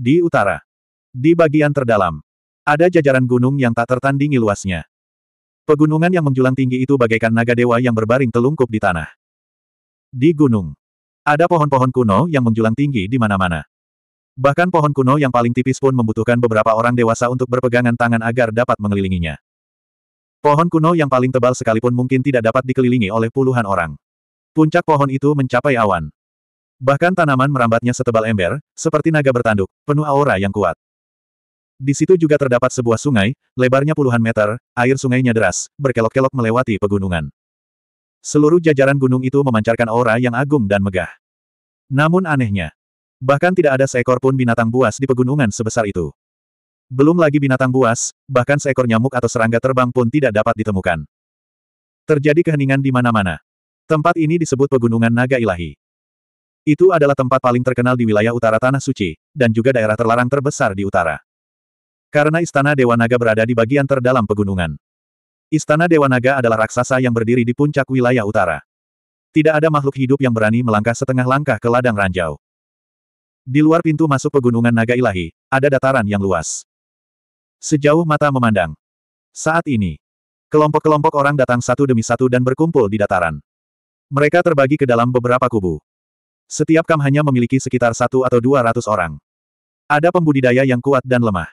di utara. Di bagian terdalam, ada jajaran gunung yang tak tertandingi luasnya. Pegunungan yang menjulang tinggi itu bagaikan naga dewa yang berbaring telungkup di tanah. Di gunung, ada pohon-pohon kuno yang menjulang tinggi di mana-mana. Bahkan pohon kuno yang paling tipis pun membutuhkan beberapa orang dewasa untuk berpegangan tangan agar dapat mengelilinginya. Pohon kuno yang paling tebal sekalipun mungkin tidak dapat dikelilingi oleh puluhan orang. Puncak pohon itu mencapai awan. Bahkan tanaman merambatnya setebal ember, seperti naga bertanduk, penuh aura yang kuat. Di situ juga terdapat sebuah sungai, lebarnya puluhan meter, air sungainya deras, berkelok-kelok melewati pegunungan. Seluruh jajaran gunung itu memancarkan aura yang agung dan megah. Namun anehnya, bahkan tidak ada seekor pun binatang buas di pegunungan sebesar itu. Belum lagi binatang buas, bahkan seekor nyamuk atau serangga terbang pun tidak dapat ditemukan. Terjadi keheningan di mana-mana. Tempat ini disebut Pegunungan Naga Ilahi. Itu adalah tempat paling terkenal di wilayah utara Tanah Suci, dan juga daerah terlarang terbesar di utara. Karena Istana Dewa Naga berada di bagian terdalam pegunungan. Istana Dewa Naga adalah raksasa yang berdiri di puncak wilayah utara. Tidak ada makhluk hidup yang berani melangkah setengah langkah ke ladang ranjau. Di luar pintu masuk pegunungan Naga Ilahi, ada dataran yang luas. Sejauh mata memandang. Saat ini, kelompok-kelompok orang datang satu demi satu dan berkumpul di dataran. Mereka terbagi ke dalam beberapa kubu. Setiap kam hanya memiliki sekitar satu atau dua ratus orang. Ada pembudidaya yang kuat dan lemah.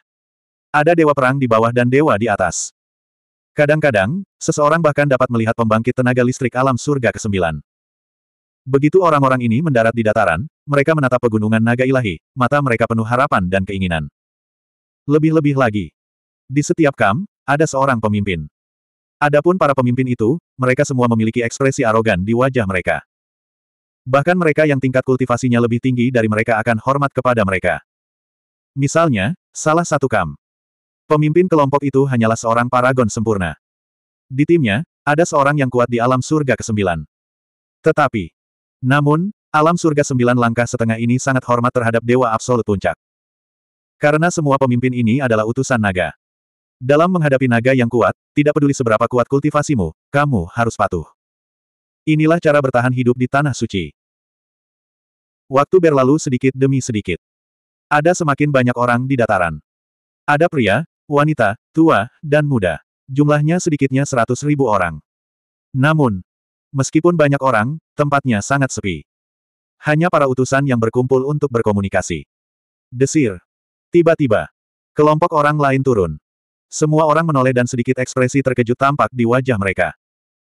Ada dewa perang di bawah dan dewa di atas. Kadang-kadang, seseorang bahkan dapat melihat pembangkit tenaga listrik alam surga ke-9. Begitu orang-orang ini mendarat di dataran, mereka menatap pegunungan naga ilahi, mata mereka penuh harapan dan keinginan. Lebih-lebih lagi. Di setiap kam, ada seorang pemimpin. Adapun para pemimpin itu, mereka semua memiliki ekspresi arogan di wajah mereka. Bahkan mereka yang tingkat kultivasinya lebih tinggi dari mereka akan hormat kepada mereka. Misalnya, salah satu kam. Pemimpin kelompok itu hanyalah seorang paragon sempurna. Di timnya, ada seorang yang kuat di alam surga ke-9. Tetapi, namun, alam surga kesembilan langkah setengah ini sangat hormat terhadap Dewa Absolut Puncak. Karena semua pemimpin ini adalah utusan naga. Dalam menghadapi naga yang kuat, tidak peduli seberapa kuat kultivasimu, kamu harus patuh. Inilah cara bertahan hidup di Tanah Suci. Waktu berlalu sedikit demi sedikit. Ada semakin banyak orang di dataran. Ada pria, wanita, tua, dan muda. Jumlahnya sedikitnya seratus ribu orang. Namun, meskipun banyak orang, tempatnya sangat sepi. Hanya para utusan yang berkumpul untuk berkomunikasi. Desir. Tiba-tiba, kelompok orang lain turun. Semua orang menoleh dan sedikit ekspresi terkejut tampak di wajah mereka.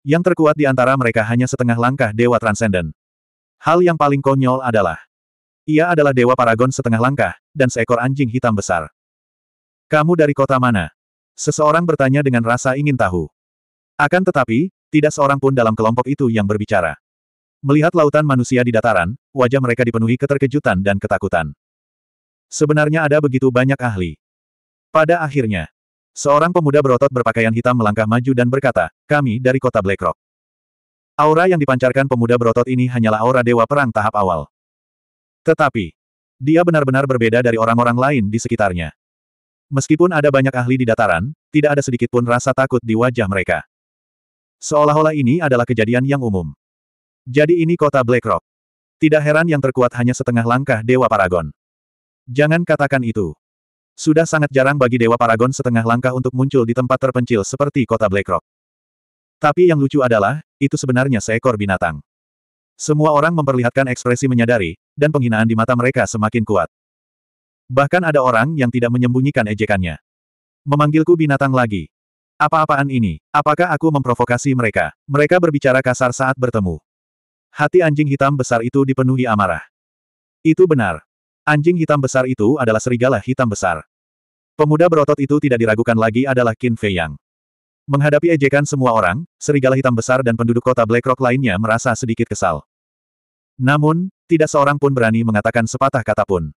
Yang terkuat di antara mereka hanya setengah langkah Dewa Transcendent. Hal yang paling konyol adalah, ia adalah dewa paragon setengah langkah, dan seekor anjing hitam besar. Kamu dari kota mana? Seseorang bertanya dengan rasa ingin tahu. Akan tetapi, tidak seorang pun dalam kelompok itu yang berbicara. Melihat lautan manusia di dataran, wajah mereka dipenuhi keterkejutan dan ketakutan. Sebenarnya ada begitu banyak ahli. Pada akhirnya, seorang pemuda berotot berpakaian hitam melangkah maju dan berkata, kami dari kota Blackrock. Aura yang dipancarkan pemuda berotot ini hanyalah aura dewa perang tahap awal. Tetapi, dia benar-benar berbeda dari orang-orang lain di sekitarnya. Meskipun ada banyak ahli di dataran, tidak ada sedikit pun rasa takut di wajah mereka. Seolah-olah ini adalah kejadian yang umum. Jadi ini kota Blackrock. Tidak heran yang terkuat hanya setengah langkah Dewa Paragon. Jangan katakan itu. Sudah sangat jarang bagi Dewa Paragon setengah langkah untuk muncul di tempat terpencil seperti kota Blackrock. Tapi yang lucu adalah, itu sebenarnya seekor binatang. Semua orang memperlihatkan ekspresi menyadari, dan penghinaan di mata mereka semakin kuat. Bahkan ada orang yang tidak menyembunyikan ejekannya. Memanggilku binatang lagi. Apa-apaan ini? Apakah aku memprovokasi mereka? Mereka berbicara kasar saat bertemu. Hati anjing hitam besar itu dipenuhi amarah. Itu benar. Anjing hitam besar itu adalah serigala hitam besar. Pemuda berotot itu tidak diragukan lagi adalah Qin Fei Yang. Menghadapi ejekan semua orang, serigala hitam besar dan penduduk kota Blackrock lainnya merasa sedikit kesal. Namun, tidak seorang pun berani mengatakan sepatah kata pun.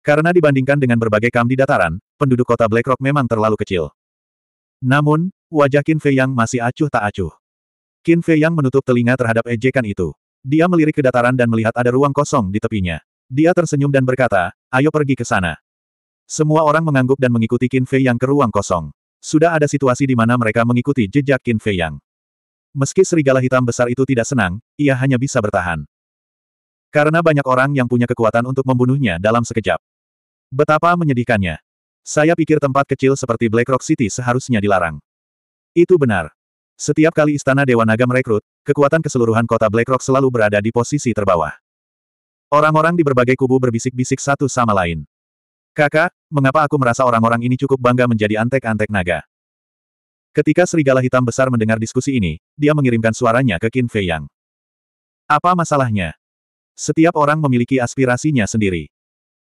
Karena dibandingkan dengan berbagai kam di dataran, penduduk kota Blackrock memang terlalu kecil. Namun, wajah Qin Fei Yang masih acuh tak acuh. Qin Fei Yang menutup telinga terhadap ejekan itu. Dia melirik ke dataran dan melihat ada ruang kosong di tepinya. Dia tersenyum dan berkata, ayo pergi ke sana. Semua orang mengangguk dan mengikuti Qin Fei Yang ke ruang kosong sudah ada situasi di mana mereka mengikuti jejak Qin Fei Yang. Meski serigala hitam besar itu tidak senang, ia hanya bisa bertahan. Karena banyak orang yang punya kekuatan untuk membunuhnya dalam sekejap. Betapa menyedihkannya. Saya pikir tempat kecil seperti Blackrock City seharusnya dilarang. Itu benar. Setiap kali Istana Dewa Naga merekrut, kekuatan keseluruhan kota Blackrock selalu berada di posisi terbawah. Orang-orang di berbagai kubu berbisik-bisik satu sama lain. Kakak, mengapa aku merasa orang-orang ini cukup bangga menjadi antek-antek naga? Ketika serigala hitam besar mendengar diskusi ini, dia mengirimkan suaranya ke Qin Fei Yang. Apa masalahnya? Setiap orang memiliki aspirasinya sendiri.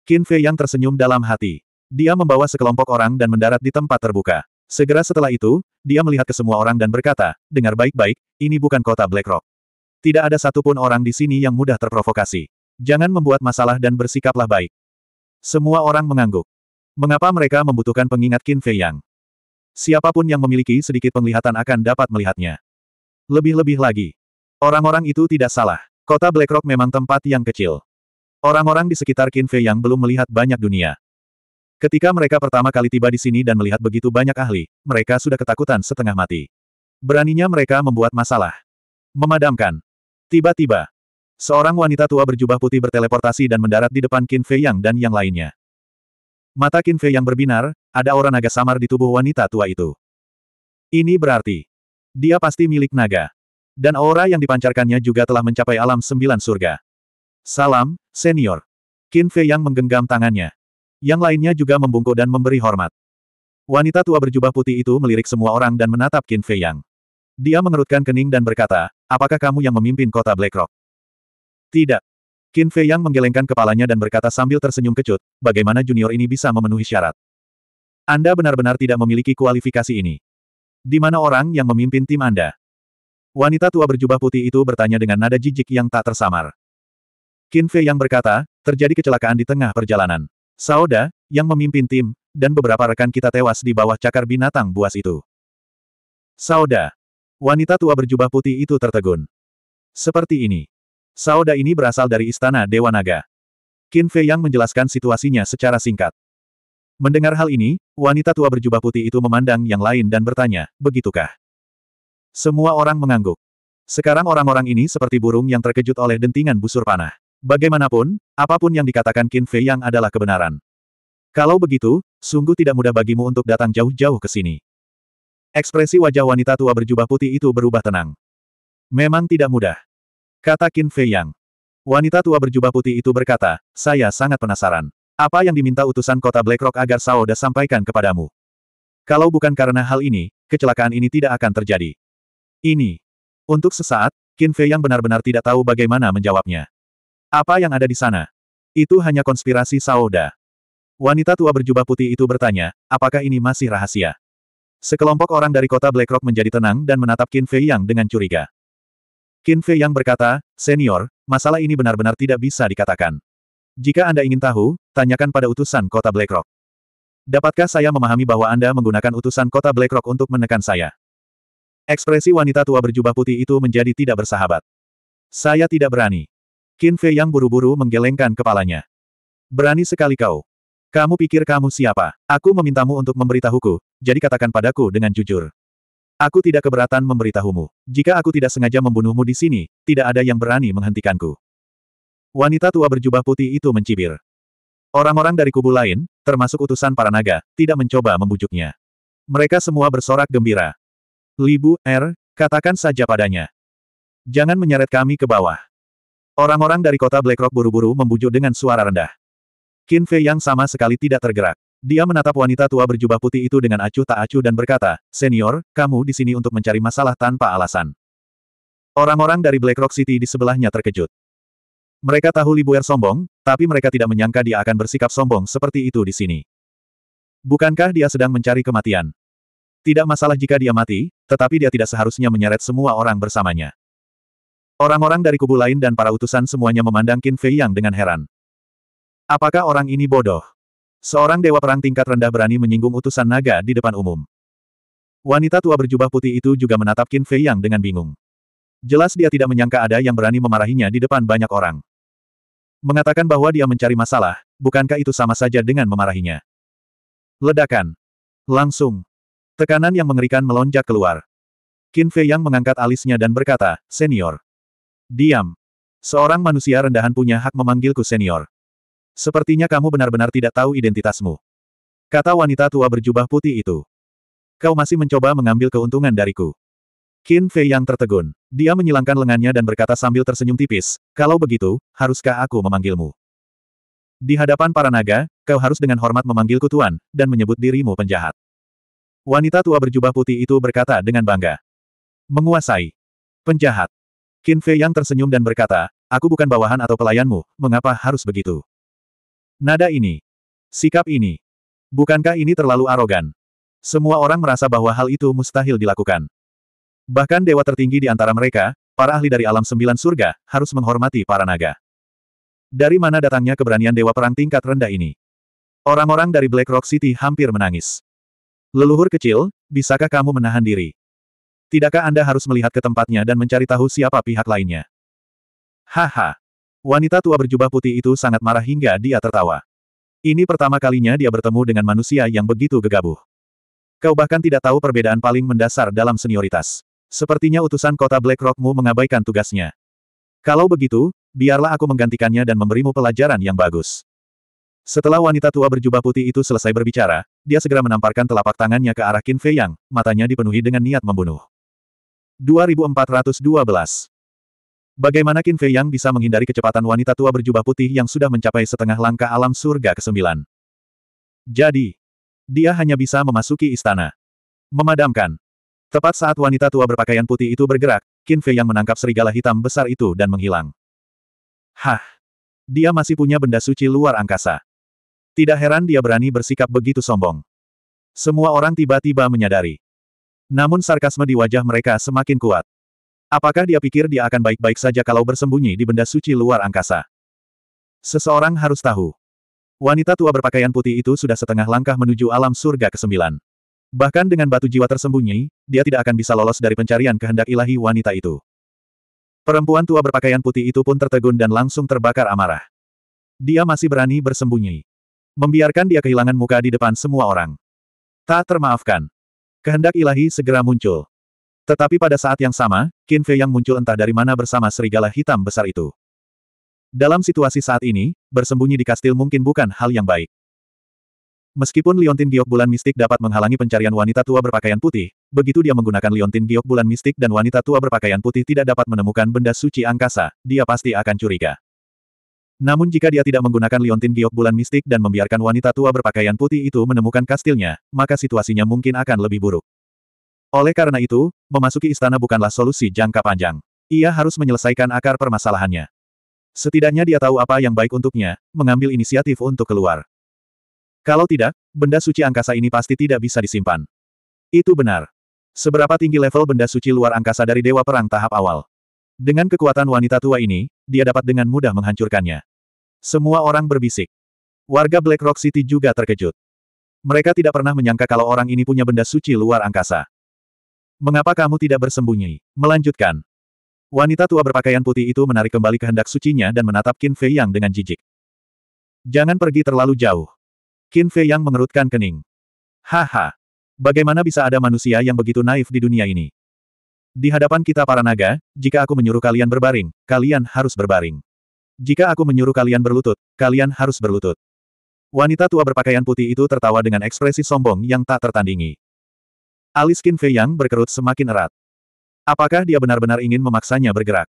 Qin Fei Yang tersenyum dalam hati. Dia membawa sekelompok orang dan mendarat di tempat terbuka. Segera setelah itu, dia melihat ke semua orang dan berkata, dengar baik-baik, ini bukan kota Black Rock. Tidak ada satupun orang di sini yang mudah terprovokasi. Jangan membuat masalah dan bersikaplah baik. Semua orang mengangguk. Mengapa mereka membutuhkan pengingat Qin Fei Yang? Siapapun yang memiliki sedikit penglihatan akan dapat melihatnya. Lebih-lebih lagi. Orang-orang itu tidak salah. Kota Blackrock memang tempat yang kecil. Orang-orang di sekitar Qin Fei Yang belum melihat banyak dunia. Ketika mereka pertama kali tiba di sini dan melihat begitu banyak ahli, mereka sudah ketakutan setengah mati. Beraninya mereka membuat masalah. Memadamkan. Tiba-tiba, Seorang wanita tua berjubah putih berteleportasi dan mendarat di depan Qin Fei Yang dan yang lainnya. Mata Qin Fei Yang berbinar, ada aura naga samar di tubuh wanita tua itu. Ini berarti, dia pasti milik naga. Dan aura yang dipancarkannya juga telah mencapai alam sembilan surga. Salam, senior. Qin Fei Yang menggenggam tangannya. Yang lainnya juga membungkuk dan memberi hormat. Wanita tua berjubah putih itu melirik semua orang dan menatap Qin Fei Yang. Dia mengerutkan kening dan berkata, apakah kamu yang memimpin kota Black Rock? Tidak. Qin Fei Yang menggelengkan kepalanya dan berkata sambil tersenyum kecut, bagaimana junior ini bisa memenuhi syarat. Anda benar-benar tidak memiliki kualifikasi ini. Di mana orang yang memimpin tim Anda? Wanita tua berjubah putih itu bertanya dengan nada jijik yang tak tersamar. Qin Fei Yang berkata, terjadi kecelakaan di tengah perjalanan. Sauda, yang memimpin tim, dan beberapa rekan kita tewas di bawah cakar binatang buas itu. Sauda. Wanita tua berjubah putih itu tertegun. Seperti ini. Saoda ini berasal dari Istana Dewa Naga. Qin Fei Yang menjelaskan situasinya secara singkat. Mendengar hal ini, wanita tua berjubah putih itu memandang yang lain dan bertanya, begitukah? Semua orang mengangguk. Sekarang orang-orang ini seperti burung yang terkejut oleh dentingan busur panah. Bagaimanapun, apapun yang dikatakan Qin Fei Yang adalah kebenaran. Kalau begitu, sungguh tidak mudah bagimu untuk datang jauh-jauh ke sini. Ekspresi wajah wanita tua berjubah putih itu berubah tenang. Memang tidak mudah. Kata Qin Fei Yang. Wanita tua berjubah putih itu berkata, saya sangat penasaran. Apa yang diminta utusan kota Blackrock Rock agar Saoda sampaikan kepadamu? Kalau bukan karena hal ini, kecelakaan ini tidak akan terjadi. Ini. Untuk sesaat, Qin Fei Yang benar-benar tidak tahu bagaimana menjawabnya. Apa yang ada di sana? Itu hanya konspirasi Saoda. Wanita tua berjubah putih itu bertanya, apakah ini masih rahasia? Sekelompok orang dari kota Blackrock menjadi tenang dan menatap Qin Fei Yang dengan curiga. Qin Fei yang berkata, Senior, masalah ini benar-benar tidak bisa dikatakan. Jika Anda ingin tahu, tanyakan pada utusan kota Blackrock. Dapatkah saya memahami bahwa Anda menggunakan utusan kota Blackrock untuk menekan saya? Ekspresi wanita tua berjubah putih itu menjadi tidak bersahabat. Saya tidak berani. Qin Fei yang buru-buru menggelengkan kepalanya. Berani sekali kau. Kamu pikir kamu siapa? Aku memintamu untuk memberitahuku, jadi katakan padaku dengan jujur. Aku tidak keberatan memberitahumu. Jika aku tidak sengaja membunuhmu di sini, tidak ada yang berani menghentikanku. Wanita tua berjubah putih itu mencibir. Orang-orang dari kubu lain, termasuk utusan para naga, tidak mencoba membujuknya. Mereka semua bersorak gembira. Libu, Er, katakan saja padanya. Jangan menyeret kami ke bawah. Orang-orang dari kota Blackrock buru-buru membujuk dengan suara rendah. Kinfe yang sama sekali tidak tergerak. Dia menatap wanita tua berjubah putih itu dengan acuh tak acuh dan berkata, Senior, kamu di sini untuk mencari masalah tanpa alasan. Orang-orang dari Black Rock City di sebelahnya terkejut. Mereka tahu Libuer sombong, tapi mereka tidak menyangka dia akan bersikap sombong seperti itu di sini. Bukankah dia sedang mencari kematian? Tidak masalah jika dia mati, tetapi dia tidak seharusnya menyeret semua orang bersamanya. Orang-orang dari kubu lain dan para utusan semuanya memandang Qin Fei Yang dengan heran. Apakah orang ini bodoh? Seorang dewa perang tingkat rendah berani menyinggung utusan naga di depan umum. Wanita tua berjubah putih itu juga menatap Qin Fei Yang dengan bingung. Jelas dia tidak menyangka ada yang berani memarahinya di depan banyak orang. Mengatakan bahwa dia mencari masalah, bukankah itu sama saja dengan memarahinya? Ledakan. Langsung. Tekanan yang mengerikan melonjak keluar. Qin Fei Yang mengangkat alisnya dan berkata, Senior. Diam. Seorang manusia rendahan punya hak memanggilku senior. Sepertinya kamu benar-benar tidak tahu identitasmu. Kata wanita tua berjubah putih itu. Kau masih mencoba mengambil keuntungan dariku. Qin Fei yang tertegun. Dia menyilangkan lengannya dan berkata sambil tersenyum tipis, kalau begitu, haruskah aku memanggilmu? Di hadapan para naga, kau harus dengan hormat memanggilku tuan, dan menyebut dirimu penjahat. Wanita tua berjubah putih itu berkata dengan bangga. Menguasai. Penjahat. Qin Fei yang tersenyum dan berkata, aku bukan bawahan atau pelayanmu, mengapa harus begitu? Nada ini. Sikap ini. Bukankah ini terlalu arogan? Semua orang merasa bahwa hal itu mustahil dilakukan. Bahkan dewa tertinggi di antara mereka, para ahli dari alam sembilan surga, harus menghormati para naga. Dari mana datangnya keberanian dewa perang tingkat rendah ini? Orang-orang dari Black Rock City hampir menangis. Leluhur kecil, bisakah kamu menahan diri? Tidakkah Anda harus melihat ke tempatnya dan mencari tahu siapa pihak lainnya? Haha. Wanita tua berjubah putih itu sangat marah hingga dia tertawa. Ini pertama kalinya dia bertemu dengan manusia yang begitu gegabah. Kau bahkan tidak tahu perbedaan paling mendasar dalam senioritas. Sepertinya utusan kota Black Rockmu mengabaikan tugasnya. Kalau begitu, biarlah aku menggantikannya dan memberimu pelajaran yang bagus. Setelah wanita tua berjubah putih itu selesai berbicara, dia segera menamparkan telapak tangannya ke arah Qin Fei Yang, matanya dipenuhi dengan niat membunuh. 2412 Bagaimana Qin Fei Yang bisa menghindari kecepatan wanita tua berjubah putih yang sudah mencapai setengah langkah alam surga ke-9? Jadi, dia hanya bisa memasuki istana. Memadamkan. Tepat saat wanita tua berpakaian putih itu bergerak, Qin Fei Yang menangkap serigala hitam besar itu dan menghilang. Hah! Dia masih punya benda suci luar angkasa. Tidak heran dia berani bersikap begitu sombong. Semua orang tiba-tiba menyadari. Namun sarkasme di wajah mereka semakin kuat. Apakah dia pikir dia akan baik-baik saja kalau bersembunyi di benda suci luar angkasa? Seseorang harus tahu. Wanita tua berpakaian putih itu sudah setengah langkah menuju alam surga ke-9. Bahkan dengan batu jiwa tersembunyi, dia tidak akan bisa lolos dari pencarian kehendak ilahi wanita itu. Perempuan tua berpakaian putih itu pun tertegun dan langsung terbakar amarah. Dia masih berani bersembunyi. Membiarkan dia kehilangan muka di depan semua orang. Tak termaafkan. Kehendak ilahi segera muncul. Tetapi pada saat yang sama, Qin Fei yang muncul entah dari mana bersama serigala hitam besar itu. Dalam situasi saat ini, bersembunyi di kastil mungkin bukan hal yang baik. Meskipun liontin giok bulan mistik dapat menghalangi pencarian wanita tua berpakaian putih, begitu dia menggunakan liontin giok bulan mistik dan wanita tua berpakaian putih tidak dapat menemukan benda suci angkasa, dia pasti akan curiga. Namun jika dia tidak menggunakan liontin giok bulan mistik dan membiarkan wanita tua berpakaian putih itu menemukan kastilnya, maka situasinya mungkin akan lebih buruk. Oleh karena itu, memasuki istana bukanlah solusi jangka panjang. Ia harus menyelesaikan akar permasalahannya. Setidaknya dia tahu apa yang baik untuknya, mengambil inisiatif untuk keluar. Kalau tidak, benda suci angkasa ini pasti tidak bisa disimpan. Itu benar. Seberapa tinggi level benda suci luar angkasa dari Dewa Perang tahap awal. Dengan kekuatan wanita tua ini, dia dapat dengan mudah menghancurkannya. Semua orang berbisik. Warga Black Rock City juga terkejut. Mereka tidak pernah menyangka kalau orang ini punya benda suci luar angkasa. Mengapa kamu tidak bersembunyi? Melanjutkan. Wanita tua berpakaian putih itu menarik kembali kehendak sucinya dan menatap Qin Fei Yang dengan jijik. Jangan pergi terlalu jauh. Qin Fei Yang mengerutkan kening. Haha. Bagaimana bisa ada manusia yang begitu naif di dunia ini? Di hadapan kita para naga, jika aku menyuruh kalian berbaring, kalian harus berbaring. Jika aku menyuruh kalian berlutut, kalian harus berlutut. Wanita tua berpakaian putih itu tertawa dengan ekspresi sombong yang tak tertandingi. Alis Qin Fei yang berkerut semakin erat. Apakah dia benar-benar ingin memaksanya bergerak?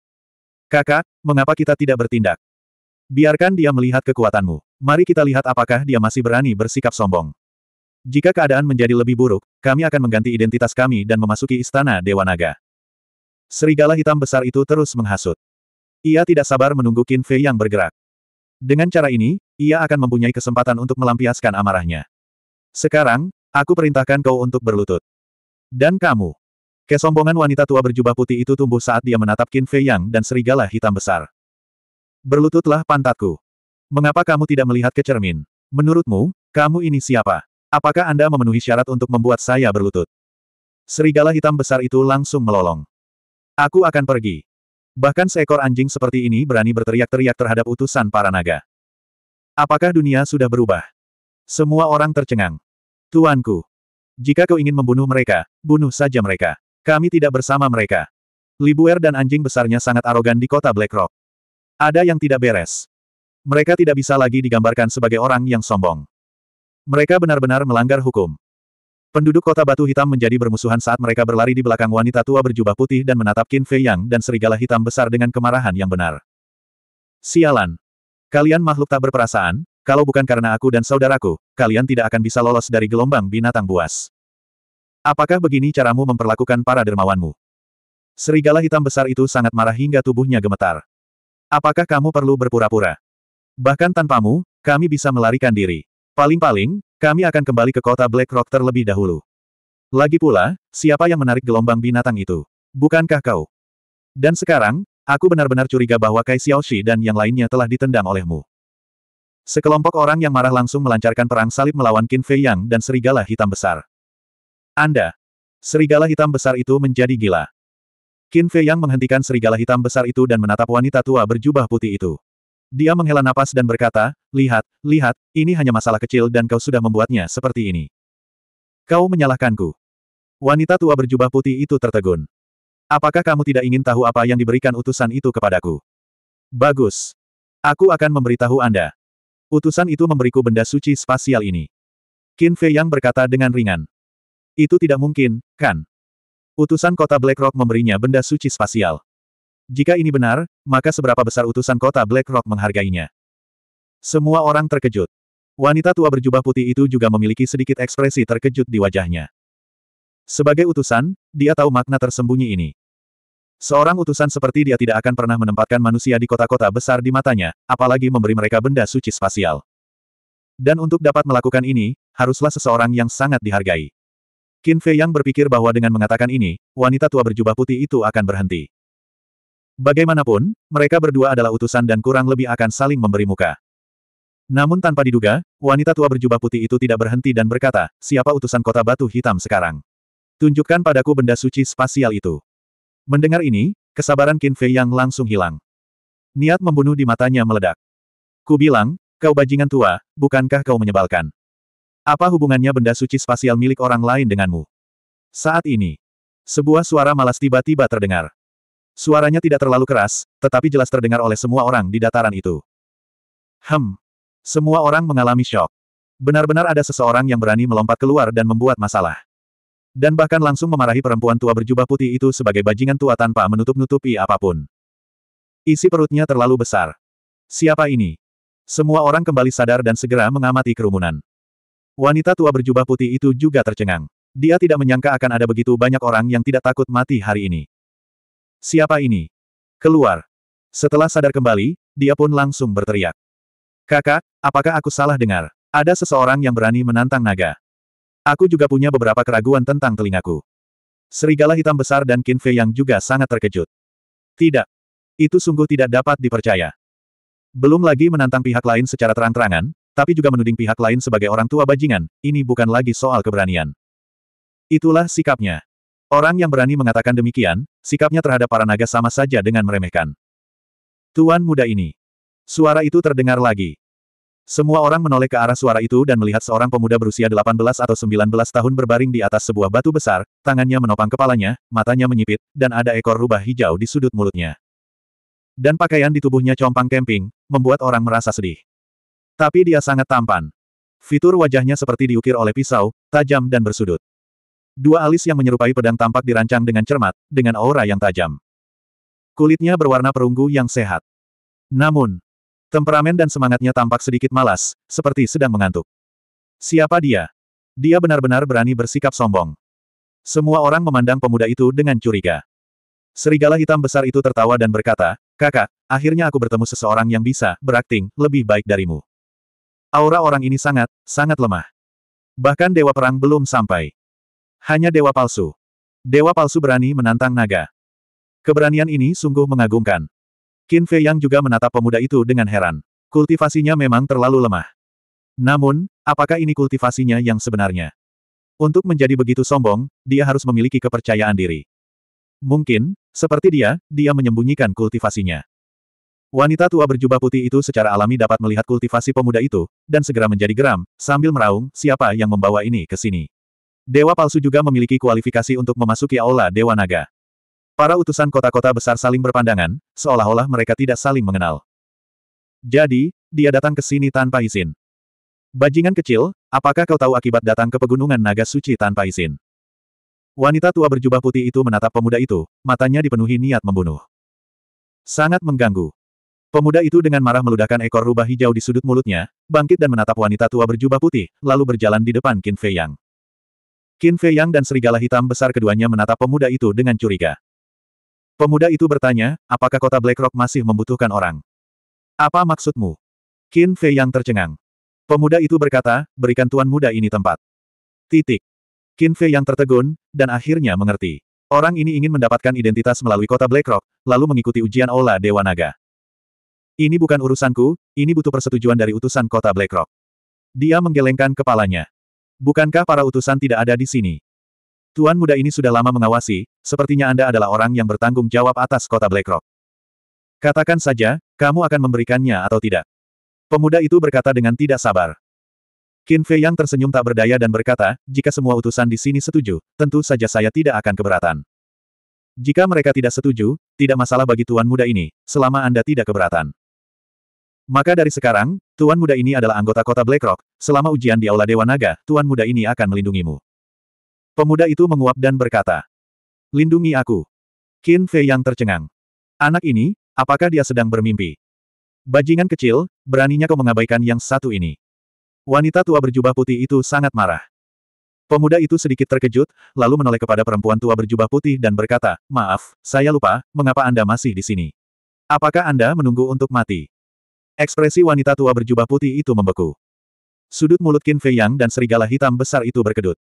Kakak, mengapa kita tidak bertindak? Biarkan dia melihat kekuatanmu. Mari kita lihat apakah dia masih berani bersikap sombong. Jika keadaan menjadi lebih buruk, kami akan mengganti identitas kami dan memasuki istana Dewa Naga. Serigala hitam besar itu terus menghasut. Ia tidak sabar menunggu Qin Fei yang bergerak. Dengan cara ini, ia akan mempunyai kesempatan untuk melampiaskan amarahnya. Sekarang, aku perintahkan kau untuk berlutut. Dan kamu. Kesombongan wanita tua berjubah putih itu tumbuh saat dia menatap Qin Fei Yang dan serigala hitam besar. Berlututlah pantatku. Mengapa kamu tidak melihat ke cermin? Menurutmu, kamu ini siapa? Apakah Anda memenuhi syarat untuk membuat saya berlutut? Serigala hitam besar itu langsung melolong. Aku akan pergi. Bahkan seekor anjing seperti ini berani berteriak-teriak terhadap utusan para naga. Apakah dunia sudah berubah? Semua orang tercengang. Tuanku, jika kau ingin membunuh mereka, bunuh saja mereka. Kami tidak bersama mereka. Libuer dan anjing besarnya sangat arogan di kota Black Rock. Ada yang tidak beres. Mereka tidak bisa lagi digambarkan sebagai orang yang sombong. Mereka benar-benar melanggar hukum. Penduduk kota batu hitam menjadi bermusuhan saat mereka berlari di belakang wanita tua berjubah putih dan menatap Qin Fei Yang dan serigala hitam besar dengan kemarahan yang benar. Sialan. Kalian makhluk tak berperasaan, kalau bukan karena aku dan saudaraku, kalian tidak akan bisa lolos dari gelombang binatang buas. Apakah begini caramu memperlakukan para dermawanmu? Serigala hitam besar itu sangat marah hingga tubuhnya gemetar. Apakah kamu perlu berpura-pura? Bahkan tanpamu, kami bisa melarikan diri. Paling-paling, kami akan kembali ke kota Black Rock terlebih dahulu. Lagi pula, siapa yang menarik gelombang binatang itu? Bukankah kau? Dan sekarang, aku benar-benar curiga bahwa Kai Xiaoshi dan yang lainnya telah ditendang olehmu. Sekelompok orang yang marah langsung melancarkan perang salib melawan Qin Fei Yang dan serigala hitam besar. Anda! Serigala hitam besar itu menjadi gila. Qin Fei Yang menghentikan serigala hitam besar itu dan menatap wanita tua berjubah putih itu. Dia menghela napas dan berkata, lihat, lihat, ini hanya masalah kecil dan kau sudah membuatnya seperti ini. Kau menyalahkanku. Wanita tua berjubah putih itu tertegun. Apakah kamu tidak ingin tahu apa yang diberikan utusan itu kepadaku? Bagus. Aku akan memberitahu Anda. Utusan itu memberiku benda suci spasial ini. Qin Fei Yang berkata dengan ringan. Itu tidak mungkin, kan? Utusan kota Black Rock memberinya benda suci spasial. Jika ini benar, maka seberapa besar utusan kota Black Rock menghargainya? Semua orang terkejut. Wanita tua berjubah putih itu juga memiliki sedikit ekspresi terkejut di wajahnya. Sebagai utusan, dia tahu makna tersembunyi ini. Seorang utusan seperti dia tidak akan pernah menempatkan manusia di kota-kota besar di matanya, apalagi memberi mereka benda suci spasial. Dan untuk dapat melakukan ini, haruslah seseorang yang sangat dihargai. Qin Fei yang berpikir bahwa dengan mengatakan ini, wanita tua berjubah putih itu akan berhenti. Bagaimanapun, mereka berdua adalah utusan dan kurang lebih akan saling memberi muka. Namun tanpa diduga, wanita tua berjubah putih itu tidak berhenti dan berkata, siapa utusan kota batu hitam sekarang? Tunjukkan padaku benda suci spasial itu. Mendengar ini, kesabaran Qin Fei Yang langsung hilang. Niat membunuh di matanya meledak. Ku bilang, kau bajingan tua, bukankah kau menyebalkan? Apa hubungannya benda suci spasial milik orang lain denganmu? Saat ini, sebuah suara malas tiba-tiba terdengar. Suaranya tidak terlalu keras, tetapi jelas terdengar oleh semua orang di dataran itu. Hem. Semua orang mengalami shock. Benar-benar ada seseorang yang berani melompat keluar dan membuat masalah. Dan bahkan langsung memarahi perempuan tua berjubah putih itu sebagai bajingan tua tanpa menutup-nutupi apapun. Isi perutnya terlalu besar. Siapa ini? Semua orang kembali sadar dan segera mengamati kerumunan. Wanita tua berjubah putih itu juga tercengang. Dia tidak menyangka akan ada begitu banyak orang yang tidak takut mati hari ini. Siapa ini? Keluar. Setelah sadar kembali, dia pun langsung berteriak. Kakak, apakah aku salah dengar? Ada seseorang yang berani menantang naga. Aku juga punya beberapa keraguan tentang telingaku. Serigala hitam besar dan Qin Fei yang juga sangat terkejut. Tidak. Itu sungguh tidak dapat dipercaya. Belum lagi menantang pihak lain secara terang-terangan, tapi juga menuding pihak lain sebagai orang tua bajingan, ini bukan lagi soal keberanian. Itulah sikapnya. Orang yang berani mengatakan demikian, sikapnya terhadap para naga sama saja dengan meremehkan. Tuan muda ini. Suara itu terdengar lagi. Semua orang menoleh ke arah suara itu dan melihat seorang pemuda berusia 18 atau 19 tahun berbaring di atas sebuah batu besar, tangannya menopang kepalanya, matanya menyipit, dan ada ekor rubah hijau di sudut mulutnya. Dan pakaian di tubuhnya compang kemping, membuat orang merasa sedih. Tapi dia sangat tampan. Fitur wajahnya seperti diukir oleh pisau, tajam dan bersudut. Dua alis yang menyerupai pedang tampak dirancang dengan cermat, dengan aura yang tajam. Kulitnya berwarna perunggu yang sehat. Namun, Temperamen dan semangatnya tampak sedikit malas, seperti sedang mengantuk. Siapa dia? Dia benar-benar berani bersikap sombong. Semua orang memandang pemuda itu dengan curiga. Serigala hitam besar itu tertawa dan berkata, Kakak, akhirnya aku bertemu seseorang yang bisa berakting lebih baik darimu. Aura orang ini sangat, sangat lemah. Bahkan Dewa Perang belum sampai. Hanya Dewa Palsu. Dewa Palsu berani menantang naga. Keberanian ini sungguh mengagumkan. Qin Fei Yang juga menatap pemuda itu dengan heran. Kultivasinya memang terlalu lemah. Namun, apakah ini kultivasinya yang sebenarnya? Untuk menjadi begitu sombong, dia harus memiliki kepercayaan diri. Mungkin, seperti dia, dia menyembunyikan kultivasinya. Wanita tua berjubah putih itu secara alami dapat melihat kultivasi pemuda itu, dan segera menjadi geram, sambil meraung, siapa yang membawa ini ke sini. Dewa palsu juga memiliki kualifikasi untuk memasuki aula Dewa Naga. Para utusan kota-kota besar saling berpandangan, seolah-olah mereka tidak saling mengenal. Jadi, dia datang ke sini tanpa izin. Bajingan kecil, apakah kau tahu akibat datang ke pegunungan naga suci tanpa izin? Wanita tua berjubah putih itu menatap pemuda itu, matanya dipenuhi niat membunuh. Sangat mengganggu. Pemuda itu dengan marah meludahkan ekor rubah hijau di sudut mulutnya, bangkit dan menatap wanita tua berjubah putih, lalu berjalan di depan Qin Fei Yang. Qin Fei Yang dan serigala hitam besar keduanya menatap pemuda itu dengan curiga. Pemuda itu bertanya, apakah kota Blackrock masih membutuhkan orang? Apa maksudmu? Qin Fei yang tercengang. Pemuda itu berkata, berikan tuan muda ini tempat. Titik. Qin Fei yang tertegun, dan akhirnya mengerti. Orang ini ingin mendapatkan identitas melalui kota Blackrock, lalu mengikuti ujian Ola Dewa Naga. Ini bukan urusanku, ini butuh persetujuan dari utusan kota Blackrock. Dia menggelengkan kepalanya. Bukankah para utusan tidak ada di sini? Tuan muda ini sudah lama mengawasi, sepertinya Anda adalah orang yang bertanggung jawab atas kota Blackrock. Katakan saja, kamu akan memberikannya atau tidak. Pemuda itu berkata dengan tidak sabar. Qin Fei yang tersenyum tak berdaya dan berkata, jika semua utusan di sini setuju, tentu saja saya tidak akan keberatan. Jika mereka tidak setuju, tidak masalah bagi tuan muda ini, selama Anda tidak keberatan. Maka dari sekarang, tuan muda ini adalah anggota kota Blackrock, selama ujian di Aula Dewa Naga, tuan muda ini akan melindungimu. Pemuda itu menguap dan berkata. Lindungi aku. Qin Fei yang tercengang. Anak ini, apakah dia sedang bermimpi? Bajingan kecil, beraninya kau mengabaikan yang satu ini. Wanita tua berjubah putih itu sangat marah. Pemuda itu sedikit terkejut, lalu menoleh kepada perempuan tua berjubah putih dan berkata, Maaf, saya lupa, mengapa Anda masih di sini? Apakah Anda menunggu untuk mati? Ekspresi wanita tua berjubah putih itu membeku. Sudut mulut Qin Fei Yang dan serigala hitam besar itu berkedut.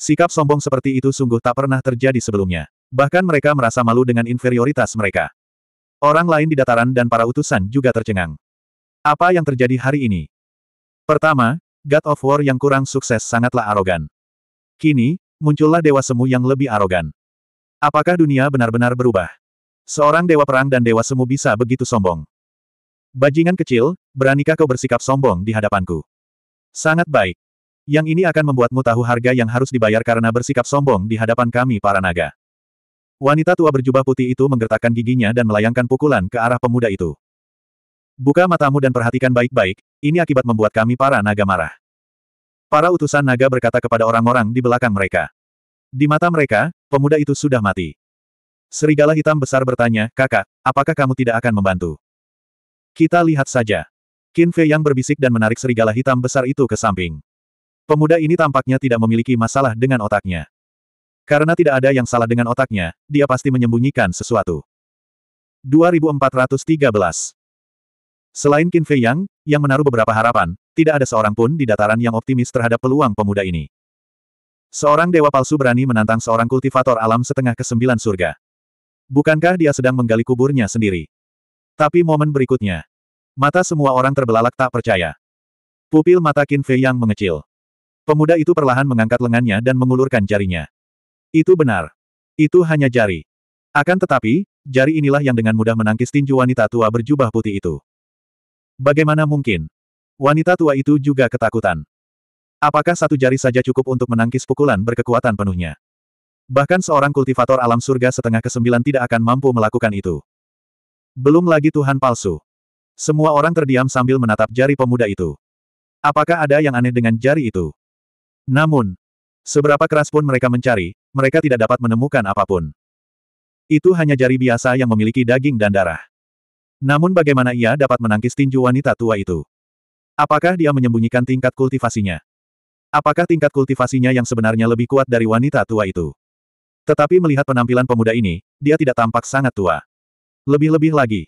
Sikap sombong seperti itu sungguh tak pernah terjadi sebelumnya. Bahkan mereka merasa malu dengan inferioritas mereka. Orang lain di dataran dan para utusan juga tercengang. Apa yang terjadi hari ini? Pertama, God of War yang kurang sukses sangatlah arogan. Kini, muncullah dewa semu yang lebih arogan. Apakah dunia benar-benar berubah? Seorang dewa perang dan dewa semu bisa begitu sombong. Bajingan kecil, beranikah kau bersikap sombong di hadapanku? Sangat baik. Yang ini akan membuatmu tahu harga yang harus dibayar karena bersikap sombong di hadapan kami para naga. Wanita tua berjubah putih itu menggertakkan giginya dan melayangkan pukulan ke arah pemuda itu. Buka matamu dan perhatikan baik-baik, ini akibat membuat kami para naga marah. Para utusan naga berkata kepada orang-orang di belakang mereka. Di mata mereka, pemuda itu sudah mati. Serigala hitam besar bertanya, kakak, apakah kamu tidak akan membantu? Kita lihat saja. Kinfe yang berbisik dan menarik serigala hitam besar itu ke samping. Pemuda ini tampaknya tidak memiliki masalah dengan otaknya. Karena tidak ada yang salah dengan otaknya, dia pasti menyembunyikan sesuatu. 2413 Selain Qin Fei Yang, yang menaruh beberapa harapan, tidak ada seorang pun di dataran yang optimis terhadap peluang pemuda ini. Seorang dewa palsu berani menantang seorang kultivator alam setengah kesembilan surga. Bukankah dia sedang menggali kuburnya sendiri? Tapi momen berikutnya. Mata semua orang terbelalak tak percaya. Pupil mata Qin Fei Yang mengecil. Pemuda itu perlahan mengangkat lengannya dan mengulurkan jarinya. Itu benar. Itu hanya jari. Akan tetapi, jari inilah yang dengan mudah menangkis tinju wanita tua berjubah putih itu. Bagaimana mungkin? Wanita tua itu juga ketakutan. Apakah satu jari saja cukup untuk menangkis pukulan berkekuatan penuhnya? Bahkan seorang kultivator alam surga setengah kesembilan tidak akan mampu melakukan itu. Belum lagi Tuhan palsu. Semua orang terdiam sambil menatap jari pemuda itu. Apakah ada yang aneh dengan jari itu? Namun, seberapa keras pun mereka mencari, mereka tidak dapat menemukan apapun. Itu hanya jari biasa yang memiliki daging dan darah. Namun bagaimana ia dapat menangkis tinju wanita tua itu? Apakah dia menyembunyikan tingkat kultivasinya? Apakah tingkat kultivasinya yang sebenarnya lebih kuat dari wanita tua itu? Tetapi melihat penampilan pemuda ini, dia tidak tampak sangat tua. Lebih-lebih lagi.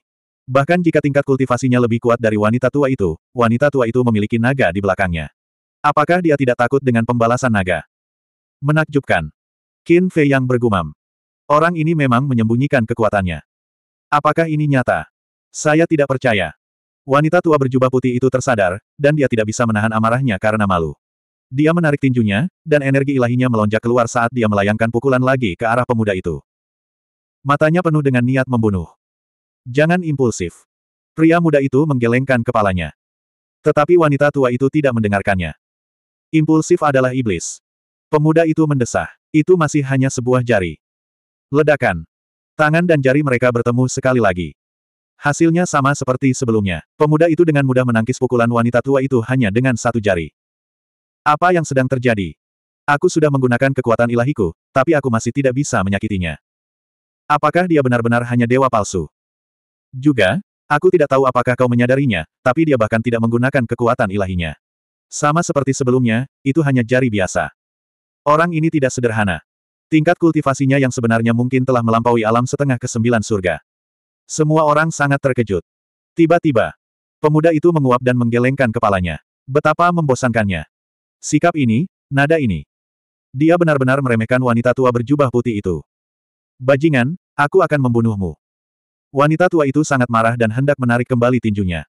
Bahkan jika tingkat kultivasinya lebih kuat dari wanita tua itu, wanita tua itu memiliki naga di belakangnya. Apakah dia tidak takut dengan pembalasan naga? Menakjubkan. Qin Fei yang bergumam. Orang ini memang menyembunyikan kekuatannya. Apakah ini nyata? Saya tidak percaya. Wanita tua berjubah putih itu tersadar, dan dia tidak bisa menahan amarahnya karena malu. Dia menarik tinjunya, dan energi ilahinya melonjak keluar saat dia melayangkan pukulan lagi ke arah pemuda itu. Matanya penuh dengan niat membunuh. Jangan impulsif. Pria muda itu menggelengkan kepalanya. Tetapi wanita tua itu tidak mendengarkannya. Impulsif adalah iblis. Pemuda itu mendesah. Itu masih hanya sebuah jari. Ledakan. Tangan dan jari mereka bertemu sekali lagi. Hasilnya sama seperti sebelumnya. Pemuda itu dengan mudah menangkis pukulan wanita tua itu hanya dengan satu jari. Apa yang sedang terjadi? Aku sudah menggunakan kekuatan ilahiku, tapi aku masih tidak bisa menyakitinya. Apakah dia benar-benar hanya dewa palsu? Juga, aku tidak tahu apakah kau menyadarinya, tapi dia bahkan tidak menggunakan kekuatan ilahinya. Sama seperti sebelumnya, itu hanya jari biasa. Orang ini tidak sederhana. Tingkat kultivasinya yang sebenarnya mungkin telah melampaui alam setengah ke sembilan surga. Semua orang sangat terkejut. Tiba-tiba, pemuda itu menguap dan menggelengkan kepalanya. Betapa membosankannya. Sikap ini, nada ini. Dia benar-benar meremehkan wanita tua berjubah putih itu. Bajingan, aku akan membunuhmu. Wanita tua itu sangat marah dan hendak menarik kembali tinjunya.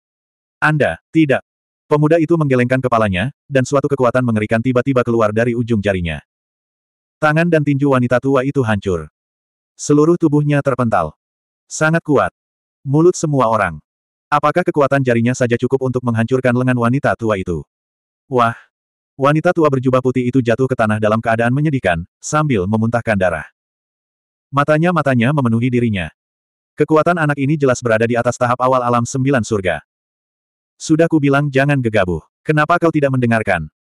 Anda, tidak, Pemuda itu menggelengkan kepalanya, dan suatu kekuatan mengerikan tiba-tiba keluar dari ujung jarinya. Tangan dan tinju wanita tua itu hancur. Seluruh tubuhnya terpental. Sangat kuat. Mulut semua orang. Apakah kekuatan jarinya saja cukup untuk menghancurkan lengan wanita tua itu? Wah! Wanita tua berjubah putih itu jatuh ke tanah dalam keadaan menyedihkan, sambil memuntahkan darah. Matanya-matanya memenuhi dirinya. Kekuatan anak ini jelas berada di atas tahap awal alam sembilan surga. Sudah kubilang jangan gegabuh. Kenapa kau tidak mendengarkan?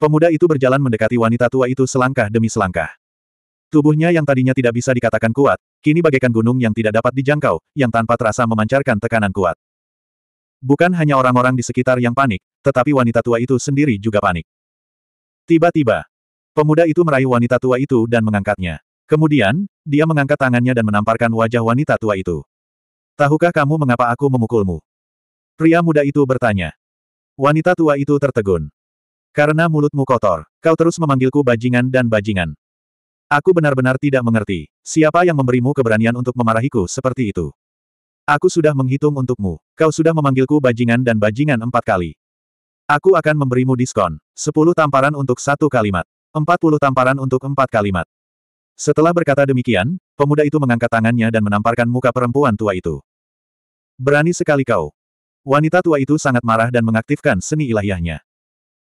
Pemuda itu berjalan mendekati wanita tua itu selangkah demi selangkah. Tubuhnya yang tadinya tidak bisa dikatakan kuat, kini bagaikan gunung yang tidak dapat dijangkau, yang tanpa terasa memancarkan tekanan kuat. Bukan hanya orang-orang di sekitar yang panik, tetapi wanita tua itu sendiri juga panik. Tiba-tiba, pemuda itu meraih wanita tua itu dan mengangkatnya. Kemudian, dia mengangkat tangannya dan menamparkan wajah wanita tua itu. Tahukah kamu mengapa aku memukulmu? Pria muda itu bertanya. Wanita tua itu tertegun. Karena mulutmu kotor, kau terus memanggilku bajingan dan bajingan. Aku benar-benar tidak mengerti. Siapa yang memberimu keberanian untuk memarahiku seperti itu? Aku sudah menghitung untukmu. Kau sudah memanggilku bajingan dan bajingan empat kali. Aku akan memberimu diskon. Sepuluh tamparan untuk satu kalimat. Empat puluh tamparan untuk empat kalimat. Setelah berkata demikian, pemuda itu mengangkat tangannya dan menamparkan muka perempuan tua itu. Berani sekali kau, Wanita tua itu sangat marah dan mengaktifkan seni ilahiyahnya.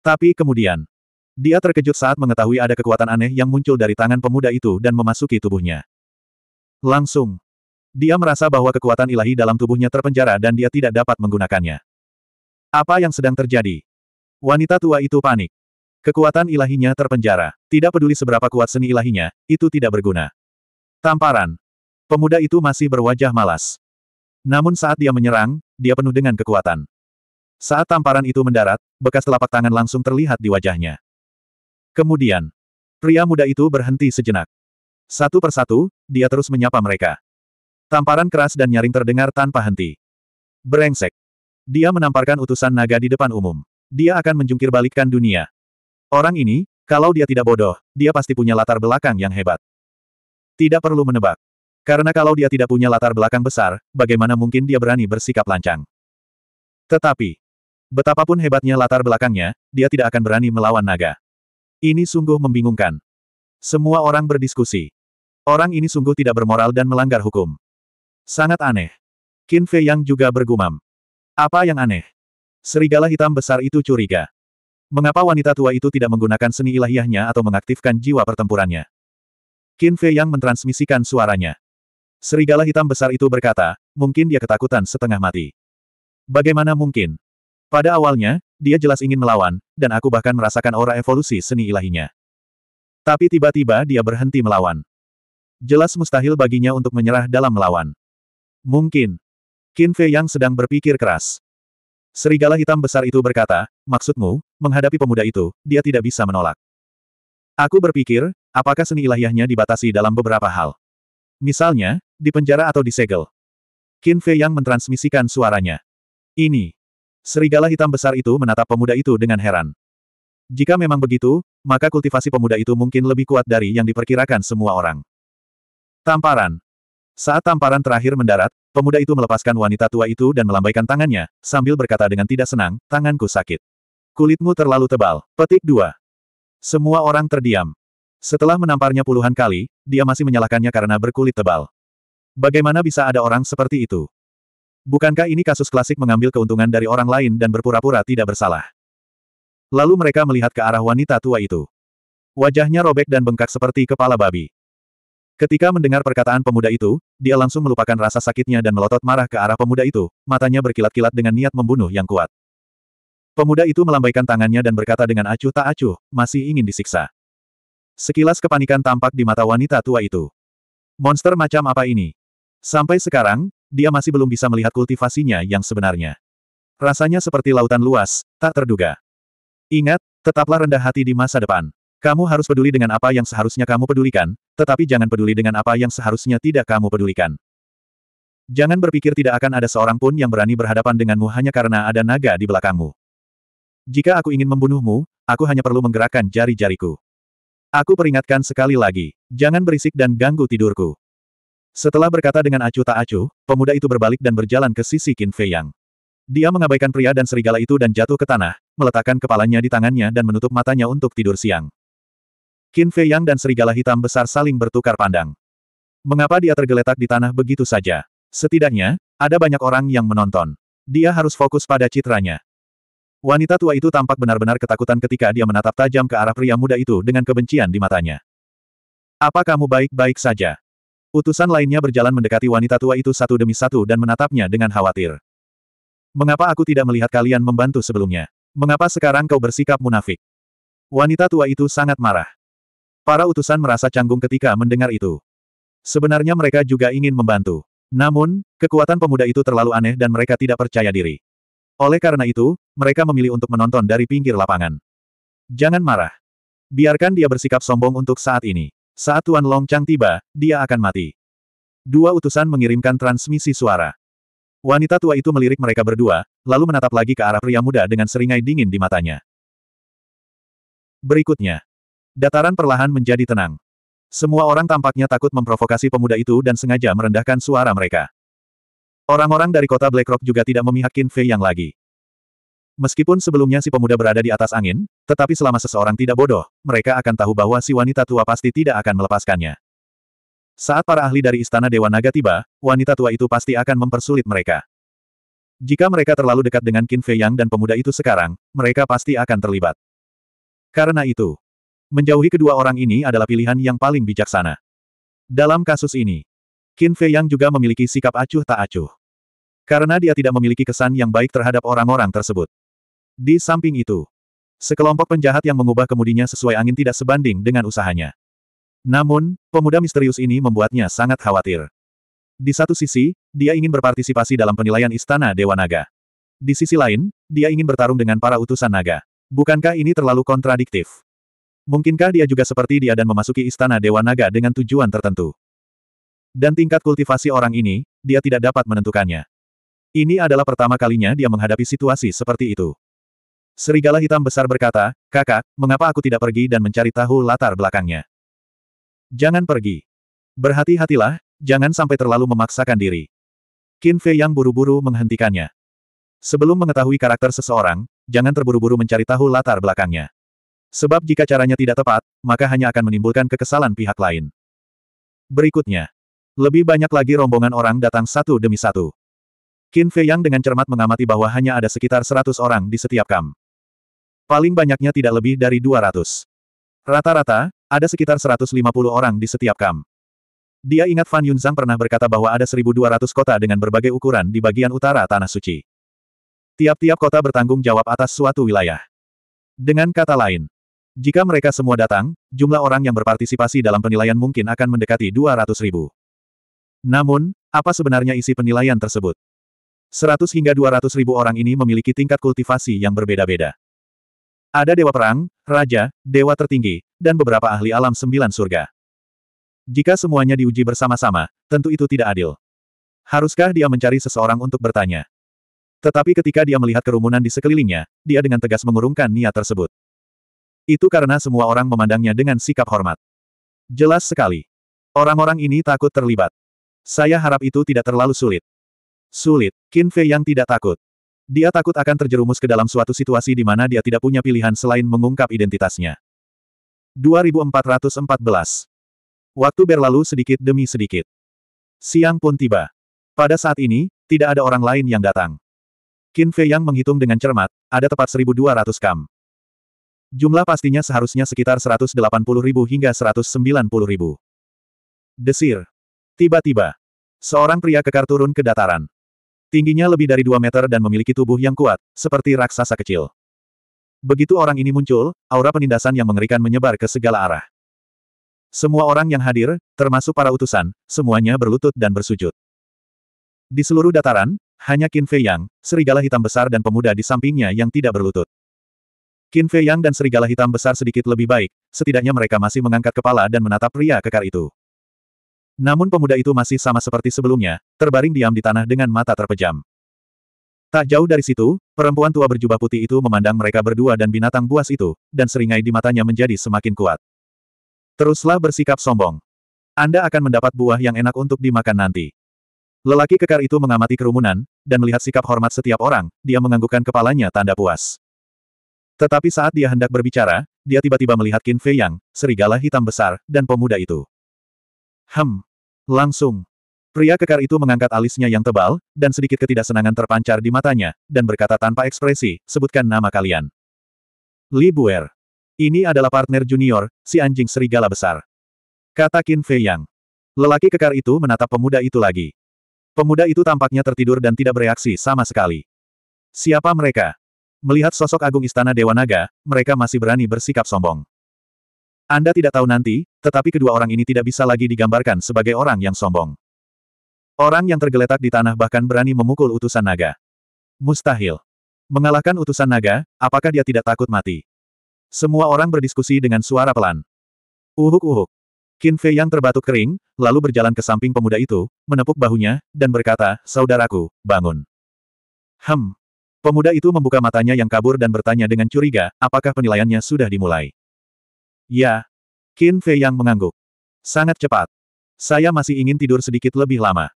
Tapi kemudian, dia terkejut saat mengetahui ada kekuatan aneh yang muncul dari tangan pemuda itu dan memasuki tubuhnya. Langsung, dia merasa bahwa kekuatan ilahi dalam tubuhnya terpenjara dan dia tidak dapat menggunakannya. Apa yang sedang terjadi? Wanita tua itu panik. Kekuatan ilahinya terpenjara. Tidak peduli seberapa kuat seni ilahinya, itu tidak berguna. Tamparan. Pemuda itu masih berwajah malas. Namun saat dia menyerang, dia penuh dengan kekuatan. Saat tamparan itu mendarat, bekas telapak tangan langsung terlihat di wajahnya. Kemudian, pria muda itu berhenti sejenak. Satu persatu, dia terus menyapa mereka. Tamparan keras dan nyaring terdengar tanpa henti. Berengsek. Dia menamparkan utusan naga di depan umum. Dia akan menjungkirbalikkan dunia. Orang ini, kalau dia tidak bodoh, dia pasti punya latar belakang yang hebat. Tidak perlu menebak. Karena kalau dia tidak punya latar belakang besar, bagaimana mungkin dia berani bersikap lancang? Tetapi, betapapun hebatnya latar belakangnya, dia tidak akan berani melawan naga. Ini sungguh membingungkan. Semua orang berdiskusi. Orang ini sungguh tidak bermoral dan melanggar hukum. Sangat aneh. Qin Fei Yang juga bergumam. Apa yang aneh? Serigala hitam besar itu curiga. Mengapa wanita tua itu tidak menggunakan seni ilahiyahnya atau mengaktifkan jiwa pertempurannya? Qin Fei Yang mentransmisikan suaranya. Serigala hitam besar itu berkata, mungkin dia ketakutan setengah mati. Bagaimana mungkin? Pada awalnya, dia jelas ingin melawan, dan aku bahkan merasakan aura evolusi seni ilahinya. Tapi tiba-tiba dia berhenti melawan. Jelas mustahil baginya untuk menyerah dalam melawan. Mungkin. Qin Fei yang sedang berpikir keras. Serigala hitam besar itu berkata, maksudmu, menghadapi pemuda itu, dia tidak bisa menolak. Aku berpikir, apakah seni ilahiyahnya dibatasi dalam beberapa hal. Misalnya, di penjara atau disegel. Qin Fei yang mentransmisikan suaranya. Ini. Serigala hitam besar itu menatap pemuda itu dengan heran. Jika memang begitu, maka kultivasi pemuda itu mungkin lebih kuat dari yang diperkirakan semua orang. Tamparan. Saat tamparan terakhir mendarat, pemuda itu melepaskan wanita tua itu dan melambaikan tangannya, sambil berkata dengan tidak senang, tanganku sakit. Kulitmu terlalu tebal. Petik 2. Semua orang terdiam. Setelah menamparnya puluhan kali, dia masih menyalahkannya karena berkulit tebal. Bagaimana bisa ada orang seperti itu? Bukankah ini kasus klasik mengambil keuntungan dari orang lain dan berpura-pura tidak bersalah? Lalu mereka melihat ke arah wanita tua itu. Wajahnya robek dan bengkak seperti kepala babi. Ketika mendengar perkataan pemuda itu, dia langsung melupakan rasa sakitnya dan melotot marah ke arah pemuda itu, matanya berkilat-kilat dengan niat membunuh yang kuat. Pemuda itu melambaikan tangannya dan berkata dengan acuh tak acuh, masih ingin disiksa. Sekilas kepanikan tampak di mata wanita tua itu. Monster macam apa ini? Sampai sekarang, dia masih belum bisa melihat kultivasinya yang sebenarnya. Rasanya seperti lautan luas, tak terduga. Ingat, tetaplah rendah hati di masa depan. Kamu harus peduli dengan apa yang seharusnya kamu pedulikan, tetapi jangan peduli dengan apa yang seharusnya tidak kamu pedulikan. Jangan berpikir tidak akan ada seorang pun yang berani berhadapan denganmu hanya karena ada naga di belakangmu. Jika aku ingin membunuhmu, aku hanya perlu menggerakkan jari-jariku. Aku peringatkan sekali lagi, jangan berisik dan ganggu tidurku. Setelah berkata dengan acuh tak acuh, pemuda itu berbalik dan berjalan ke sisi Qin Fei Yang. Dia mengabaikan pria dan serigala itu dan jatuh ke tanah, meletakkan kepalanya di tangannya dan menutup matanya untuk tidur siang. Qin Fei Yang dan serigala hitam besar saling bertukar pandang. Mengapa dia tergeletak di tanah begitu saja? Setidaknya, ada banyak orang yang menonton. Dia harus fokus pada citranya. Wanita tua itu tampak benar-benar ketakutan ketika dia menatap tajam ke arah pria muda itu dengan kebencian di matanya. Apa kamu baik-baik saja? Utusan lainnya berjalan mendekati wanita tua itu satu demi satu dan menatapnya dengan khawatir. Mengapa aku tidak melihat kalian membantu sebelumnya? Mengapa sekarang kau bersikap munafik? Wanita tua itu sangat marah. Para utusan merasa canggung ketika mendengar itu. Sebenarnya mereka juga ingin membantu. Namun, kekuatan pemuda itu terlalu aneh dan mereka tidak percaya diri. Oleh karena itu, mereka memilih untuk menonton dari pinggir lapangan. Jangan marah. Biarkan dia bersikap sombong untuk saat ini. Saat Tuan Long Chang tiba, dia akan mati. Dua utusan mengirimkan transmisi suara. Wanita tua itu melirik mereka berdua, lalu menatap lagi ke arah pria muda dengan seringai dingin di matanya. Berikutnya. Dataran perlahan menjadi tenang. Semua orang tampaknya takut memprovokasi pemuda itu dan sengaja merendahkan suara mereka. Orang-orang dari kota Blackrock juga tidak memihak Qin Fei Yang lagi. Meskipun sebelumnya si pemuda berada di atas angin, tetapi selama seseorang tidak bodoh, mereka akan tahu bahwa si wanita tua pasti tidak akan melepaskannya. Saat para ahli dari Istana Dewa Naga tiba, wanita tua itu pasti akan mempersulit mereka. Jika mereka terlalu dekat dengan Qin Fei Yang dan pemuda itu sekarang, mereka pasti akan terlibat. Karena itu, menjauhi kedua orang ini adalah pilihan yang paling bijaksana. Dalam kasus ini, Qin Fei Yang juga memiliki sikap acuh tak acuh. Karena dia tidak memiliki kesan yang baik terhadap orang-orang tersebut. Di samping itu, sekelompok penjahat yang mengubah kemudinya sesuai angin tidak sebanding dengan usahanya. Namun, pemuda misterius ini membuatnya sangat khawatir. Di satu sisi, dia ingin berpartisipasi dalam penilaian istana Dewa Naga. Di sisi lain, dia ingin bertarung dengan para utusan naga. Bukankah ini terlalu kontradiktif? Mungkinkah dia juga seperti dia dan memasuki istana Dewa Naga dengan tujuan tertentu? Dan tingkat kultivasi orang ini, dia tidak dapat menentukannya. Ini adalah pertama kalinya dia menghadapi situasi seperti itu. Serigala hitam besar berkata, kakak, mengapa aku tidak pergi dan mencari tahu latar belakangnya? Jangan pergi. Berhati-hatilah, jangan sampai terlalu memaksakan diri. Qin Fei yang buru-buru menghentikannya. Sebelum mengetahui karakter seseorang, jangan terburu-buru mencari tahu latar belakangnya. Sebab jika caranya tidak tepat, maka hanya akan menimbulkan kekesalan pihak lain. Berikutnya. Lebih banyak lagi rombongan orang datang satu demi satu. Qin Fei Yang dengan cermat mengamati bahwa hanya ada sekitar 100 orang di setiap kam. Paling banyaknya tidak lebih dari 200. Rata-rata, ada sekitar 150 orang di setiap kam. Dia ingat Fan Yunzang pernah berkata bahwa ada 1.200 kota dengan berbagai ukuran di bagian utara Tanah Suci. Tiap-tiap kota bertanggung jawab atas suatu wilayah. Dengan kata lain, jika mereka semua datang, jumlah orang yang berpartisipasi dalam penilaian mungkin akan mendekati 200 ribu. Namun, apa sebenarnya isi penilaian tersebut? 100 hingga 200 ribu orang ini memiliki tingkat kultivasi yang berbeda-beda. Ada dewa perang, raja, dewa tertinggi, dan beberapa ahli alam sembilan surga. Jika semuanya diuji bersama-sama, tentu itu tidak adil. Haruskah dia mencari seseorang untuk bertanya? Tetapi ketika dia melihat kerumunan di sekelilingnya, dia dengan tegas mengurungkan niat tersebut. Itu karena semua orang memandangnya dengan sikap hormat. Jelas sekali. Orang-orang ini takut terlibat. Saya harap itu tidak terlalu sulit. Sulit, Qin Fei yang tidak takut. Dia takut akan terjerumus ke dalam suatu situasi di mana dia tidak punya pilihan selain mengungkap identitasnya. 2414 Waktu berlalu sedikit demi sedikit. Siang pun tiba. Pada saat ini, tidak ada orang lain yang datang. Qin Fei yang menghitung dengan cermat, ada tepat 1200 kam. Jumlah pastinya seharusnya sekitar 180.000 hingga 190.000. Desir. Tiba-tiba, seorang pria kekar turun ke dataran. Tingginya lebih dari 2 meter dan memiliki tubuh yang kuat, seperti raksasa kecil. Begitu orang ini muncul, aura penindasan yang mengerikan menyebar ke segala arah. Semua orang yang hadir, termasuk para utusan, semuanya berlutut dan bersujud. Di seluruh dataran, hanya Qin Fei Yang, serigala hitam besar dan pemuda di sampingnya yang tidak berlutut. Qin Fei Yang dan serigala hitam besar sedikit lebih baik, setidaknya mereka masih mengangkat kepala dan menatap pria kekar itu. Namun pemuda itu masih sama seperti sebelumnya, terbaring diam di tanah dengan mata terpejam. Tak jauh dari situ, perempuan tua berjubah putih itu memandang mereka berdua dan binatang buas itu, dan seringai di matanya menjadi semakin kuat. Teruslah bersikap sombong. Anda akan mendapat buah yang enak untuk dimakan nanti. Lelaki kekar itu mengamati kerumunan, dan melihat sikap hormat setiap orang, dia menganggukkan kepalanya tanda puas. Tetapi saat dia hendak berbicara, dia tiba-tiba melihat Qin Fei Yang, serigala hitam besar, dan pemuda itu. Hem, Langsung. Pria kekar itu mengangkat alisnya yang tebal, dan sedikit ketidaksenangan terpancar di matanya, dan berkata tanpa ekspresi, sebutkan nama kalian. Li Buer. Ini adalah partner junior, si anjing serigala besar. Kata Qin Fei Yang. Lelaki kekar itu menatap pemuda itu lagi. Pemuda itu tampaknya tertidur dan tidak bereaksi sama sekali. Siapa mereka? Melihat sosok agung istana Dewa Naga, mereka masih berani bersikap sombong. Anda tidak tahu nanti, tetapi kedua orang ini tidak bisa lagi digambarkan sebagai orang yang sombong. Orang yang tergeletak di tanah bahkan berani memukul utusan naga. Mustahil. Mengalahkan utusan naga, apakah dia tidak takut mati? Semua orang berdiskusi dengan suara pelan. Uhuk-uhuk. Qin Fei yang terbatuk kering, lalu berjalan ke samping pemuda itu, menepuk bahunya, dan berkata, Saudaraku, bangun. Hem. Pemuda itu membuka matanya yang kabur dan bertanya dengan curiga, apakah penilaiannya sudah dimulai. Ya. Qin Fei yang mengangguk. Sangat cepat. Saya masih ingin tidur sedikit lebih lama.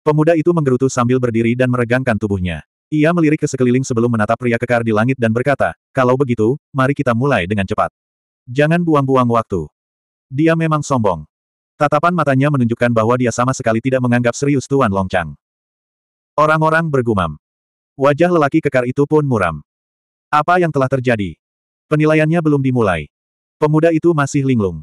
Pemuda itu menggerutu sambil berdiri dan meregangkan tubuhnya. Ia melirik ke sekeliling sebelum menatap pria kekar di langit dan berkata, kalau begitu, mari kita mulai dengan cepat. Jangan buang-buang waktu. Dia memang sombong. Tatapan matanya menunjukkan bahwa dia sama sekali tidak menganggap serius Tuan Longchang. Orang-orang bergumam. Wajah lelaki kekar itu pun muram. Apa yang telah terjadi? Penilaiannya belum dimulai. Pemuda itu masih linglung.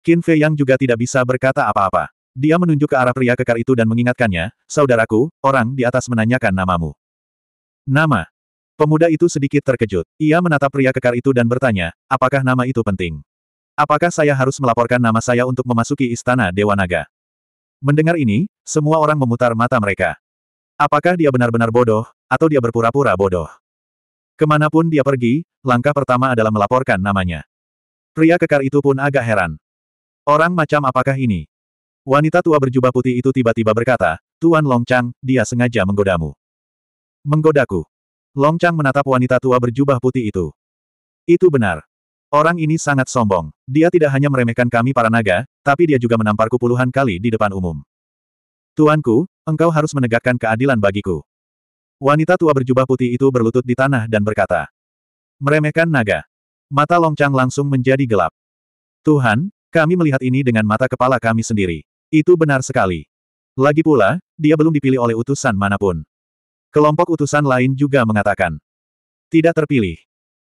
Qin Fei Yang juga tidak bisa berkata apa-apa. Dia menunjuk ke arah pria kekar itu dan mengingatkannya, saudaraku, orang di atas menanyakan namamu. Nama. Pemuda itu sedikit terkejut. Ia menatap pria kekar itu dan bertanya, apakah nama itu penting? Apakah saya harus melaporkan nama saya untuk memasuki istana Dewa Naga? Mendengar ini, semua orang memutar mata mereka. Apakah dia benar-benar bodoh, atau dia berpura-pura bodoh? Kemanapun dia pergi, langkah pertama adalah melaporkan namanya. Pria kekar itu pun agak heran. Orang macam apakah ini? Wanita tua berjubah putih itu tiba-tiba berkata, Tuan Longchang, dia sengaja menggodamu. Menggodaku. Longchang menatap wanita tua berjubah putih itu. Itu benar. Orang ini sangat sombong. Dia tidak hanya meremehkan kami para naga, tapi dia juga menamparku puluhan kali di depan umum. Tuanku, engkau harus menegakkan keadilan bagiku. Wanita tua berjubah putih itu berlutut di tanah dan berkata, Meremehkan naga. Mata Longcang langsung menjadi gelap. Tuhan, kami melihat ini dengan mata kepala kami sendiri. Itu benar sekali. Lagi pula, dia belum dipilih oleh utusan manapun. Kelompok utusan lain juga mengatakan. Tidak terpilih.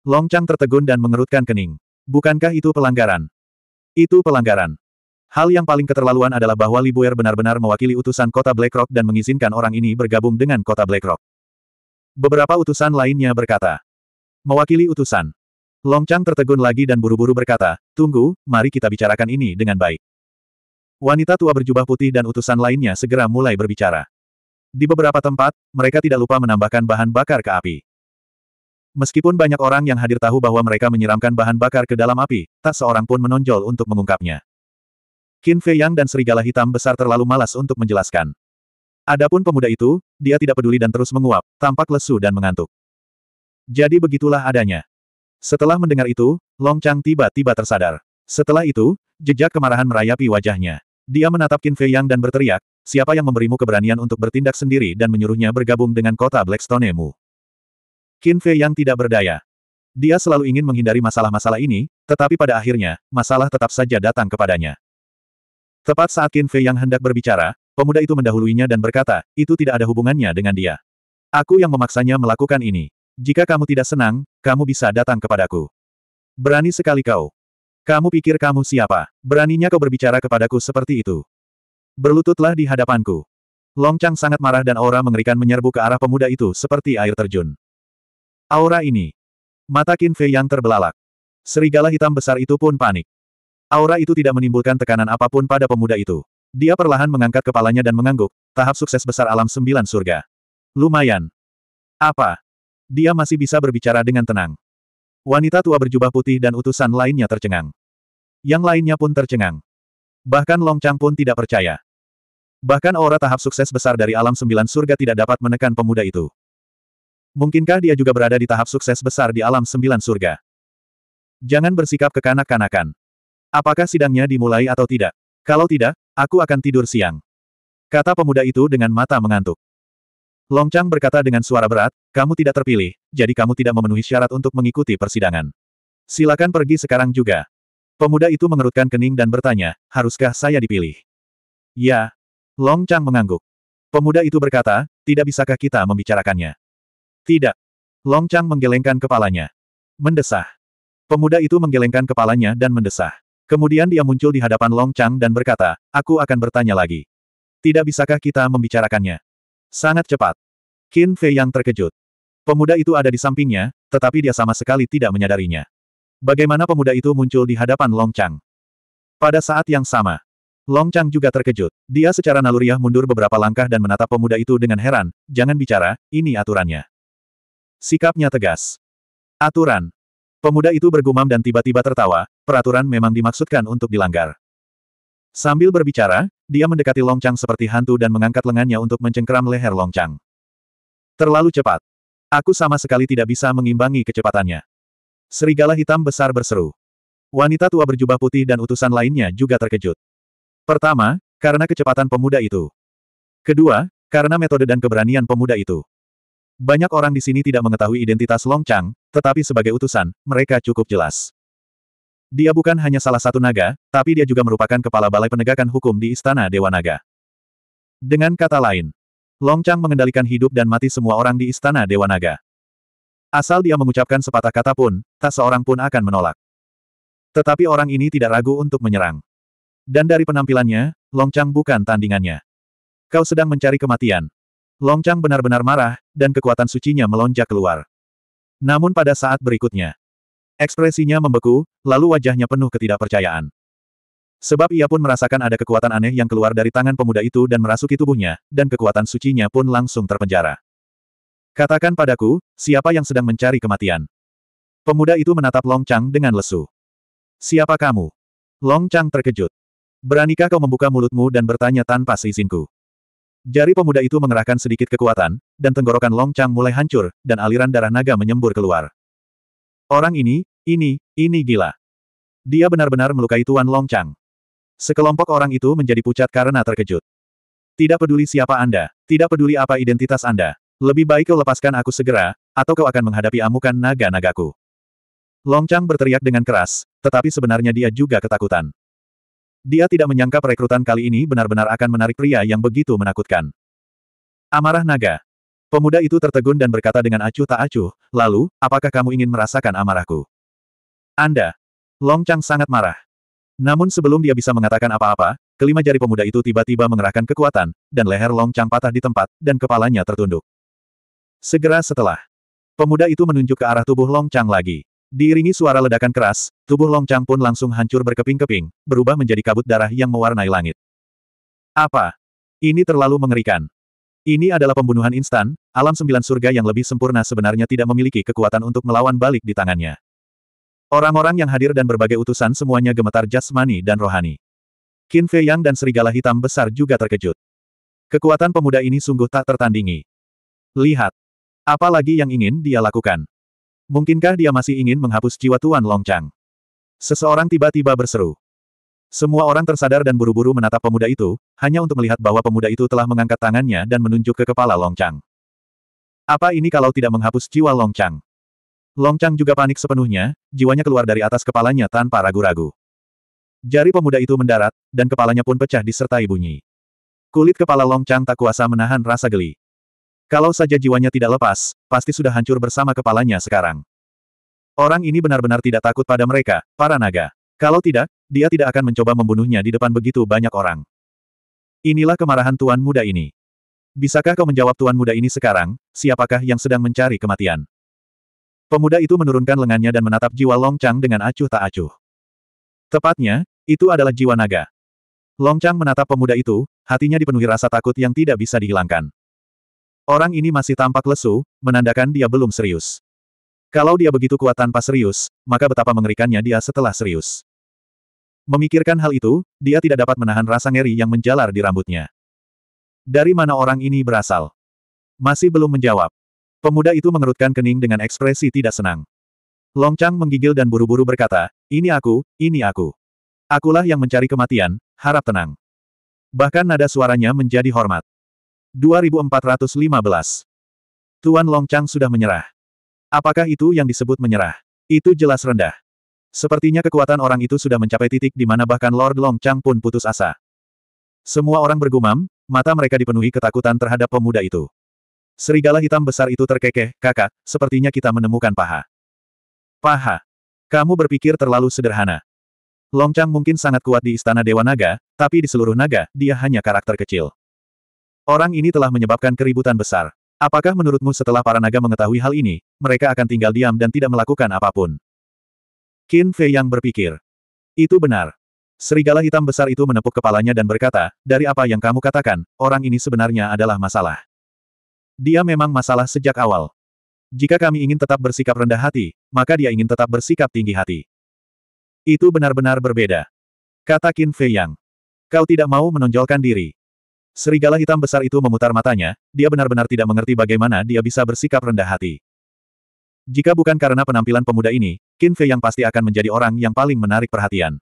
Longcang tertegun dan mengerutkan kening. Bukankah itu pelanggaran? Itu pelanggaran. Hal yang paling keterlaluan adalah bahwa Libuer benar-benar mewakili utusan kota Blackrock dan mengizinkan orang ini bergabung dengan kota Blackrock. Beberapa utusan lainnya berkata. Mewakili utusan. Long Chang tertegun lagi dan buru-buru berkata, Tunggu, mari kita bicarakan ini dengan baik. Wanita tua berjubah putih dan utusan lainnya segera mulai berbicara. Di beberapa tempat, mereka tidak lupa menambahkan bahan bakar ke api. Meskipun banyak orang yang hadir tahu bahwa mereka menyiramkan bahan bakar ke dalam api, tak seorang pun menonjol untuk mengungkapnya. Qin Fei Yang dan serigala hitam besar terlalu malas untuk menjelaskan. Adapun pemuda itu, dia tidak peduli dan terus menguap, tampak lesu dan mengantuk. Jadi begitulah adanya. Setelah mendengar itu, Long Chang tiba-tiba tersadar. Setelah itu, jejak kemarahan merayapi wajahnya. Dia menatap Qin Fei Yang dan berteriak, siapa yang memberimu keberanian untuk bertindak sendiri dan menyuruhnya bergabung dengan kota Blackstone-mu? Qin Fei Yang tidak berdaya. Dia selalu ingin menghindari masalah-masalah ini, tetapi pada akhirnya, masalah tetap saja datang kepadanya. Tepat saat Qin Fei Yang hendak berbicara, pemuda itu mendahuluinya dan berkata, itu tidak ada hubungannya dengan dia. Aku yang memaksanya melakukan ini. Jika kamu tidak senang, kamu bisa datang kepadaku. Berani sekali kau. Kamu pikir kamu siapa? Beraninya kau berbicara kepadaku seperti itu. Berlututlah di hadapanku. Longchang sangat marah dan aura mengerikan menyerbu ke arah pemuda itu seperti air terjun. Aura ini. Mata Qin Fei yang terbelalak. Serigala hitam besar itu pun panik. Aura itu tidak menimbulkan tekanan apapun pada pemuda itu. Dia perlahan mengangkat kepalanya dan mengangguk, tahap sukses besar alam sembilan surga. Lumayan. Apa? Dia masih bisa berbicara dengan tenang. Wanita tua berjubah putih dan utusan lainnya tercengang. Yang lainnya pun tercengang. Bahkan Long Chang pun tidak percaya. Bahkan aura tahap sukses besar dari alam sembilan surga tidak dapat menekan pemuda itu. Mungkinkah dia juga berada di tahap sukses besar di alam sembilan surga? Jangan bersikap kekanak-kanakan. Apakah sidangnya dimulai atau tidak? Kalau tidak, aku akan tidur siang. Kata pemuda itu dengan mata mengantuk. Long Chang berkata dengan suara berat, kamu tidak terpilih, jadi kamu tidak memenuhi syarat untuk mengikuti persidangan. Silakan pergi sekarang juga. Pemuda itu mengerutkan kening dan bertanya, haruskah saya dipilih? Ya. Long Chang mengangguk. Pemuda itu berkata, tidak bisakah kita membicarakannya? Tidak. Long Chang menggelengkan kepalanya. Mendesah. Pemuda itu menggelengkan kepalanya dan mendesah. Kemudian dia muncul di hadapan Long Chang dan berkata, aku akan bertanya lagi. Tidak bisakah kita membicarakannya? Sangat cepat. Qin Fei yang terkejut. Pemuda itu ada di sampingnya, tetapi dia sama sekali tidak menyadarinya. Bagaimana pemuda itu muncul di hadapan Long Chang? Pada saat yang sama, Long Chang juga terkejut. Dia secara naluriah mundur beberapa langkah dan menatap pemuda itu dengan heran, jangan bicara, ini aturannya. Sikapnya tegas. Aturan. Pemuda itu bergumam dan tiba-tiba tertawa, peraturan memang dimaksudkan untuk dilanggar. Sambil berbicara, dia mendekati Longcang seperti hantu dan mengangkat lengannya untuk mencengkeram leher Longcang. Terlalu cepat. Aku sama sekali tidak bisa mengimbangi kecepatannya. Serigala hitam besar berseru. Wanita tua berjubah putih dan utusan lainnya juga terkejut. Pertama, karena kecepatan pemuda itu. Kedua, karena metode dan keberanian pemuda itu. Banyak orang di sini tidak mengetahui identitas Long Chang, tetapi sebagai utusan, mereka cukup jelas. Dia bukan hanya salah satu naga, tapi dia juga merupakan kepala balai penegakan hukum di Istana Dewa Naga. Dengan kata lain, Long Chang mengendalikan hidup dan mati semua orang di Istana Dewa Naga. Asal dia mengucapkan sepatah kata pun, tak seorang pun akan menolak. Tetapi orang ini tidak ragu untuk menyerang. Dan dari penampilannya, Long Chang bukan tandingannya. Kau sedang mencari kematian. Long Chang benar-benar marah, dan kekuatan sucinya melonjak keluar. Namun pada saat berikutnya, Ekspresinya membeku, lalu wajahnya penuh ketidakpercayaan. Sebab ia pun merasakan ada kekuatan aneh yang keluar dari tangan pemuda itu dan merasuki tubuhnya, dan kekuatan sucinya pun langsung terpenjara. Katakan padaku, siapa yang sedang mencari kematian? Pemuda itu menatap Long Chang dengan lesu. Siapa kamu? Long Chang terkejut. Beranikah kau membuka mulutmu dan bertanya tanpa seizinku? Jari pemuda itu mengerahkan sedikit kekuatan, dan tenggorokan Long Chang mulai hancur, dan aliran darah naga menyembur keluar. Orang ini, ini, ini gila. Dia benar-benar melukai Tuan Longchang. Sekelompok orang itu menjadi pucat karena terkejut. Tidak peduli siapa Anda, tidak peduli apa identitas Anda. Lebih baik kau lepaskan aku segera, atau kau akan menghadapi amukan naga-nagaku. Longchang berteriak dengan keras, tetapi sebenarnya dia juga ketakutan. Dia tidak menyangka perekrutan kali ini benar-benar akan menarik pria yang begitu menakutkan. Amarah naga, Pemuda itu tertegun dan berkata dengan acuh tak acuh, lalu, apakah kamu ingin merasakan amarahku? Anda! Long Chang sangat marah. Namun sebelum dia bisa mengatakan apa-apa, kelima jari pemuda itu tiba-tiba mengerahkan kekuatan, dan leher Long Chang patah di tempat, dan kepalanya tertunduk. Segera setelah, pemuda itu menunjuk ke arah tubuh Long Chang lagi. Diiringi suara ledakan keras, tubuh Long Chang pun langsung hancur berkeping-keping, berubah menjadi kabut darah yang mewarnai langit. Apa? Ini terlalu mengerikan. Ini adalah pembunuhan instan, alam sembilan surga yang lebih sempurna sebenarnya tidak memiliki kekuatan untuk melawan balik di tangannya. Orang-orang yang hadir dan berbagai utusan semuanya gemetar jasmani dan rohani. Qin Fei Yang dan serigala hitam besar juga terkejut. Kekuatan pemuda ini sungguh tak tertandingi. Lihat. Apa lagi yang ingin dia lakukan? Mungkinkah dia masih ingin menghapus jiwa Tuan Longchang? Seseorang tiba-tiba berseru. Semua orang tersadar dan buru-buru menatap pemuda itu, hanya untuk melihat bahwa pemuda itu telah mengangkat tangannya dan menunjuk ke kepala Long Chang. Apa ini kalau tidak menghapus jiwa Long Chang? Long Chang juga panik sepenuhnya, jiwanya keluar dari atas kepalanya tanpa ragu-ragu. Jari pemuda itu mendarat, dan kepalanya pun pecah disertai bunyi. Kulit kepala Long Chang tak kuasa menahan rasa geli. Kalau saja jiwanya tidak lepas, pasti sudah hancur bersama kepalanya sekarang. Orang ini benar-benar tidak takut pada mereka, para naga. Kalau tidak, dia tidak akan mencoba membunuhnya di depan begitu banyak orang. Inilah kemarahan tuan muda ini. Bisakah kau menjawab tuan muda ini sekarang, siapakah yang sedang mencari kematian? Pemuda itu menurunkan lengannya dan menatap jiwa Long Chang dengan acuh tak acuh. Tepatnya, itu adalah jiwa naga. Long Chang menatap pemuda itu, hatinya dipenuhi rasa takut yang tidak bisa dihilangkan. Orang ini masih tampak lesu, menandakan dia belum serius. Kalau dia begitu kuat tanpa serius, maka betapa mengerikannya dia setelah serius. Memikirkan hal itu, dia tidak dapat menahan rasa ngeri yang menjalar di rambutnya. Dari mana orang ini berasal? Masih belum menjawab. Pemuda itu mengerutkan kening dengan ekspresi tidak senang. Long Chang menggigil dan buru-buru berkata, ini aku, ini aku. Akulah yang mencari kematian, harap tenang. Bahkan nada suaranya menjadi hormat. 2415. Tuan Long Chang sudah menyerah. Apakah itu yang disebut menyerah? Itu jelas rendah. Sepertinya kekuatan orang itu sudah mencapai titik di mana bahkan Lord Longchang pun putus asa. Semua orang bergumam, mata mereka dipenuhi ketakutan terhadap pemuda itu. Serigala hitam besar itu terkekeh, kakak, sepertinya kita menemukan paha. Paha. Kamu berpikir terlalu sederhana. Longchang mungkin sangat kuat di Istana Dewa Naga, tapi di seluruh naga, dia hanya karakter kecil. Orang ini telah menyebabkan keributan besar. Apakah menurutmu setelah para naga mengetahui hal ini, mereka akan tinggal diam dan tidak melakukan apapun? Qin Fei yang berpikir. Itu benar. Serigala hitam besar itu menepuk kepalanya dan berkata, dari apa yang kamu katakan, orang ini sebenarnya adalah masalah. Dia memang masalah sejak awal. Jika kami ingin tetap bersikap rendah hati, maka dia ingin tetap bersikap tinggi hati. Itu benar-benar berbeda. Kata Qin Fei Yang. Kau tidak mau menonjolkan diri. Serigala hitam besar itu memutar matanya, dia benar-benar tidak mengerti bagaimana dia bisa bersikap rendah hati. Jika bukan karena penampilan pemuda ini, Qin Fei yang pasti akan menjadi orang yang paling menarik perhatian.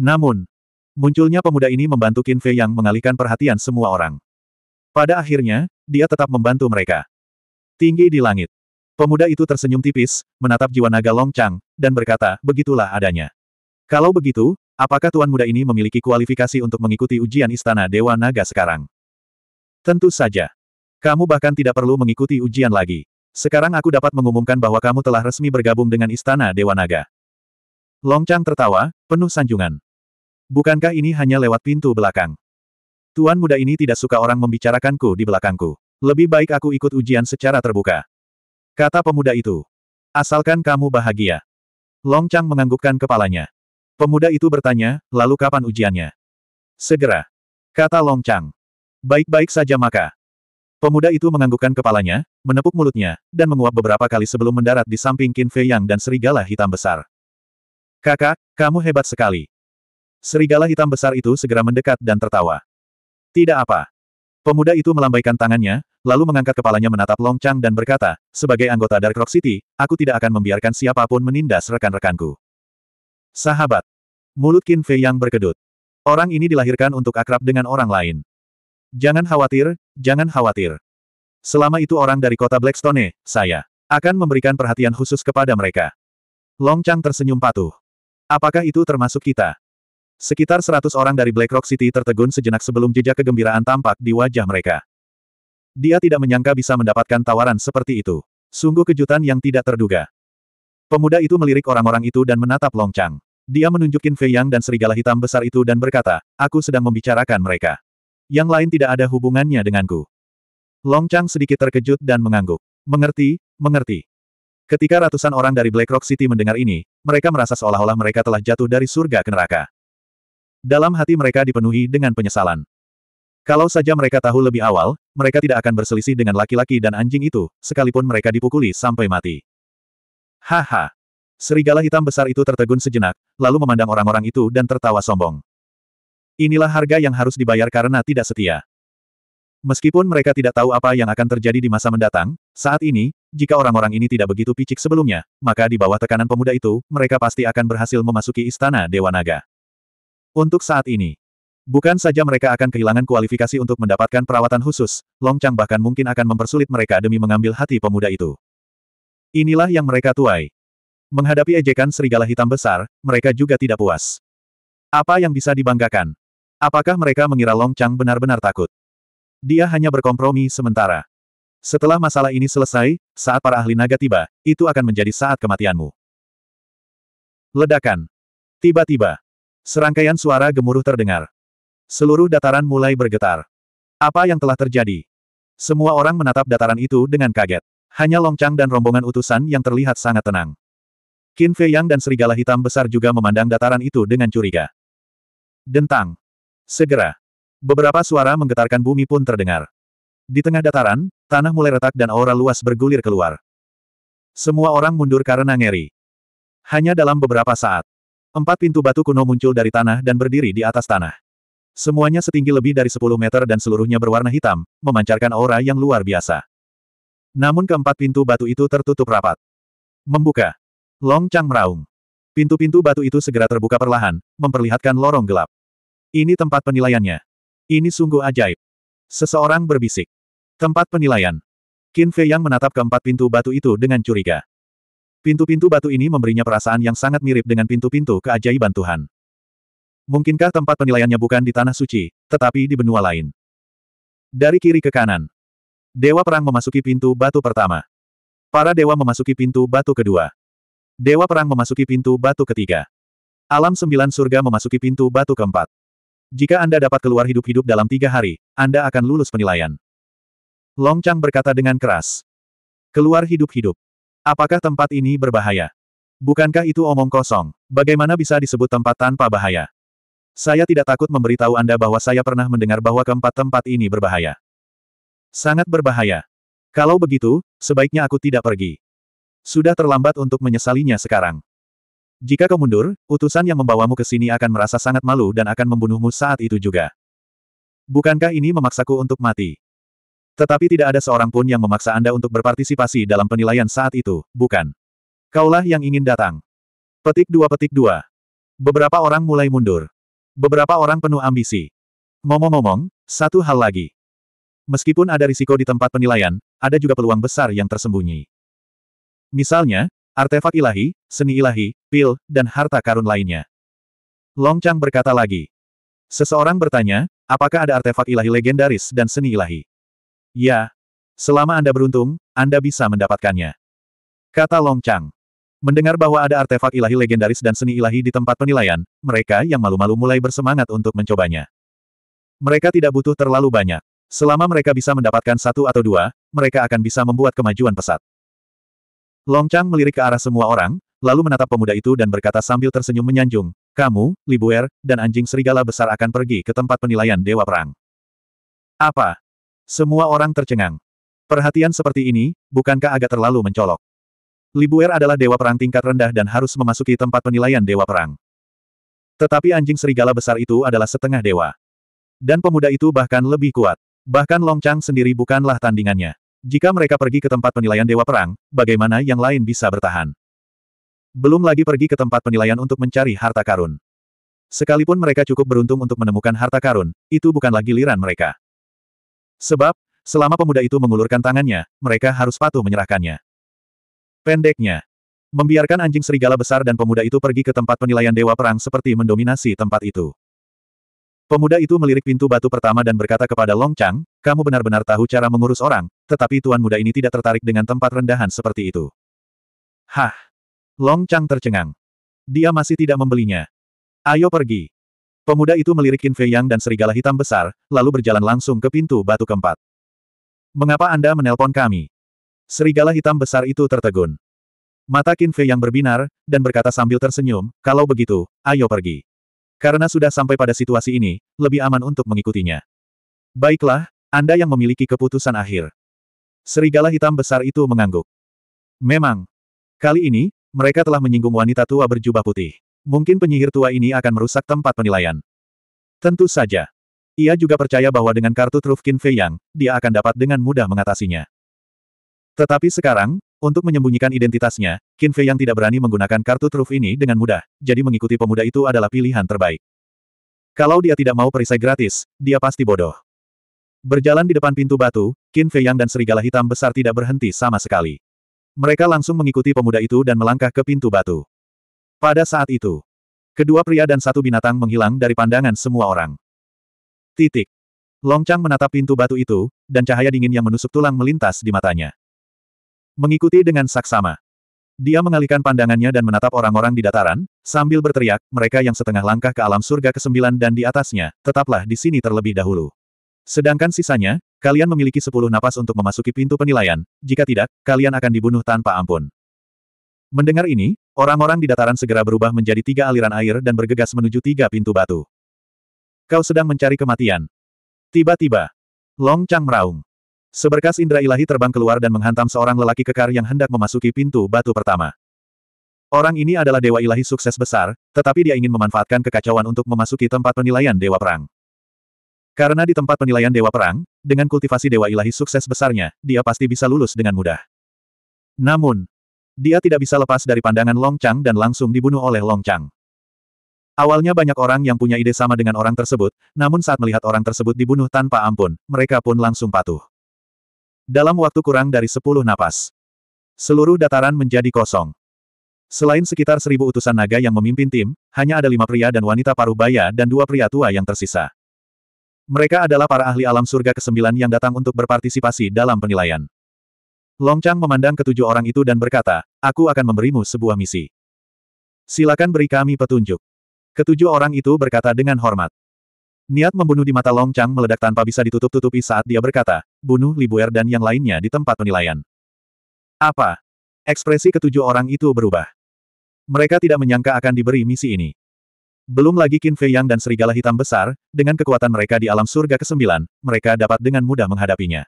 Namun, munculnya pemuda ini membantu Qin Fei yang mengalihkan perhatian semua orang. Pada akhirnya, dia tetap membantu mereka. Tinggi di langit. Pemuda itu tersenyum tipis, menatap jiwa naga Long Chang, dan berkata, begitulah adanya. Kalau begitu, apakah tuan muda ini memiliki kualifikasi untuk mengikuti ujian Istana Dewa Naga sekarang? Tentu saja. Kamu bahkan tidak perlu mengikuti ujian lagi. Sekarang aku dapat mengumumkan bahwa kamu telah resmi bergabung dengan Istana Dewa Naga. Long Chang tertawa, penuh sanjungan. Bukankah ini hanya lewat pintu belakang? Tuan muda ini tidak suka orang membicarakanku di belakangku. Lebih baik aku ikut ujian secara terbuka. Kata pemuda itu. Asalkan kamu bahagia. Long Chang menganggukkan kepalanya. Pemuda itu bertanya, lalu kapan ujiannya? Segera. Kata Long Chang. Baik-baik saja maka. Pemuda itu menganggukkan kepalanya, menepuk mulutnya, dan menguap beberapa kali sebelum mendarat di samping Qin Fei Yang dan serigala hitam besar. Kakak, kamu hebat sekali. Serigala hitam besar itu segera mendekat dan tertawa. Tidak apa. Pemuda itu melambaikan tangannya, lalu mengangkat kepalanya menatap Long Chang dan berkata, sebagai anggota Dark Rock City, aku tidak akan membiarkan siapapun menindas rekan-rekanku. Sahabat. Mulut Qin Fei Yang berkedut. Orang ini dilahirkan untuk akrab dengan orang lain. Jangan khawatir, jangan khawatir. Selama itu orang dari kota Blackstone, saya akan memberikan perhatian khusus kepada mereka. Long Chang tersenyum patuh. Apakah itu termasuk kita? Sekitar seratus orang dari Blackrock City tertegun sejenak sebelum jejak kegembiraan tampak di wajah mereka. Dia tidak menyangka bisa mendapatkan tawaran seperti itu. Sungguh kejutan yang tidak terduga. Pemuda itu melirik orang-orang itu dan menatap Long Chang. Dia menunjukkan Fei Yang dan serigala hitam besar itu dan berkata, aku sedang membicarakan mereka yang lain tidak ada hubungannya denganku. Long Chang sedikit terkejut dan mengangguk. Mengerti, mengerti. Ketika ratusan orang dari Black Rock City mendengar ini, mereka merasa seolah-olah mereka telah jatuh dari surga ke neraka. Dalam hati mereka dipenuhi dengan penyesalan. Kalau saja mereka tahu lebih awal, mereka tidak akan berselisih dengan laki-laki dan anjing itu, sekalipun mereka dipukuli sampai mati. Haha. Serigala hitam besar itu tertegun sejenak, lalu memandang orang-orang itu dan tertawa sombong. Inilah harga yang harus dibayar karena tidak setia. Meskipun mereka tidak tahu apa yang akan terjadi di masa mendatang, saat ini, jika orang-orang ini tidak begitu picik sebelumnya, maka di bawah tekanan pemuda itu, mereka pasti akan berhasil memasuki istana Dewa Naga. Untuk saat ini, bukan saja mereka akan kehilangan kualifikasi untuk mendapatkan perawatan khusus, Long Chang bahkan mungkin akan mempersulit mereka demi mengambil hati pemuda itu. Inilah yang mereka tuai. Menghadapi ejekan serigala hitam besar, mereka juga tidak puas. Apa yang bisa dibanggakan? Apakah mereka mengira Long Chang benar-benar takut? Dia hanya berkompromi sementara. Setelah masalah ini selesai, saat para ahli naga tiba, itu akan menjadi saat kematianmu. Ledakan. Tiba-tiba. Serangkaian suara gemuruh terdengar. Seluruh dataran mulai bergetar. Apa yang telah terjadi? Semua orang menatap dataran itu dengan kaget. Hanya Long Chang dan rombongan utusan yang terlihat sangat tenang. Qin Fei Yang dan serigala hitam besar juga memandang dataran itu dengan curiga. Dentang. Segera. Beberapa suara menggetarkan bumi pun terdengar. Di tengah dataran, tanah mulai retak dan aura luas bergulir keluar. Semua orang mundur karena ngeri. Hanya dalam beberapa saat, empat pintu batu kuno muncul dari tanah dan berdiri di atas tanah. Semuanya setinggi lebih dari 10 meter dan seluruhnya berwarna hitam, memancarkan aura yang luar biasa. Namun keempat pintu batu itu tertutup rapat. Membuka. Long Chang meraung. Pintu-pintu batu itu segera terbuka perlahan, memperlihatkan lorong gelap. Ini tempat penilaiannya. Ini sungguh ajaib. Seseorang berbisik. Tempat penilaian. Qin Fei yang menatap keempat pintu batu itu dengan curiga. Pintu-pintu batu ini memberinya perasaan yang sangat mirip dengan pintu-pintu keajaiban Tuhan. Mungkinkah tempat penilaiannya bukan di Tanah Suci, tetapi di benua lain? Dari kiri ke kanan. Dewa Perang memasuki pintu batu pertama. Para dewa memasuki pintu batu kedua. Dewa Perang memasuki pintu batu ketiga. Alam sembilan surga memasuki pintu batu keempat. Jika Anda dapat keluar hidup-hidup dalam tiga hari, Anda akan lulus penilaian. Long Chang berkata dengan keras. Keluar hidup-hidup. Apakah tempat ini berbahaya? Bukankah itu omong kosong? Bagaimana bisa disebut tempat tanpa bahaya? Saya tidak takut memberitahu Anda bahwa saya pernah mendengar bahwa keempat tempat ini berbahaya. Sangat berbahaya. Kalau begitu, sebaiknya aku tidak pergi. Sudah terlambat untuk menyesalinya sekarang. Jika kau mundur, utusan yang membawamu ke sini akan merasa sangat malu dan akan membunuhmu saat itu juga. Bukankah ini memaksaku untuk mati? Tetapi tidak ada seorang pun yang memaksa Anda untuk berpartisipasi dalam penilaian saat itu, bukan? Kaulah yang ingin datang. Petik dua petik dua. Beberapa orang mulai mundur. Beberapa orang penuh ambisi. momong ngomong satu hal lagi. Meskipun ada risiko di tempat penilaian, ada juga peluang besar yang tersembunyi. Misalnya, artefak ilahi, seni ilahi, pil, dan harta karun lainnya. Long Chang berkata lagi. Seseorang bertanya, apakah ada artefak ilahi legendaris dan seni ilahi? Ya. Selama Anda beruntung, Anda bisa mendapatkannya. Kata Long Chang. Mendengar bahwa ada artefak ilahi legendaris dan seni ilahi di tempat penilaian, mereka yang malu-malu mulai bersemangat untuk mencobanya. Mereka tidak butuh terlalu banyak. Selama mereka bisa mendapatkan satu atau dua, mereka akan bisa membuat kemajuan pesat. Long Chang melirik ke arah semua orang, lalu menatap pemuda itu dan berkata sambil tersenyum menyanjung, kamu, Libuer, dan anjing serigala besar akan pergi ke tempat penilaian Dewa Perang. Apa? Semua orang tercengang. Perhatian seperti ini, bukankah agak terlalu mencolok? Libuer adalah dewa perang tingkat rendah dan harus memasuki tempat penilaian dewa perang. Tetapi anjing serigala besar itu adalah setengah dewa. Dan pemuda itu bahkan lebih kuat. Bahkan Long Chang sendiri bukanlah tandingannya. Jika mereka pergi ke tempat penilaian Dewa Perang, bagaimana yang lain bisa bertahan? Belum lagi pergi ke tempat penilaian untuk mencari harta karun. Sekalipun mereka cukup beruntung untuk menemukan harta karun, itu bukan lagi giliran mereka. Sebab, selama pemuda itu mengulurkan tangannya, mereka harus patuh menyerahkannya. Pendeknya, Membiarkan anjing serigala besar dan pemuda itu pergi ke tempat penilaian Dewa Perang seperti mendominasi tempat itu. Pemuda itu melirik pintu batu pertama dan berkata kepada Long Chang, kamu benar-benar tahu cara mengurus orang, tetapi tuan muda ini tidak tertarik dengan tempat rendahan seperti itu. Hah! Long Chang tercengang. Dia masih tidak membelinya. Ayo pergi. Pemuda itu melirik Qin Fei Yang dan serigala hitam besar, lalu berjalan langsung ke pintu batu keempat. Mengapa Anda menelpon kami? Serigala hitam besar itu tertegun. Mata Qin Fei Yang berbinar, dan berkata sambil tersenyum, kalau begitu, ayo pergi. Karena sudah sampai pada situasi ini, lebih aman untuk mengikutinya. Baiklah, Anda yang memiliki keputusan akhir serigala hitam besar itu mengangguk. Memang. Kali ini, mereka telah menyinggung wanita tua berjubah putih. Mungkin penyihir tua ini akan merusak tempat penilaian. Tentu saja. Ia juga percaya bahwa dengan kartu Trufkin Fei Yang, dia akan dapat dengan mudah mengatasinya. Tetapi sekarang, untuk menyembunyikan identitasnya, Kin Fei Yang tidak berani menggunakan kartu truf ini dengan mudah, jadi mengikuti pemuda itu adalah pilihan terbaik. Kalau dia tidak mau perisai gratis, dia pasti bodoh. Berjalan di depan pintu batu, Qin Feiyang dan serigala hitam besar tidak berhenti sama sekali. Mereka langsung mengikuti pemuda itu dan melangkah ke pintu batu. Pada saat itu, kedua pria dan satu binatang menghilang dari pandangan semua orang. Titik. Long Chang menatap pintu batu itu, dan cahaya dingin yang menusuk tulang melintas di matanya. Mengikuti dengan saksama. Dia mengalihkan pandangannya dan menatap orang-orang di dataran, sambil berteriak, mereka yang setengah langkah ke alam surga ke-9 dan di atasnya, tetaplah di sini terlebih dahulu. Sedangkan sisanya, kalian memiliki sepuluh napas untuk memasuki pintu penilaian, jika tidak, kalian akan dibunuh tanpa ampun. Mendengar ini, orang-orang di dataran segera berubah menjadi tiga aliran air dan bergegas menuju tiga pintu batu. Kau sedang mencari kematian. Tiba-tiba, Long Chang meraung. Seberkas indra ilahi terbang keluar dan menghantam seorang lelaki kekar yang hendak memasuki pintu batu pertama. Orang ini adalah dewa ilahi sukses besar, tetapi dia ingin memanfaatkan kekacauan untuk memasuki tempat penilaian dewa perang. Karena di tempat penilaian Dewa Perang, dengan kultivasi Dewa Ilahi sukses besarnya, dia pasti bisa lulus dengan mudah. Namun, dia tidak bisa lepas dari pandangan Long Chang dan langsung dibunuh oleh Long Chang. Awalnya banyak orang yang punya ide sama dengan orang tersebut, namun saat melihat orang tersebut dibunuh tanpa ampun, mereka pun langsung patuh. Dalam waktu kurang dari 10 napas, seluruh dataran menjadi kosong. Selain sekitar seribu utusan naga yang memimpin tim, hanya ada lima pria dan wanita paruh baya dan dua pria tua yang tersisa. Mereka adalah para ahli alam surga ke-9 yang datang untuk berpartisipasi dalam penilaian. Longchang memandang ketujuh orang itu dan berkata, aku akan memberimu sebuah misi. Silakan beri kami petunjuk. Ketujuh orang itu berkata dengan hormat. Niat membunuh di mata Longchang meledak tanpa bisa ditutup-tutupi saat dia berkata, bunuh Libuer dan yang lainnya di tempat penilaian. Apa? Ekspresi ketujuh orang itu berubah. Mereka tidak menyangka akan diberi misi ini. Belum lagi Qin Fei Yang dan serigala hitam besar, dengan kekuatan mereka di alam surga ke-9, mereka dapat dengan mudah menghadapinya.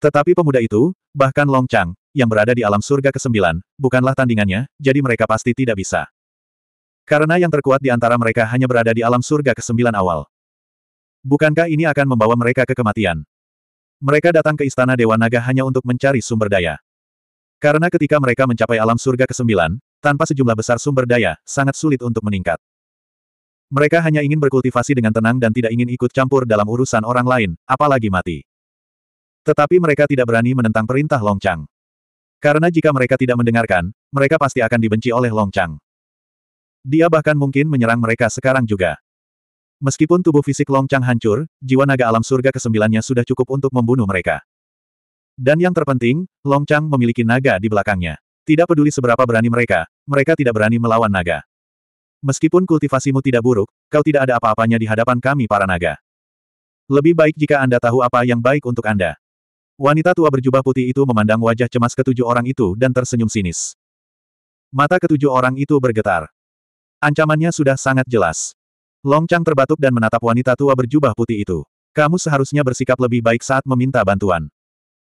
Tetapi pemuda itu, bahkan Long Chang, yang berada di alam surga ke-9, bukanlah tandingannya, jadi mereka pasti tidak bisa. Karena yang terkuat di antara mereka hanya berada di alam surga ke-9 awal. Bukankah ini akan membawa mereka ke kematian? Mereka datang ke Istana Dewa Naga hanya untuk mencari sumber daya. Karena ketika mereka mencapai alam surga ke-9, tanpa sejumlah besar sumber daya, sangat sulit untuk meningkat. Mereka hanya ingin berkultivasi dengan tenang dan tidak ingin ikut campur dalam urusan orang lain, apalagi mati. Tetapi mereka tidak berani menentang perintah Long Chang, Karena jika mereka tidak mendengarkan, mereka pasti akan dibenci oleh Long Chang. Dia bahkan mungkin menyerang mereka sekarang juga. Meskipun tubuh fisik Long Chang hancur, jiwa naga alam surga kesembilannya sudah cukup untuk membunuh mereka. Dan yang terpenting, Long Chang memiliki naga di belakangnya. Tidak peduli seberapa berani mereka, mereka tidak berani melawan naga. Meskipun kultivasimu tidak buruk, kau tidak ada apa-apanya di hadapan kami para naga. Lebih baik jika Anda tahu apa yang baik untuk Anda. Wanita tua berjubah putih itu memandang wajah cemas ketujuh orang itu dan tersenyum sinis. Mata ketujuh orang itu bergetar. Ancamannya sudah sangat jelas. Long Chang terbatuk dan menatap wanita tua berjubah putih itu. Kamu seharusnya bersikap lebih baik saat meminta bantuan.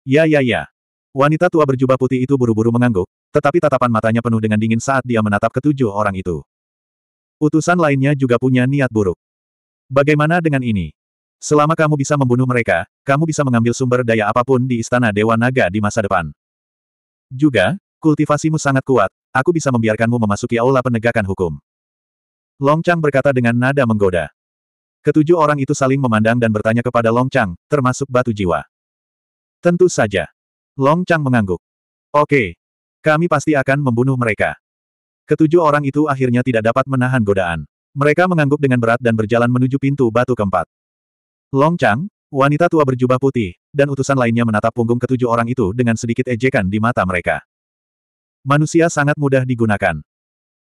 Ya ya ya. Wanita tua berjubah putih itu buru-buru mengangguk, tetapi tatapan matanya penuh dengan dingin saat dia menatap ketujuh orang itu. Utusan lainnya juga punya niat buruk. Bagaimana dengan ini? Selama kamu bisa membunuh mereka, kamu bisa mengambil sumber daya apapun di Istana Dewa Naga di masa depan. Juga, kultivasimu sangat kuat, aku bisa membiarkanmu memasuki aula penegakan hukum. Long Chang berkata dengan nada menggoda. Ketujuh orang itu saling memandang dan bertanya kepada Long Chang, termasuk batu jiwa. Tentu saja. Long Chang mengangguk. Oke. Kami pasti akan membunuh mereka. Ketujuh orang itu akhirnya tidak dapat menahan godaan. Mereka mengangguk dengan berat dan berjalan menuju pintu batu keempat. Long Chang, wanita tua berjubah putih, dan utusan lainnya menatap punggung ketujuh orang itu dengan sedikit ejekan di mata mereka. Manusia sangat mudah digunakan.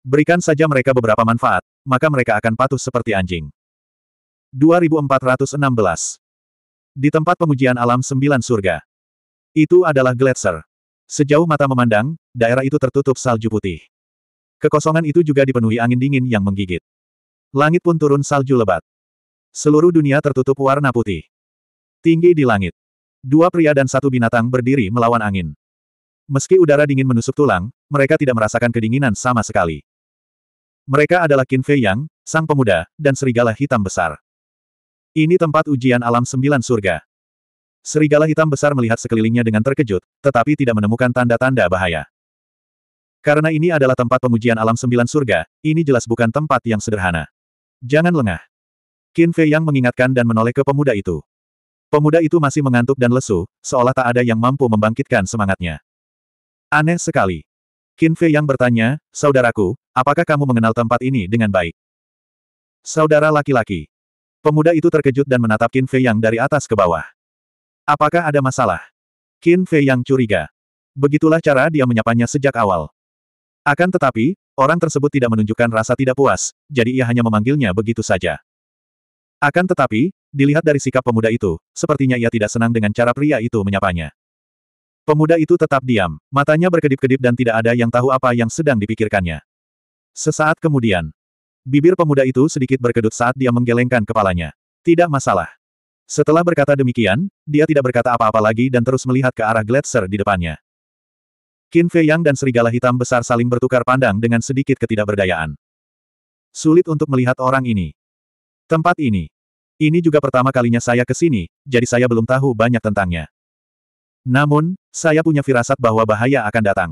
Berikan saja mereka beberapa manfaat, maka mereka akan patuh seperti anjing. 2416 Di tempat pengujian alam sembilan surga. Itu adalah gletser. Sejauh mata memandang, daerah itu tertutup salju putih. Kekosongan itu juga dipenuhi angin dingin yang menggigit. Langit pun turun salju lebat. Seluruh dunia tertutup warna putih. Tinggi di langit. Dua pria dan satu binatang berdiri melawan angin. Meski udara dingin menusuk tulang, mereka tidak merasakan kedinginan sama sekali. Mereka adalah Qin Fei Yang, sang pemuda, dan serigala hitam besar. Ini tempat ujian alam sembilan surga. Serigala hitam besar melihat sekelilingnya dengan terkejut, tetapi tidak menemukan tanda-tanda bahaya. Karena ini adalah tempat pengujian alam sembilan surga, ini jelas bukan tempat yang sederhana. Jangan lengah. Qin Fei yang mengingatkan dan menoleh ke pemuda itu. Pemuda itu masih mengantuk dan lesu, seolah tak ada yang mampu membangkitkan semangatnya. Aneh sekali. Qin Fei yang bertanya, Saudaraku, apakah kamu mengenal tempat ini dengan baik? Saudara laki-laki. Pemuda itu terkejut dan menatap Qin Fei yang dari atas ke bawah. Apakah ada masalah? Qin Fei yang curiga. Begitulah cara dia menyapanya sejak awal. Akan tetapi, orang tersebut tidak menunjukkan rasa tidak puas, jadi ia hanya memanggilnya begitu saja. Akan tetapi, dilihat dari sikap pemuda itu, sepertinya ia tidak senang dengan cara pria itu menyapanya. Pemuda itu tetap diam, matanya berkedip-kedip dan tidak ada yang tahu apa yang sedang dipikirkannya. Sesaat kemudian, bibir pemuda itu sedikit berkedut saat dia menggelengkan kepalanya. Tidak masalah. Setelah berkata demikian, dia tidak berkata apa-apa lagi dan terus melihat ke arah Gletser di depannya. Qin Fei Yang dan serigala hitam besar saling bertukar pandang dengan sedikit ketidakberdayaan. Sulit untuk melihat orang ini. Tempat ini. Ini juga pertama kalinya saya ke sini, jadi saya belum tahu banyak tentangnya. Namun, saya punya firasat bahwa bahaya akan datang.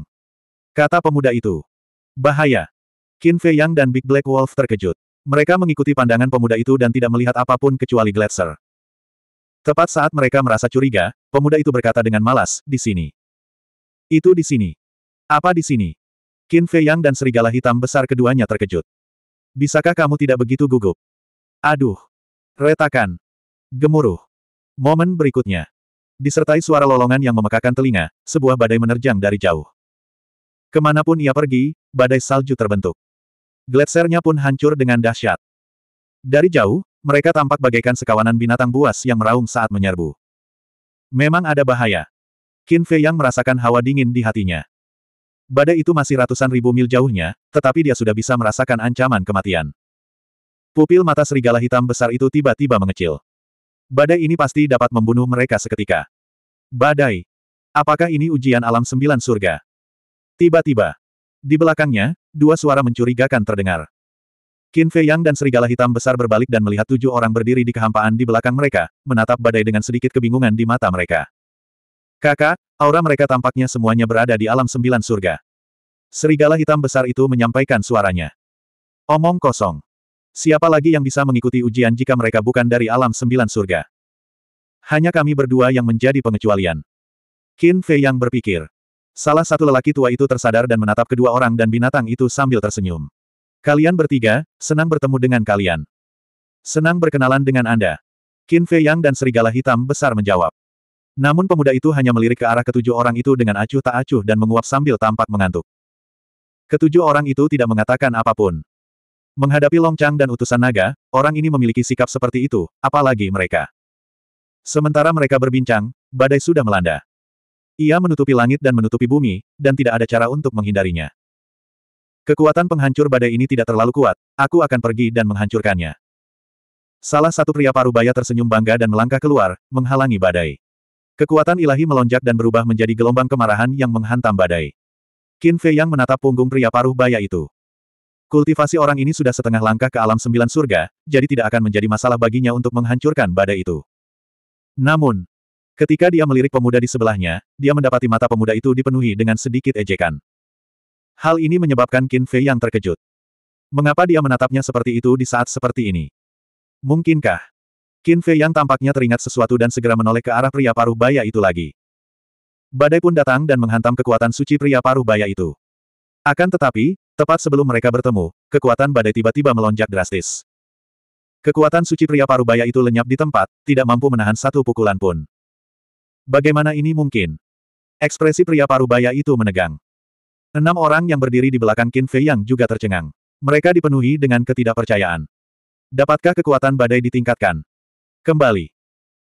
Kata pemuda itu. Bahaya. Qin Fei Yang dan Big Black Wolf terkejut. Mereka mengikuti pandangan pemuda itu dan tidak melihat apapun kecuali Gletser. Tepat saat mereka merasa curiga, pemuda itu berkata dengan malas, di sini. Itu di sini. Apa di sini? Qin Fei Yang dan serigala hitam besar keduanya terkejut. Bisakah kamu tidak begitu gugup? Aduh. Retakan. Gemuruh. Momen berikutnya. Disertai suara lolongan yang memekakan telinga, sebuah badai menerjang dari jauh. Kemanapun ia pergi, badai salju terbentuk. Gletsernya pun hancur dengan dahsyat. Dari jauh, mereka tampak bagaikan sekawanan binatang buas yang meraung saat menyerbu. Memang ada bahaya. Qin Fei yang merasakan hawa dingin di hatinya. Badai itu masih ratusan ribu mil jauhnya, tetapi dia sudah bisa merasakan ancaman kematian. Pupil mata serigala hitam besar itu tiba-tiba mengecil. Badai ini pasti dapat membunuh mereka seketika. Badai. Apakah ini ujian alam sembilan surga? Tiba-tiba. Di belakangnya, dua suara mencurigakan terdengar. Qin Fei Yang dan serigala hitam besar berbalik dan melihat tujuh orang berdiri di kehampaan di belakang mereka, menatap badai dengan sedikit kebingungan di mata mereka. Kakak, aura mereka tampaknya semuanya berada di alam sembilan surga. Serigala hitam besar itu menyampaikan suaranya. Omong kosong. Siapa lagi yang bisa mengikuti ujian jika mereka bukan dari alam sembilan surga? Hanya kami berdua yang menjadi pengecualian. Qin Fei yang berpikir. Salah satu lelaki tua itu tersadar dan menatap kedua orang dan binatang itu sambil tersenyum. Kalian bertiga, senang bertemu dengan kalian. Senang berkenalan dengan Anda. Qin Fei Yang dan Serigala Hitam besar menjawab. Namun pemuda itu hanya melirik ke arah ketujuh orang itu dengan acuh tak acuh dan menguap sambil tampak mengantuk. Ketujuh orang itu tidak mengatakan apapun. Menghadapi Longchang dan utusan naga, orang ini memiliki sikap seperti itu, apalagi mereka. Sementara mereka berbincang, badai sudah melanda. Ia menutupi langit dan menutupi bumi, dan tidak ada cara untuk menghindarinya. Kekuatan penghancur badai ini tidak terlalu kuat, aku akan pergi dan menghancurkannya. Salah satu pria parubaya tersenyum bangga dan melangkah keluar, menghalangi badai. Kekuatan ilahi melonjak dan berubah menjadi gelombang kemarahan yang menghantam badai. Qin Fei yang menatap punggung pria paruh baya itu. Kultivasi orang ini sudah setengah langkah ke alam sembilan surga, jadi tidak akan menjadi masalah baginya untuk menghancurkan badai itu. Namun, ketika dia melirik pemuda di sebelahnya, dia mendapati mata pemuda itu dipenuhi dengan sedikit ejekan. Hal ini menyebabkan Qin Fei yang terkejut. Mengapa dia menatapnya seperti itu di saat seperti ini? Mungkinkah Qin Fei yang tampaknya teringat sesuatu dan segera menoleh ke arah pria paruh baya itu lagi. Badai pun datang dan menghantam kekuatan suci pria paruh baya itu. Akan tetapi, tepat sebelum mereka bertemu, kekuatan badai tiba-tiba melonjak drastis. Kekuatan suci pria paruh baya itu lenyap di tempat, tidak mampu menahan satu pukulan pun. Bagaimana ini mungkin? Ekspresi pria paruh baya itu menegang. Enam orang yang berdiri di belakang Qin Fei yang juga tercengang. Mereka dipenuhi dengan ketidakpercayaan. Dapatkah kekuatan badai ditingkatkan? Kembali.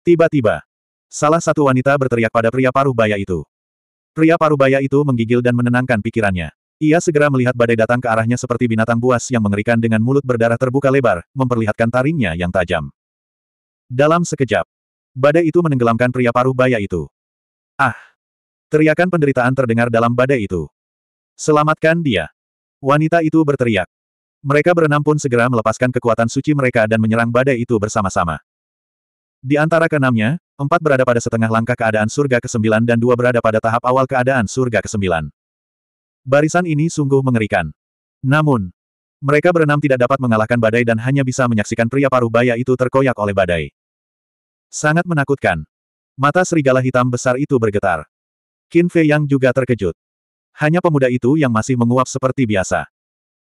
Tiba-tiba, salah satu wanita berteriak pada pria paruh baya itu. Pria paruh baya itu menggigil dan menenangkan pikirannya. Ia segera melihat badai datang ke arahnya seperti binatang buas yang mengerikan dengan mulut berdarah terbuka lebar, memperlihatkan taringnya yang tajam. Dalam sekejap, badai itu menenggelamkan pria paruh baya itu. Ah! Teriakan penderitaan terdengar dalam badai itu. Selamatkan dia! Wanita itu berteriak. Mereka berenam pun segera melepaskan kekuatan suci mereka dan menyerang badai itu bersama-sama. Di antara keenamnya, empat berada pada setengah langkah keadaan surga ke-9 dan dua berada pada tahap awal keadaan surga ke-9. Barisan ini sungguh mengerikan. Namun, mereka berenam tidak dapat mengalahkan badai dan hanya bisa menyaksikan pria paruh baya itu terkoyak oleh badai. Sangat menakutkan. Mata serigala hitam besar itu bergetar. Qin Fei Yang juga terkejut. Hanya pemuda itu yang masih menguap seperti biasa.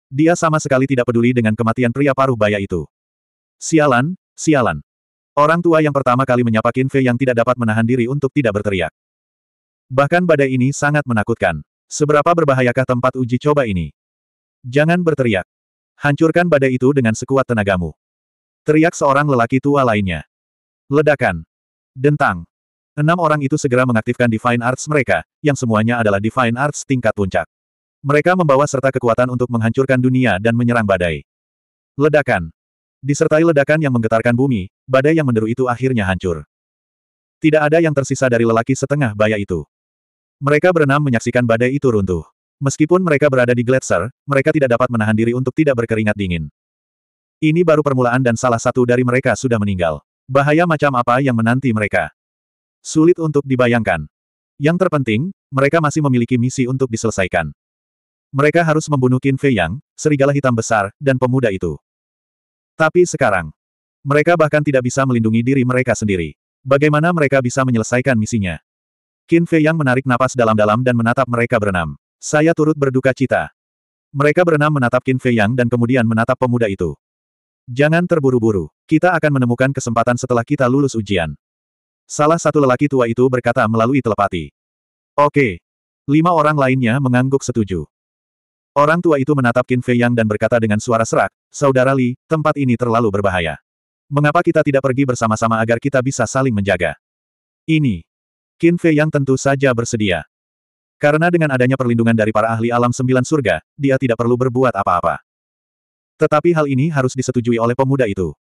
Dia sama sekali tidak peduli dengan kematian pria paruh baya itu. Sialan, sialan. Orang tua yang pertama kali menyapa Qin Fei yang tidak dapat menahan diri untuk tidak berteriak. Bahkan badai ini sangat menakutkan. Seberapa berbahayakah tempat uji coba ini? Jangan berteriak. Hancurkan badai itu dengan sekuat tenagamu. Teriak seorang lelaki tua lainnya. Ledakan. Dentang. Enam orang itu segera mengaktifkan Divine Arts mereka, yang semuanya adalah Divine Arts tingkat puncak. Mereka membawa serta kekuatan untuk menghancurkan dunia dan menyerang badai. Ledakan. Disertai ledakan yang menggetarkan bumi, badai yang menderu itu akhirnya hancur. Tidak ada yang tersisa dari lelaki setengah baya itu. Mereka berenam menyaksikan badai itu runtuh. Meskipun mereka berada di gletser, mereka tidak dapat menahan diri untuk tidak berkeringat dingin. Ini baru permulaan dan salah satu dari mereka sudah meninggal. Bahaya macam apa yang menanti mereka? Sulit untuk dibayangkan. Yang terpenting, mereka masih memiliki misi untuk diselesaikan. Mereka harus membunuh Qin Fei Yang, serigala hitam besar, dan pemuda itu. Tapi sekarang, mereka bahkan tidak bisa melindungi diri mereka sendiri. Bagaimana mereka bisa menyelesaikan misinya? Qin Fei yang menarik napas dalam-dalam dan menatap mereka berenam. Saya turut berduka cita. Mereka berenam menatap Qin Fei Yang dan kemudian menatap pemuda itu. Jangan terburu-buru. Kita akan menemukan kesempatan setelah kita lulus ujian. Salah satu lelaki tua itu berkata melalui telepati. Oke. Lima orang lainnya mengangguk setuju. Orang tua itu menatap Qin Fei Yang dan berkata dengan suara serak, Saudara Li, tempat ini terlalu berbahaya. Mengapa kita tidak pergi bersama-sama agar kita bisa saling menjaga? Ini. Qin Fei Yang tentu saja bersedia. Karena dengan adanya perlindungan dari para ahli alam sembilan surga, dia tidak perlu berbuat apa-apa. Tetapi hal ini harus disetujui oleh pemuda itu.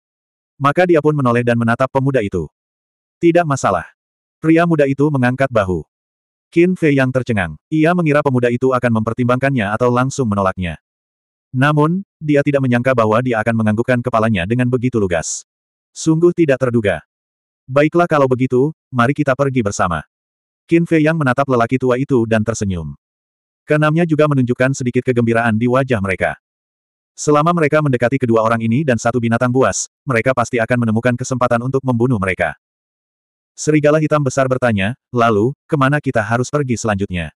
Maka dia pun menoleh dan menatap pemuda itu. Tidak masalah. Pria muda itu mengangkat bahu. Qin Fei yang tercengang. Ia mengira pemuda itu akan mempertimbangkannya atau langsung menolaknya. Namun, dia tidak menyangka bahwa dia akan menganggukkan kepalanya dengan begitu lugas. Sungguh tidak terduga. Baiklah kalau begitu, mari kita pergi bersama. Qin Fei yang menatap lelaki tua itu dan tersenyum. Kenamnya juga menunjukkan sedikit kegembiraan di wajah mereka. Selama mereka mendekati kedua orang ini dan satu binatang buas, mereka pasti akan menemukan kesempatan untuk membunuh mereka serigala hitam besar bertanya, lalu, kemana kita harus pergi selanjutnya?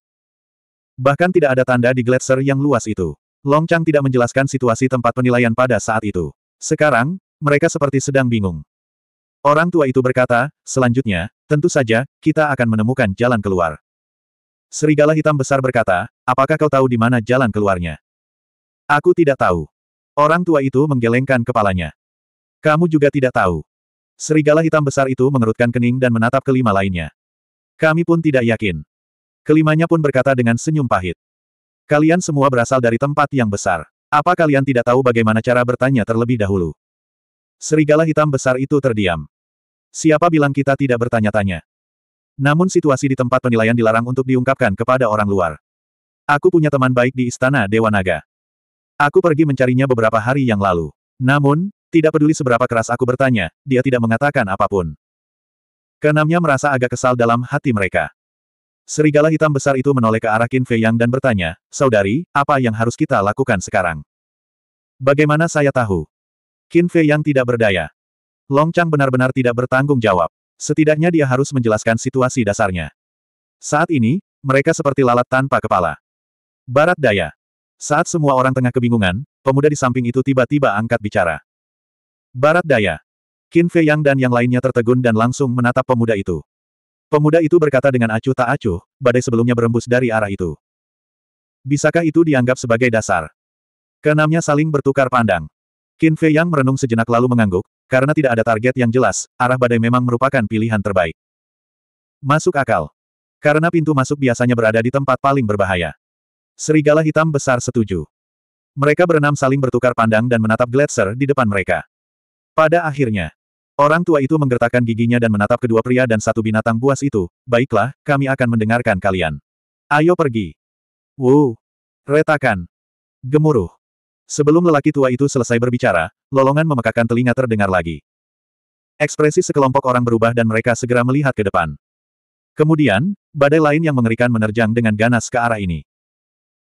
Bahkan tidak ada tanda di gletser yang luas itu. Long Chang tidak menjelaskan situasi tempat penilaian pada saat itu. Sekarang, mereka seperti sedang bingung. Orang tua itu berkata, selanjutnya, tentu saja, kita akan menemukan jalan keluar. Serigala hitam besar berkata, apakah kau tahu di mana jalan keluarnya? Aku tidak tahu. Orang tua itu menggelengkan kepalanya. Kamu juga tidak tahu. Serigala hitam besar itu mengerutkan kening dan menatap kelima lainnya. Kami pun tidak yakin. Kelimanya pun berkata dengan senyum pahit. Kalian semua berasal dari tempat yang besar. Apa kalian tidak tahu bagaimana cara bertanya terlebih dahulu? Serigala hitam besar itu terdiam. Siapa bilang kita tidak bertanya-tanya? Namun situasi di tempat penilaian dilarang untuk diungkapkan kepada orang luar. Aku punya teman baik di Istana Dewa Naga. Aku pergi mencarinya beberapa hari yang lalu. Namun, tidak peduli seberapa keras aku bertanya, dia tidak mengatakan apapun. Keenamnya merasa agak kesal dalam hati mereka. Serigala hitam besar itu menoleh ke arah Qin Fei Yang dan bertanya, Saudari, apa yang harus kita lakukan sekarang? Bagaimana saya tahu? Qin Fei Yang tidak berdaya. Long Chang benar-benar tidak bertanggung jawab. Setidaknya dia harus menjelaskan situasi dasarnya. Saat ini, mereka seperti lalat tanpa kepala. Barat daya. Saat semua orang tengah kebingungan, pemuda di samping itu tiba-tiba angkat bicara. Barat daya. Qin Fei Yang dan yang lainnya tertegun dan langsung menatap pemuda itu. Pemuda itu berkata dengan acuh tak acuh, badai sebelumnya berembus dari arah itu. Bisakah itu dianggap sebagai dasar? Kenamnya saling bertukar pandang. Qin Fei Yang merenung sejenak lalu mengangguk, karena tidak ada target yang jelas, arah badai memang merupakan pilihan terbaik. Masuk akal. Karena pintu masuk biasanya berada di tempat paling berbahaya. Serigala hitam besar setuju. Mereka berenam saling bertukar pandang dan menatap Gletser di depan mereka. Pada akhirnya, orang tua itu menggertakkan giginya dan menatap kedua pria dan satu binatang buas itu, baiklah, kami akan mendengarkan kalian. Ayo pergi. Wow. Retakan. Gemuruh. Sebelum lelaki tua itu selesai berbicara, lolongan memekakan telinga terdengar lagi. Ekspresi sekelompok orang berubah dan mereka segera melihat ke depan. Kemudian, badai lain yang mengerikan menerjang dengan ganas ke arah ini.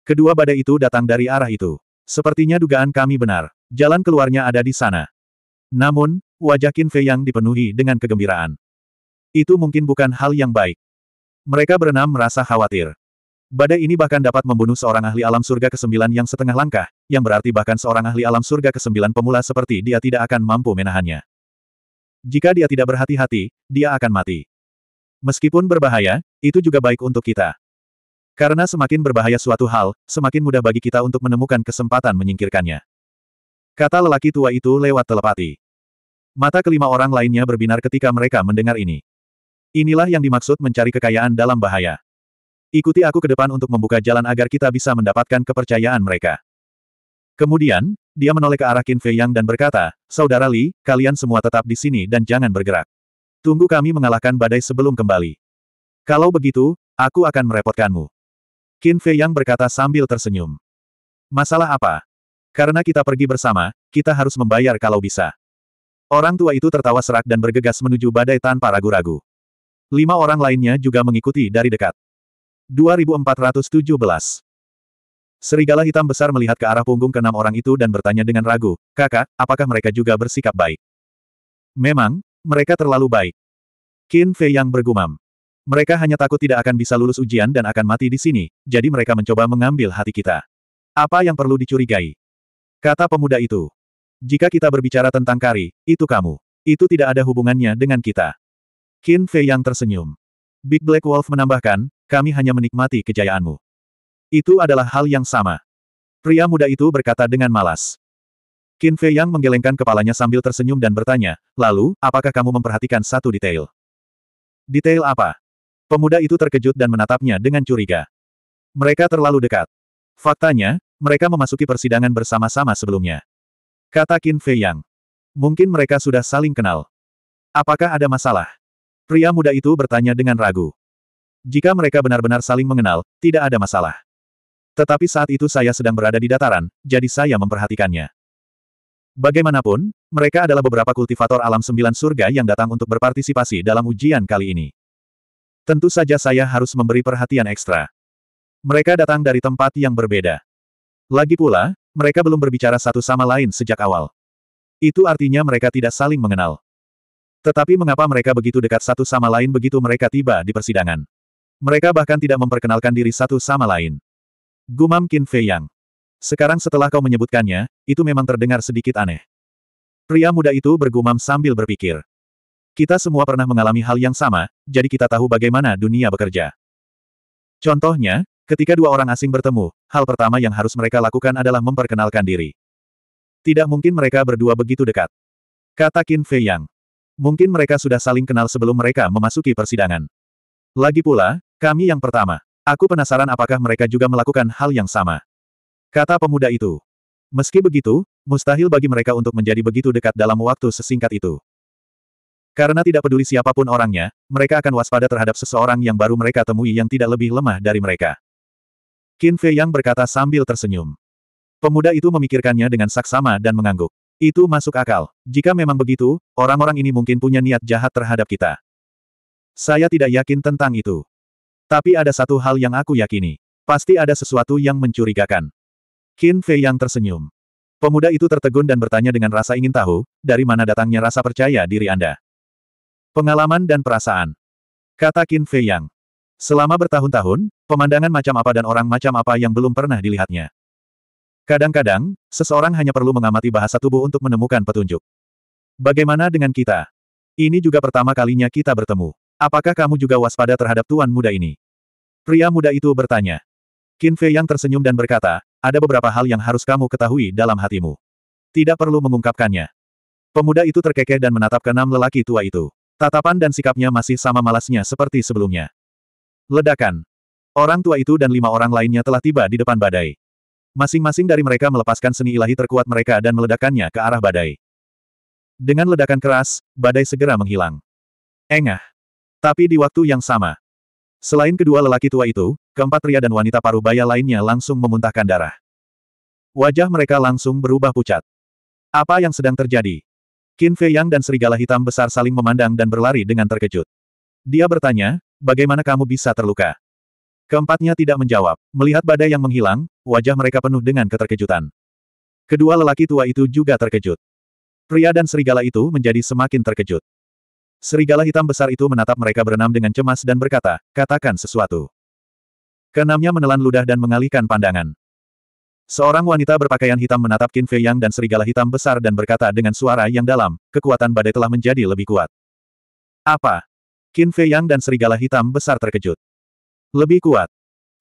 Kedua badai itu datang dari arah itu. Sepertinya dugaan kami benar. Jalan keluarnya ada di sana. Namun, wajah Qin Fei yang dipenuhi dengan kegembiraan. Itu mungkin bukan hal yang baik. Mereka berenam merasa khawatir. Badai ini bahkan dapat membunuh seorang ahli alam surga ke-9 yang setengah langkah, yang berarti bahkan seorang ahli alam surga ke-9 pemula seperti dia tidak akan mampu menahannya. Jika dia tidak berhati-hati, dia akan mati. Meskipun berbahaya, itu juga baik untuk kita. Karena semakin berbahaya suatu hal, semakin mudah bagi kita untuk menemukan kesempatan menyingkirkannya. Kata lelaki tua itu lewat telepati. Mata kelima orang lainnya berbinar ketika mereka mendengar ini. Inilah yang dimaksud mencari kekayaan dalam bahaya. Ikuti aku ke depan untuk membuka jalan agar kita bisa mendapatkan kepercayaan mereka. Kemudian, dia menoleh ke arah Qin Fei Yang dan berkata, Saudara Li, kalian semua tetap di sini dan jangan bergerak. Tunggu kami mengalahkan badai sebelum kembali. Kalau begitu, aku akan merepotkanmu. Qin Fei Yang berkata sambil tersenyum. Masalah apa? Karena kita pergi bersama, kita harus membayar kalau bisa. Orang tua itu tertawa serak dan bergegas menuju badai tanpa ragu-ragu. Lima orang lainnya juga mengikuti dari dekat. 2417 Serigala hitam besar melihat ke arah punggung keenam orang itu dan bertanya dengan ragu, kakak, apakah mereka juga bersikap baik? Memang, mereka terlalu baik. Qin Fei yang bergumam. Mereka hanya takut tidak akan bisa lulus ujian dan akan mati di sini, jadi mereka mencoba mengambil hati kita. Apa yang perlu dicurigai? Kata pemuda itu. Jika kita berbicara tentang Kari, itu kamu. Itu tidak ada hubungannya dengan kita. Qin Fei yang tersenyum. Big Black Wolf menambahkan, kami hanya menikmati kejayaanmu. Itu adalah hal yang sama. Pria muda itu berkata dengan malas. Qin Fei yang menggelengkan kepalanya sambil tersenyum dan bertanya, lalu, apakah kamu memperhatikan satu detail? Detail apa? Pemuda itu terkejut dan menatapnya dengan curiga. Mereka terlalu dekat. Faktanya, mereka memasuki persidangan bersama-sama sebelumnya. Kata Qin Fei Yang. Mungkin mereka sudah saling kenal. Apakah ada masalah? Pria muda itu bertanya dengan ragu. Jika mereka benar-benar saling mengenal, tidak ada masalah. Tetapi saat itu saya sedang berada di dataran, jadi saya memperhatikannya. Bagaimanapun, mereka adalah beberapa kultivator alam sembilan surga yang datang untuk berpartisipasi dalam ujian kali ini. Tentu saja saya harus memberi perhatian ekstra. Mereka datang dari tempat yang berbeda. Lagi pula, mereka belum berbicara satu sama lain sejak awal. Itu artinya mereka tidak saling mengenal. Tetapi mengapa mereka begitu dekat satu sama lain begitu mereka tiba di persidangan? Mereka bahkan tidak memperkenalkan diri satu sama lain. Gumam Qin Fei Yang. Sekarang setelah kau menyebutkannya, itu memang terdengar sedikit aneh. Pria muda itu bergumam sambil berpikir. Kita semua pernah mengalami hal yang sama, jadi kita tahu bagaimana dunia bekerja. Contohnya, Ketika dua orang asing bertemu, hal pertama yang harus mereka lakukan adalah memperkenalkan diri. Tidak mungkin mereka berdua begitu dekat. Kata Qin Fei Yang. Mungkin mereka sudah saling kenal sebelum mereka memasuki persidangan. Lagi pula, kami yang pertama. Aku penasaran apakah mereka juga melakukan hal yang sama. Kata pemuda itu. Meski begitu, mustahil bagi mereka untuk menjadi begitu dekat dalam waktu sesingkat itu. Karena tidak peduli siapapun orangnya, mereka akan waspada terhadap seseorang yang baru mereka temui yang tidak lebih lemah dari mereka. Qin Fei Yang berkata sambil tersenyum. Pemuda itu memikirkannya dengan saksama dan mengangguk. Itu masuk akal. Jika memang begitu, orang-orang ini mungkin punya niat jahat terhadap kita. Saya tidak yakin tentang itu. Tapi ada satu hal yang aku yakini. Pasti ada sesuatu yang mencurigakan. Qin Fei Yang tersenyum. Pemuda itu tertegun dan bertanya dengan rasa ingin tahu, dari mana datangnya rasa percaya diri Anda. Pengalaman dan perasaan. Kata Qin Fei Yang. Selama bertahun-tahun, pemandangan macam apa dan orang macam apa yang belum pernah dilihatnya. Kadang-kadang, seseorang hanya perlu mengamati bahasa tubuh untuk menemukan petunjuk. Bagaimana dengan kita? Ini juga pertama kalinya kita bertemu. Apakah kamu juga waspada terhadap tuan muda ini? Pria muda itu bertanya. Qin Fei yang tersenyum dan berkata, ada beberapa hal yang harus kamu ketahui dalam hatimu. Tidak perlu mengungkapkannya. Pemuda itu terkekeh dan menatap ke enam lelaki tua itu. Tatapan dan sikapnya masih sama malasnya seperti sebelumnya. Ledakan. Orang tua itu dan lima orang lainnya telah tiba di depan badai. Masing-masing dari mereka melepaskan seni ilahi terkuat mereka dan meledakannya ke arah badai. Dengan ledakan keras, badai segera menghilang. Engah. Tapi di waktu yang sama. Selain kedua lelaki tua itu, keempat pria dan wanita paruh baya lainnya langsung memuntahkan darah. Wajah mereka langsung berubah pucat. Apa yang sedang terjadi? Qin Fei Yang dan serigala hitam besar saling memandang dan berlari dengan terkejut. Dia bertanya, bagaimana kamu bisa terluka? Keempatnya tidak menjawab. Melihat badai yang menghilang, wajah mereka penuh dengan keterkejutan. Kedua lelaki tua itu juga terkejut. Pria dan serigala itu menjadi semakin terkejut. Serigala hitam besar itu menatap mereka berenam dengan cemas dan berkata, katakan sesuatu. Kenamnya menelan ludah dan mengalihkan pandangan. Seorang wanita berpakaian hitam menatap Qin Fei Yang dan serigala hitam besar dan berkata dengan suara yang dalam, kekuatan badai telah menjadi lebih kuat. Apa? Qin Fei Yang dan serigala hitam besar terkejut. Lebih kuat.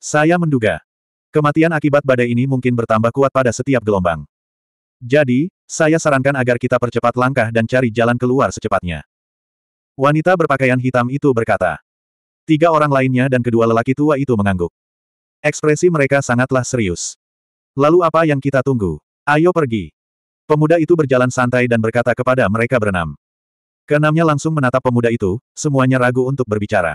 Saya menduga. Kematian akibat badai ini mungkin bertambah kuat pada setiap gelombang. Jadi, saya sarankan agar kita percepat langkah dan cari jalan keluar secepatnya. Wanita berpakaian hitam itu berkata. Tiga orang lainnya dan kedua lelaki tua itu mengangguk. Ekspresi mereka sangatlah serius. Lalu apa yang kita tunggu? Ayo pergi. Pemuda itu berjalan santai dan berkata kepada mereka berenam. Keenamnya langsung menatap pemuda itu, semuanya ragu untuk berbicara.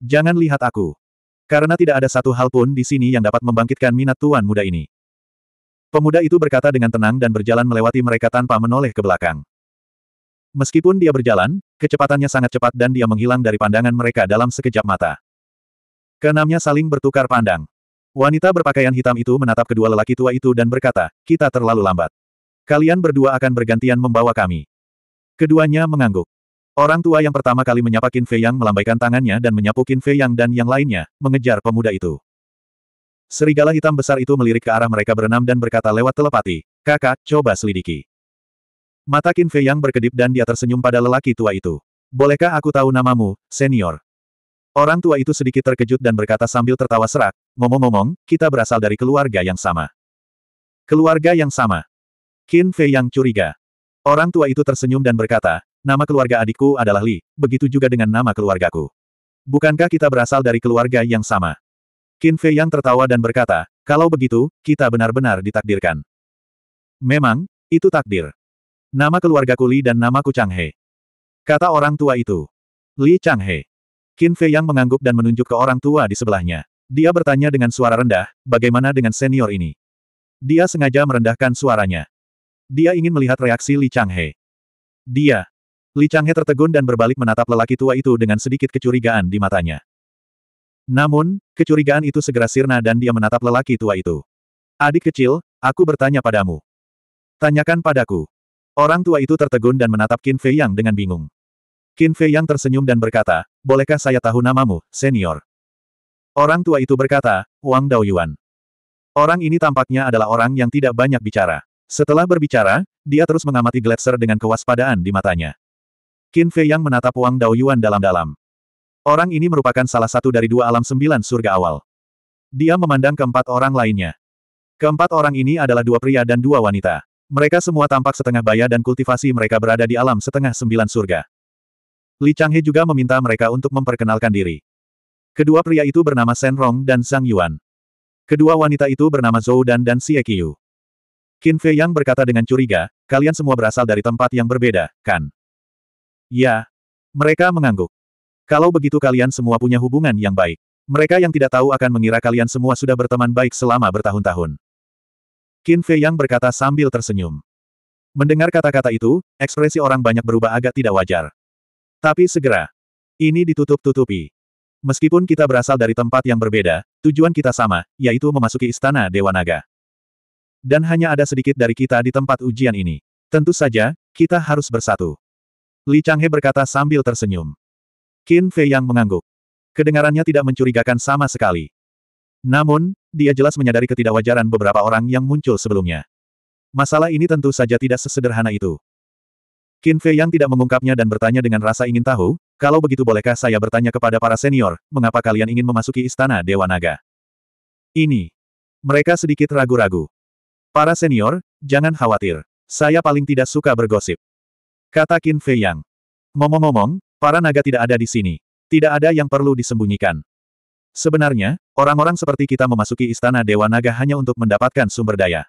Jangan lihat aku. Karena tidak ada satu hal pun di sini yang dapat membangkitkan minat tuan muda ini. Pemuda itu berkata dengan tenang dan berjalan melewati mereka tanpa menoleh ke belakang. Meskipun dia berjalan, kecepatannya sangat cepat dan dia menghilang dari pandangan mereka dalam sekejap mata. Keenamnya saling bertukar pandang. Wanita berpakaian hitam itu menatap kedua lelaki tua itu dan berkata, kita terlalu lambat. Kalian berdua akan bergantian membawa kami. Keduanya mengangguk. Orang tua yang pertama kali menyapa Qin Fei Yang melambaikan tangannya dan menyapu Qin Fei Yang dan yang lainnya, mengejar pemuda itu. Serigala hitam besar itu melirik ke arah mereka berenam dan berkata lewat telepati, kakak, coba selidiki. Mata Qin Fei Yang berkedip dan dia tersenyum pada lelaki tua itu. Bolehkah aku tahu namamu, senior? Orang tua itu sedikit terkejut dan berkata sambil tertawa serak, ngomong-ngomong, kita berasal dari keluarga yang sama. Keluarga yang sama. Qin Fei Yang curiga. Orang tua itu tersenyum dan berkata, nama keluarga adikku adalah Li, begitu juga dengan nama keluargaku. Bukankah kita berasal dari keluarga yang sama? Qin Fei yang tertawa dan berkata, kalau begitu, kita benar-benar ditakdirkan. Memang, itu takdir. Nama keluargaku Li dan namaku Chang He. Kata orang tua itu. Li Chang He. Qin Fei yang mengangguk dan menunjuk ke orang tua di sebelahnya. Dia bertanya dengan suara rendah, bagaimana dengan senior ini? Dia sengaja merendahkan suaranya. Dia ingin melihat reaksi Li Changhe. Dia. Li Changhe tertegun dan berbalik menatap lelaki tua itu dengan sedikit kecurigaan di matanya. Namun, kecurigaan itu segera sirna dan dia menatap lelaki tua itu. Adik kecil, aku bertanya padamu. Tanyakan padaku. Orang tua itu tertegun dan menatap Qin Fei Yang dengan bingung. Qin Fei Yang tersenyum dan berkata, bolehkah saya tahu namamu, senior? Orang tua itu berkata, Wang Daoyuan. Orang ini tampaknya adalah orang yang tidak banyak bicara. Setelah berbicara, dia terus mengamati Gletser dengan kewaspadaan di matanya. Qin Fei yang menatap Wang Daoyuan dalam-dalam. Orang ini merupakan salah satu dari dua alam sembilan surga awal. Dia memandang keempat orang lainnya. Keempat orang ini adalah dua pria dan dua wanita. Mereka semua tampak setengah baya dan kultivasi mereka berada di alam setengah sembilan surga. Li Changhe juga meminta mereka untuk memperkenalkan diri. Kedua pria itu bernama Shen Rong dan Zhang Yuan. Kedua wanita itu bernama Zhou Dan dan Xie Qiu. Qin Fei Yang berkata dengan curiga, kalian semua berasal dari tempat yang berbeda, kan? Ya. Mereka mengangguk. Kalau begitu kalian semua punya hubungan yang baik. Mereka yang tidak tahu akan mengira kalian semua sudah berteman baik selama bertahun-tahun. Qin Fei Yang berkata sambil tersenyum. Mendengar kata-kata itu, ekspresi orang banyak berubah agak tidak wajar. Tapi segera. Ini ditutup-tutupi. Meskipun kita berasal dari tempat yang berbeda, tujuan kita sama, yaitu memasuki Istana Dewa Naga. Dan hanya ada sedikit dari kita di tempat ujian ini. Tentu saja, kita harus bersatu. Li Changhe berkata sambil tersenyum. Qin Fei yang mengangguk. Kedengarannya tidak mencurigakan sama sekali. Namun, dia jelas menyadari ketidakwajaran beberapa orang yang muncul sebelumnya. Masalah ini tentu saja tidak sesederhana itu. Qin Fei yang tidak mengungkapnya dan bertanya dengan rasa ingin tahu, kalau begitu bolehkah saya bertanya kepada para senior, mengapa kalian ingin memasuki istana Dewa Naga? Ini. Mereka sedikit ragu-ragu. Para senior, jangan khawatir. Saya paling tidak suka bergosip. Kata Qin Fei Yang. Ngomong-ngomong, para naga tidak ada di sini. Tidak ada yang perlu disembunyikan. Sebenarnya, orang-orang seperti kita memasuki istana Dewa Naga hanya untuk mendapatkan sumber daya.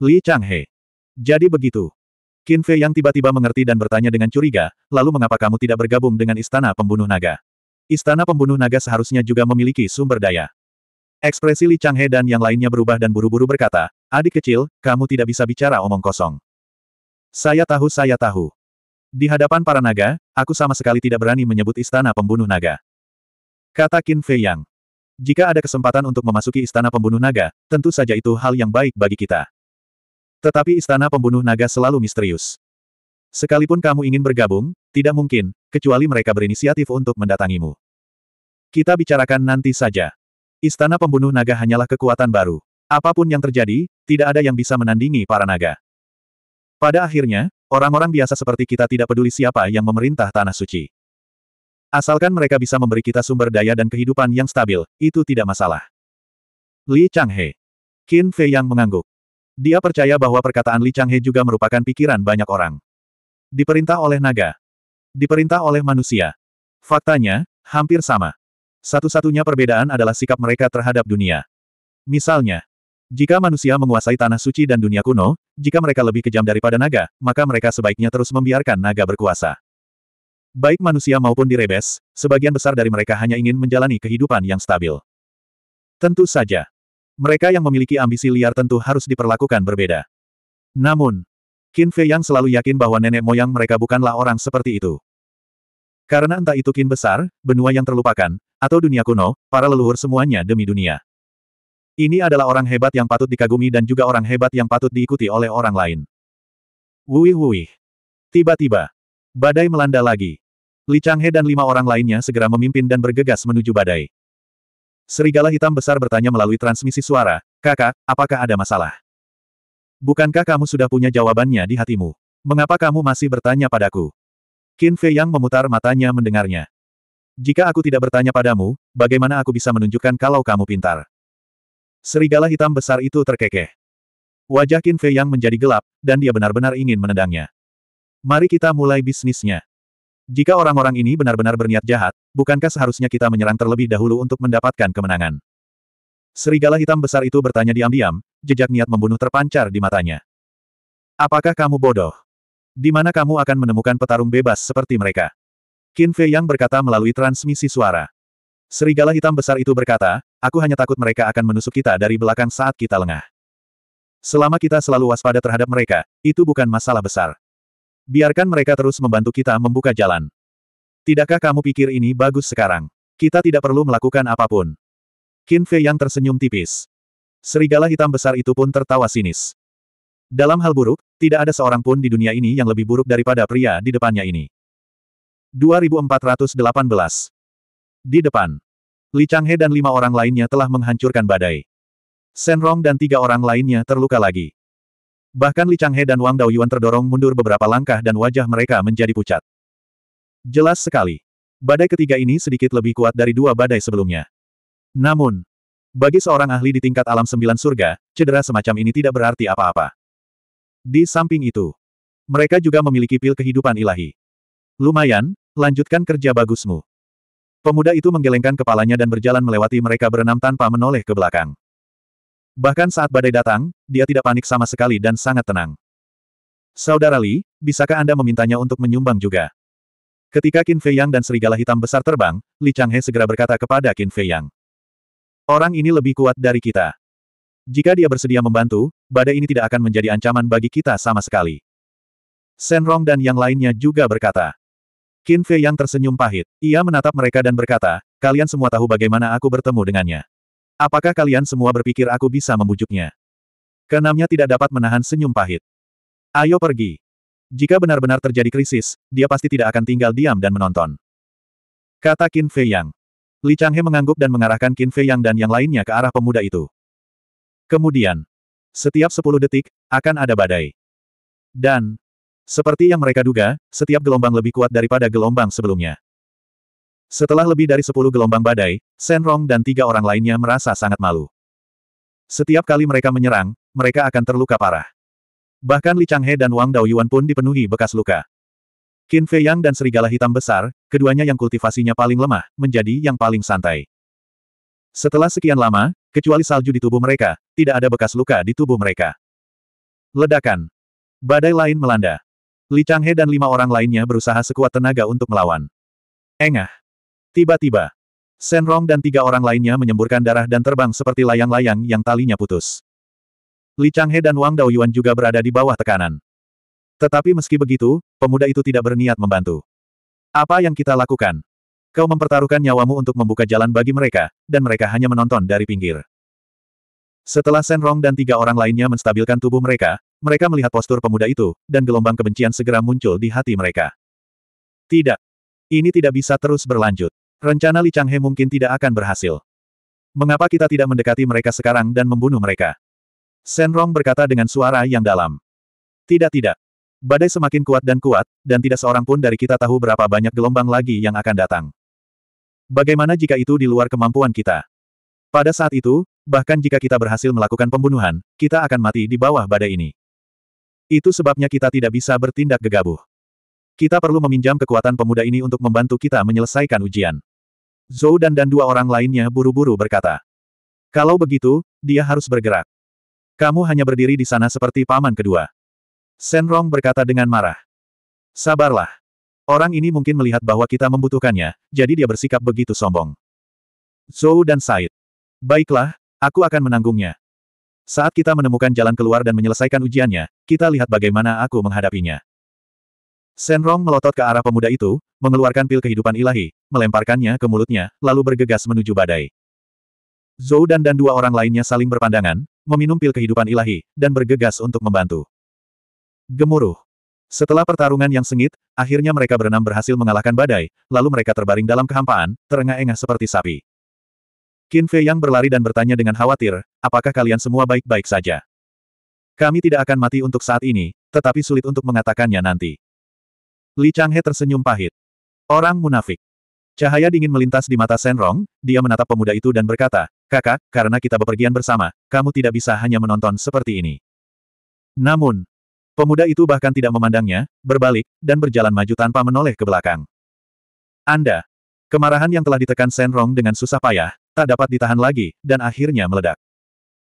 Li Changhe. Jadi begitu. Qin Fei Yang tiba-tiba mengerti dan bertanya dengan curiga, lalu mengapa kamu tidak bergabung dengan istana pembunuh naga? Istana pembunuh naga seharusnya juga memiliki sumber daya. Ekspresi Li Changhe dan yang lainnya berubah dan buru-buru berkata, Adik kecil, kamu tidak bisa bicara omong kosong. Saya tahu saya tahu. Di hadapan para naga, aku sama sekali tidak berani menyebut istana pembunuh naga. Kata Qin Fei Yang. Jika ada kesempatan untuk memasuki istana pembunuh naga, tentu saja itu hal yang baik bagi kita. Tetapi istana pembunuh naga selalu misterius. Sekalipun kamu ingin bergabung, tidak mungkin, kecuali mereka berinisiatif untuk mendatangimu. Kita bicarakan nanti saja. Istana pembunuh naga hanyalah kekuatan baru. Apapun yang terjadi, tidak ada yang bisa menandingi para naga. Pada akhirnya, orang-orang biasa seperti kita tidak peduli siapa yang memerintah tanah suci. Asalkan mereka bisa memberi kita sumber daya dan kehidupan yang stabil, itu tidak masalah. Li Changhe. Qin Fei yang mengangguk. Dia percaya bahwa perkataan Li Changhe juga merupakan pikiran banyak orang. Diperintah oleh naga. Diperintah oleh manusia. Faktanya, hampir sama. Satu-satunya perbedaan adalah sikap mereka terhadap dunia. Misalnya, jika manusia menguasai tanah suci dan dunia kuno, jika mereka lebih kejam daripada naga, maka mereka sebaiknya terus membiarkan naga berkuasa. Baik manusia maupun direbes, sebagian besar dari mereka hanya ingin menjalani kehidupan yang stabil. Tentu saja. Mereka yang memiliki ambisi liar tentu harus diperlakukan berbeda. Namun, Qin Fei yang selalu yakin bahwa nenek moyang mereka bukanlah orang seperti itu. Karena entah itu Qin besar, benua yang terlupakan, atau dunia kuno, para leluhur semuanya demi dunia. Ini adalah orang hebat yang patut dikagumi dan juga orang hebat yang patut diikuti oleh orang lain. Wuih wuih. Tiba-tiba. Badai melanda lagi. Li Changhe dan lima orang lainnya segera memimpin dan bergegas menuju badai. Serigala hitam besar bertanya melalui transmisi suara, kakak, apakah ada masalah? Bukankah kamu sudah punya jawabannya di hatimu? Mengapa kamu masih bertanya padaku? Qin Fei Yang memutar matanya mendengarnya. Jika aku tidak bertanya padamu, bagaimana aku bisa menunjukkan kalau kamu pintar? Serigala hitam besar itu terkekeh. Wajah Qin Fei yang menjadi gelap, dan dia benar-benar ingin menendangnya. Mari kita mulai bisnisnya. Jika orang-orang ini benar-benar berniat jahat, bukankah seharusnya kita menyerang terlebih dahulu untuk mendapatkan kemenangan? Serigala hitam besar itu bertanya diam-diam, jejak niat membunuh terpancar di matanya. Apakah kamu bodoh? Di mana kamu akan menemukan petarung bebas seperti mereka? Qin Fei Yang berkata melalui transmisi suara. Serigala hitam besar itu berkata, aku hanya takut mereka akan menusuk kita dari belakang saat kita lengah. Selama kita selalu waspada terhadap mereka, itu bukan masalah besar. Biarkan mereka terus membantu kita membuka jalan. Tidakkah kamu pikir ini bagus sekarang? Kita tidak perlu melakukan apapun. Qin Fei yang tersenyum tipis. Serigala hitam besar itu pun tertawa sinis. Dalam hal buruk, tidak ada seorang pun di dunia ini yang lebih buruk daripada pria di depannya ini. 2418. Di depan. Li Changhe dan lima orang lainnya telah menghancurkan badai. Senrong dan tiga orang lainnya terluka lagi. Bahkan Li Changhe dan Wang Daoyuan terdorong mundur beberapa langkah dan wajah mereka menjadi pucat. Jelas sekali. Badai ketiga ini sedikit lebih kuat dari dua badai sebelumnya. Namun, bagi seorang ahli di tingkat alam sembilan surga, cedera semacam ini tidak berarti apa-apa. Di samping itu, mereka juga memiliki pil kehidupan ilahi. Lumayan, Lanjutkan kerja bagusmu. Pemuda itu menggelengkan kepalanya dan berjalan melewati mereka berenam tanpa menoleh ke belakang. Bahkan saat badai datang, dia tidak panik sama sekali dan sangat tenang. Saudara Li, bisakah Anda memintanya untuk menyumbang juga? Ketika Qin Fei Yang dan serigala hitam besar terbang, Li Changhe segera berkata kepada Qin Fei Yang. Orang ini lebih kuat dari kita. Jika dia bersedia membantu, badai ini tidak akan menjadi ancaman bagi kita sama sekali. Senrong dan yang lainnya juga berkata. Qin Fei yang tersenyum pahit. Ia menatap mereka dan berkata, kalian semua tahu bagaimana aku bertemu dengannya. Apakah kalian semua berpikir aku bisa membujuknya? Kenamnya tidak dapat menahan senyum pahit. Ayo pergi. Jika benar-benar terjadi krisis, dia pasti tidak akan tinggal diam dan menonton. Kata Qin Fei Yang. Li Changhe mengangguk dan mengarahkan Qin Fei Yang dan yang lainnya ke arah pemuda itu. Kemudian, setiap 10 detik, akan ada badai. Dan, seperti yang mereka duga, setiap gelombang lebih kuat daripada gelombang sebelumnya. Setelah lebih dari sepuluh gelombang badai, Senrong dan tiga orang lainnya merasa sangat malu. Setiap kali mereka menyerang, mereka akan terluka parah. Bahkan Li Changhe dan Wang Daoyuan pun dipenuhi bekas luka. Qin Fei Yang dan serigala hitam besar, keduanya yang kultivasinya paling lemah, menjadi yang paling santai. Setelah sekian lama, kecuali salju di tubuh mereka, tidak ada bekas luka di tubuh mereka. Ledakan. Badai lain melanda. Li Changhe dan lima orang lainnya berusaha sekuat tenaga untuk melawan. Engah. Tiba-tiba, Shen Rong dan tiga orang lainnya menyemburkan darah dan terbang seperti layang-layang yang talinya putus. Li Changhe dan Wang Daoyuan juga berada di bawah tekanan. Tetapi meski begitu, pemuda itu tidak berniat membantu. Apa yang kita lakukan? Kau mempertaruhkan nyawamu untuk membuka jalan bagi mereka, dan mereka hanya menonton dari pinggir. Setelah Senrong dan tiga orang lainnya menstabilkan tubuh mereka, mereka melihat postur pemuda itu, dan gelombang kebencian segera muncul di hati mereka. Tidak. Ini tidak bisa terus berlanjut. Rencana Li Changhe mungkin tidak akan berhasil. Mengapa kita tidak mendekati mereka sekarang dan membunuh mereka? Senrong berkata dengan suara yang dalam. Tidak tidak. Badai semakin kuat dan kuat, dan tidak seorang pun dari kita tahu berapa banyak gelombang lagi yang akan datang. Bagaimana jika itu di luar kemampuan kita? Pada saat itu, bahkan jika kita berhasil melakukan pembunuhan, kita akan mati di bawah badai ini. Itu sebabnya kita tidak bisa bertindak gegabah. Kita perlu meminjam kekuatan pemuda ini untuk membantu kita menyelesaikan ujian. Zhou dan dan dua orang lainnya buru-buru berkata. Kalau begitu, dia harus bergerak. Kamu hanya berdiri di sana seperti paman kedua. Senrong berkata dengan marah. Sabarlah. Orang ini mungkin melihat bahwa kita membutuhkannya, jadi dia bersikap begitu sombong. Zhou dan Said. Baiklah, Aku akan menanggungnya. Saat kita menemukan jalan keluar dan menyelesaikan ujiannya, kita lihat bagaimana aku menghadapinya. Senrong melotot ke arah pemuda itu, mengeluarkan pil kehidupan ilahi, melemparkannya ke mulutnya, lalu bergegas menuju badai. Zhou dan dan dua orang lainnya saling berpandangan, meminum pil kehidupan ilahi, dan bergegas untuk membantu. Gemuruh. Setelah pertarungan yang sengit, akhirnya mereka berenam berhasil mengalahkan badai, lalu mereka terbaring dalam kehampaan, terengah-engah seperti sapi. Qin Fei Yang berlari dan bertanya dengan khawatir, apakah kalian semua baik-baik saja? Kami tidak akan mati untuk saat ini, tetapi sulit untuk mengatakannya nanti. Li Changhe tersenyum pahit. Orang munafik. Cahaya dingin melintas di mata Senrong, dia menatap pemuda itu dan berkata, Kakak, karena kita bepergian bersama, kamu tidak bisa hanya menonton seperti ini. Namun, pemuda itu bahkan tidak memandangnya, berbalik, dan berjalan maju tanpa menoleh ke belakang. Anda, Kemarahan yang telah ditekan Senrong dengan susah payah, tak dapat ditahan lagi, dan akhirnya meledak.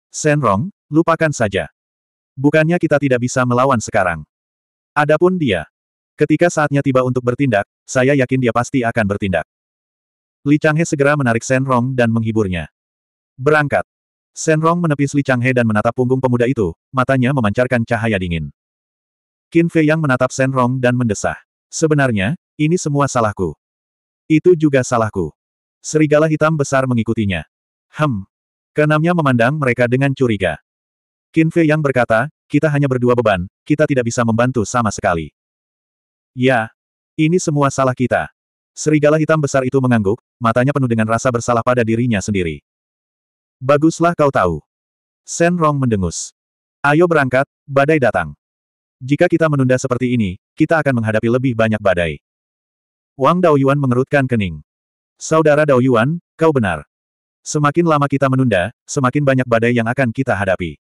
Senrong, lupakan saja. Bukannya kita tidak bisa melawan sekarang. Adapun dia. Ketika saatnya tiba untuk bertindak, saya yakin dia pasti akan bertindak. Li Changhe segera menarik Senrong dan menghiburnya. Berangkat. Senrong menepis Li Changhe dan menatap punggung pemuda itu, matanya memancarkan cahaya dingin. Qin Fei yang menatap Senrong dan mendesah. Sebenarnya, ini semua salahku. Itu juga salahku. Serigala hitam besar mengikutinya. Hem. Kenamnya memandang mereka dengan curiga. Qin Fei yang berkata, kita hanya berdua beban, kita tidak bisa membantu sama sekali. Ya. Ini semua salah kita. Serigala hitam besar itu mengangguk, matanya penuh dengan rasa bersalah pada dirinya sendiri. Baguslah kau tahu. Shen Rong mendengus. Ayo berangkat, badai datang. Jika kita menunda seperti ini, kita akan menghadapi lebih banyak badai. Wang Daoyuan mengerutkan kening. Saudara Daoyuan, kau benar. Semakin lama kita menunda, semakin banyak badai yang akan kita hadapi.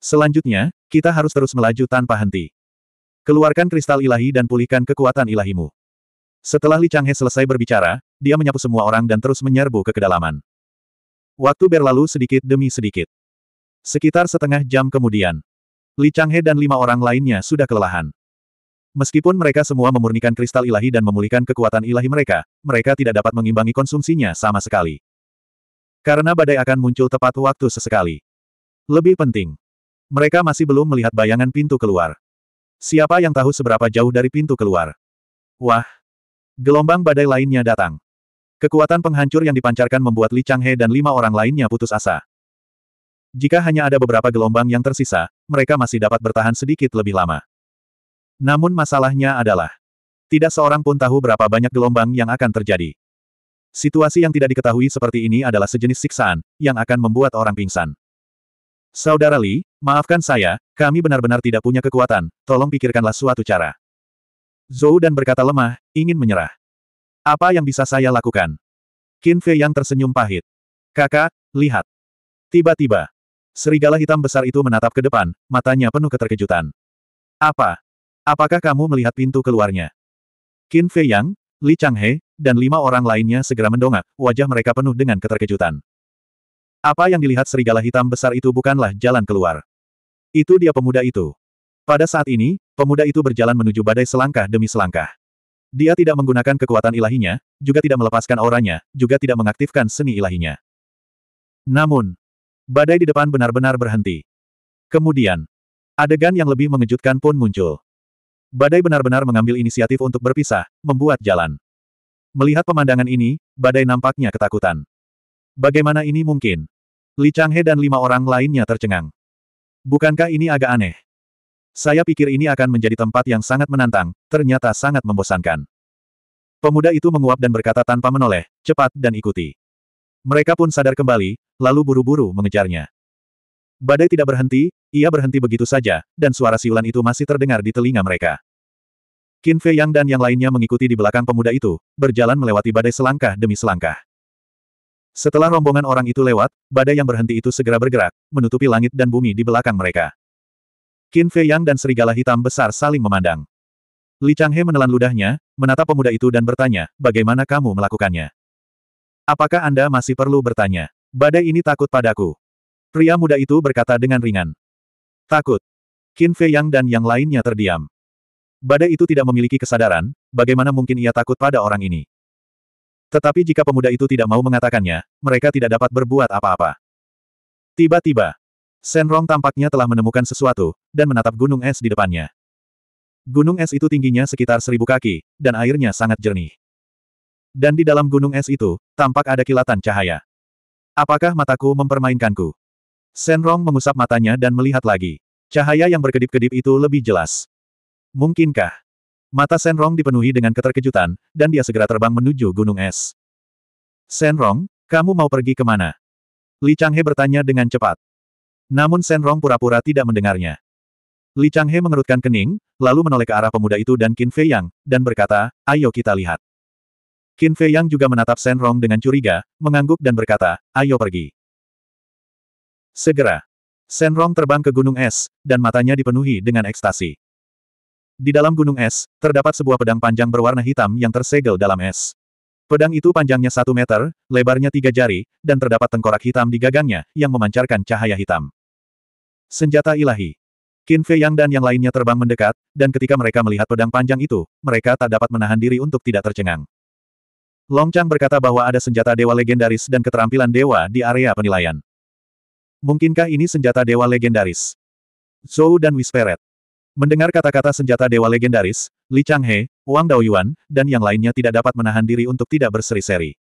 Selanjutnya, kita harus terus melaju tanpa henti. Keluarkan kristal ilahi dan pulihkan kekuatan ilahimu. Setelah Li Changhe selesai berbicara, dia menyapu semua orang dan terus menyerbu ke kedalaman. Waktu berlalu sedikit demi sedikit. Sekitar setengah jam kemudian, Li Changhe dan lima orang lainnya sudah kelelahan. Meskipun mereka semua memurnikan kristal ilahi dan memulihkan kekuatan ilahi mereka, mereka tidak dapat mengimbangi konsumsinya sama sekali. Karena badai akan muncul tepat waktu sesekali. Lebih penting, mereka masih belum melihat bayangan pintu keluar. Siapa yang tahu seberapa jauh dari pintu keluar? Wah! Gelombang badai lainnya datang. Kekuatan penghancur yang dipancarkan membuat Li Changhe dan lima orang lainnya putus asa. Jika hanya ada beberapa gelombang yang tersisa, mereka masih dapat bertahan sedikit lebih lama. Namun masalahnya adalah, tidak seorang pun tahu berapa banyak gelombang yang akan terjadi. Situasi yang tidak diketahui seperti ini adalah sejenis siksaan, yang akan membuat orang pingsan. Saudara Li, maafkan saya, kami benar-benar tidak punya kekuatan, tolong pikirkanlah suatu cara. Zhou dan berkata lemah, ingin menyerah. Apa yang bisa saya lakukan? Qin Fei yang tersenyum pahit. Kakak, lihat. Tiba-tiba, serigala hitam besar itu menatap ke depan, matanya penuh keterkejutan. Apa? Apakah kamu melihat pintu keluarnya? Qin Fei Yang, Li Changhe, dan lima orang lainnya segera mendongak, wajah mereka penuh dengan keterkejutan. Apa yang dilihat serigala hitam besar itu bukanlah jalan keluar. Itu dia pemuda itu. Pada saat ini, pemuda itu berjalan menuju badai selangkah demi selangkah. Dia tidak menggunakan kekuatan ilahinya, juga tidak melepaskan auranya, juga tidak mengaktifkan seni ilahinya. Namun, badai di depan benar-benar berhenti. Kemudian, adegan yang lebih mengejutkan pun muncul. Badai benar-benar mengambil inisiatif untuk berpisah, membuat jalan. Melihat pemandangan ini, badai nampaknya ketakutan. Bagaimana ini mungkin? Li Changhe dan lima orang lainnya tercengang. Bukankah ini agak aneh? Saya pikir ini akan menjadi tempat yang sangat menantang, ternyata sangat membosankan. Pemuda itu menguap dan berkata tanpa menoleh, cepat dan ikuti. Mereka pun sadar kembali, lalu buru-buru mengejarnya. Badai tidak berhenti, ia berhenti begitu saja, dan suara siulan itu masih terdengar di telinga mereka. Qin Fei Yang dan yang lainnya mengikuti di belakang pemuda itu, berjalan melewati badai selangkah demi selangkah. Setelah rombongan orang itu lewat, badai yang berhenti itu segera bergerak, menutupi langit dan bumi di belakang mereka. Qin Fei Yang dan serigala hitam besar saling memandang. Li Chang He menelan ludahnya, menatap pemuda itu dan bertanya, bagaimana kamu melakukannya? Apakah Anda masih perlu bertanya? Badai ini takut padaku. Pria muda itu berkata dengan ringan. Takut. Qin Fei Yang dan yang lainnya terdiam. Badai itu tidak memiliki kesadaran, bagaimana mungkin ia takut pada orang ini. Tetapi jika pemuda itu tidak mau mengatakannya, mereka tidak dapat berbuat apa-apa. Tiba-tiba, Senrong tampaknya telah menemukan sesuatu, dan menatap gunung es di depannya. Gunung es itu tingginya sekitar seribu kaki, dan airnya sangat jernih. Dan di dalam gunung es itu, tampak ada kilatan cahaya. Apakah mataku mempermainkanku? Senrong mengusap matanya dan melihat lagi. Cahaya yang berkedip-kedip itu lebih jelas. Mungkinkah? Mata Senrong dipenuhi dengan keterkejutan, dan dia segera terbang menuju gunung es. Senrong, kamu mau pergi kemana? Li Changhe bertanya dengan cepat. Namun Senrong pura-pura tidak mendengarnya. Li Changhe mengerutkan kening, lalu menoleh ke arah pemuda itu dan Qin Fei Yang, dan berkata, ayo kita lihat. Qin Fei Yang juga menatap Senrong dengan curiga, mengangguk dan berkata, ayo pergi. Segera. Senrong terbang ke gunung es, dan matanya dipenuhi dengan ekstasi. Di dalam gunung es, terdapat sebuah pedang panjang berwarna hitam yang tersegel dalam es. Pedang itu panjangnya satu meter, lebarnya tiga jari, dan terdapat tengkorak hitam di gagangnya, yang memancarkan cahaya hitam. Senjata ilahi. Qin Fei Yang dan yang lainnya terbang mendekat, dan ketika mereka melihat pedang panjang itu, mereka tak dapat menahan diri untuk tidak tercengang. Long Chang berkata bahwa ada senjata dewa legendaris dan keterampilan dewa di area penilaian. Mungkinkah ini senjata dewa legendaris? Zhou dan Whisperet. Mendengar kata-kata senjata dewa legendaris, Li Changhe, Wang Daoyuan, dan yang lainnya tidak dapat menahan diri untuk tidak berseri-seri.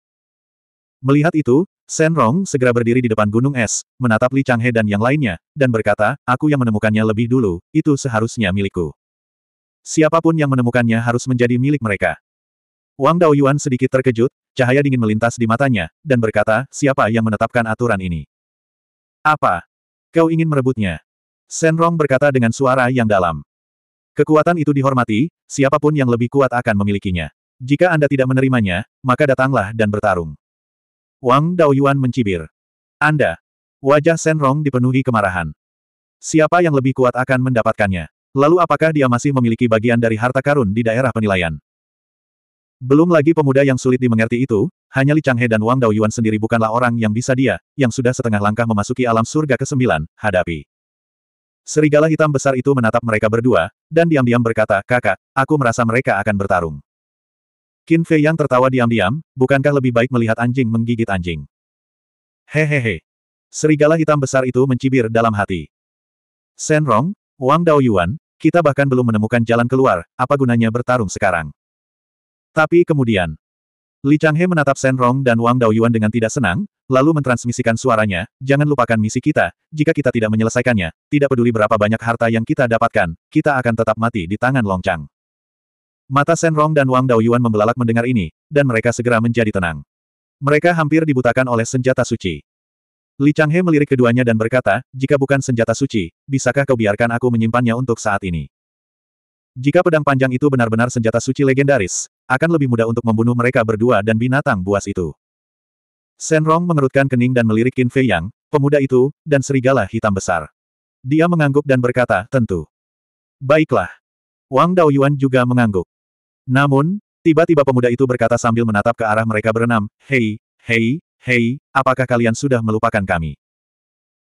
Melihat itu, Shen Rong segera berdiri di depan gunung es, menatap Li Changhe dan yang lainnya, dan berkata, aku yang menemukannya lebih dulu, itu seharusnya milikku. Siapapun yang menemukannya harus menjadi milik mereka. Wang Daoyuan sedikit terkejut, cahaya dingin melintas di matanya, dan berkata, siapa yang menetapkan aturan ini? Apa? Kau ingin merebutnya? Senrong berkata dengan suara yang dalam. Kekuatan itu dihormati, siapapun yang lebih kuat akan memilikinya. Jika Anda tidak menerimanya, maka datanglah dan bertarung. Wang Daoyuan mencibir. Anda. Wajah Senrong dipenuhi kemarahan. Siapa yang lebih kuat akan mendapatkannya. Lalu apakah dia masih memiliki bagian dari harta karun di daerah penilaian? Belum lagi pemuda yang sulit dimengerti itu, hanya Li Changhe dan Wang Daoyuan sendiri bukanlah orang yang bisa dia, yang sudah setengah langkah memasuki alam surga ke-9, hadapi. Serigala hitam besar itu menatap mereka berdua, dan diam-diam berkata, kakak, aku merasa mereka akan bertarung. Qin Fei yang tertawa diam-diam, bukankah lebih baik melihat anjing menggigit anjing? Hehehe. Serigala hitam besar itu mencibir dalam hati. Senrong, Wang Yuan, kita bahkan belum menemukan jalan keluar, apa gunanya bertarung sekarang? Tapi kemudian, Li Changhe menatap Shen Rong dan Wang Daoyuan dengan tidak senang, lalu mentransmisikan suaranya, jangan lupakan misi kita, jika kita tidak menyelesaikannya, tidak peduli berapa banyak harta yang kita dapatkan, kita akan tetap mati di tangan Long Chang. Mata Shen Rong dan Wang Daoyuan membelalak mendengar ini, dan mereka segera menjadi tenang. Mereka hampir dibutakan oleh senjata suci. Li Changhe melirik keduanya dan berkata, jika bukan senjata suci, bisakah kau biarkan aku menyimpannya untuk saat ini? Jika pedang panjang itu benar-benar senjata suci legendaris, akan lebih mudah untuk membunuh mereka berdua dan binatang buas itu. Senrong mengerutkan kening dan melirik Qin Fei Yang, pemuda itu, dan serigala hitam besar. Dia mengangguk dan berkata, tentu. Baiklah. Wang Daoyuan juga mengangguk. Namun, tiba-tiba pemuda itu berkata sambil menatap ke arah mereka berenam, Hei, hei, hei, apakah kalian sudah melupakan kami?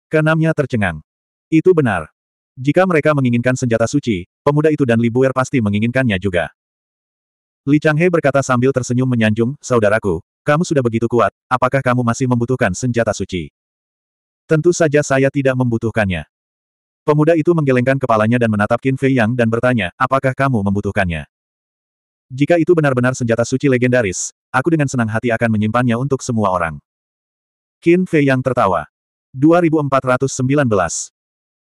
Kenamnya tercengang. Itu benar. Jika mereka menginginkan senjata suci, pemuda itu dan Libuer pasti menginginkannya juga. Li Changhe berkata sambil tersenyum menyanjung, saudaraku, kamu sudah begitu kuat, apakah kamu masih membutuhkan senjata suci? Tentu saja saya tidak membutuhkannya. Pemuda itu menggelengkan kepalanya dan menatap Qin Fei Yang dan bertanya, apakah kamu membutuhkannya? Jika itu benar-benar senjata suci legendaris, aku dengan senang hati akan menyimpannya untuk semua orang. Qin Fei Yang tertawa. 2419.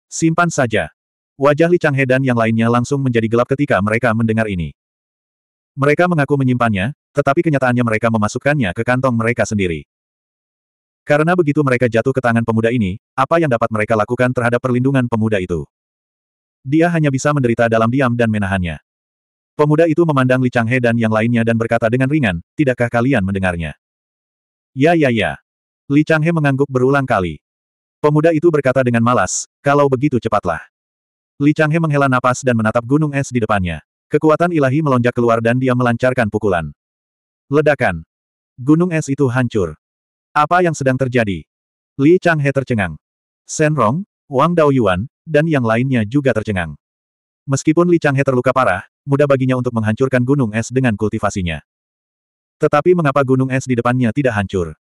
Simpan saja. Wajah Li Changhe dan yang lainnya langsung menjadi gelap ketika mereka mendengar ini. Mereka mengaku menyimpannya, tetapi kenyataannya mereka memasukkannya ke kantong mereka sendiri. Karena begitu mereka jatuh ke tangan pemuda ini, apa yang dapat mereka lakukan terhadap perlindungan pemuda itu? Dia hanya bisa menderita dalam diam dan menahannya. Pemuda itu memandang Li Changhe dan yang lainnya dan berkata dengan ringan, tidakkah kalian mendengarnya? Ya ya ya. Li Changhe mengangguk berulang kali. Pemuda itu berkata dengan malas, kalau begitu cepatlah. Li Changhe menghela napas dan menatap gunung es di depannya. Kekuatan ilahi melonjak keluar dan dia melancarkan pukulan. Ledakan. Gunung es itu hancur. Apa yang sedang terjadi? Li Changhe tercengang. Senrong, Wang Daoyuan, dan yang lainnya juga tercengang. Meskipun Li Changhe terluka parah, mudah baginya untuk menghancurkan gunung es dengan kultivasinya. Tetapi mengapa gunung es di depannya tidak hancur?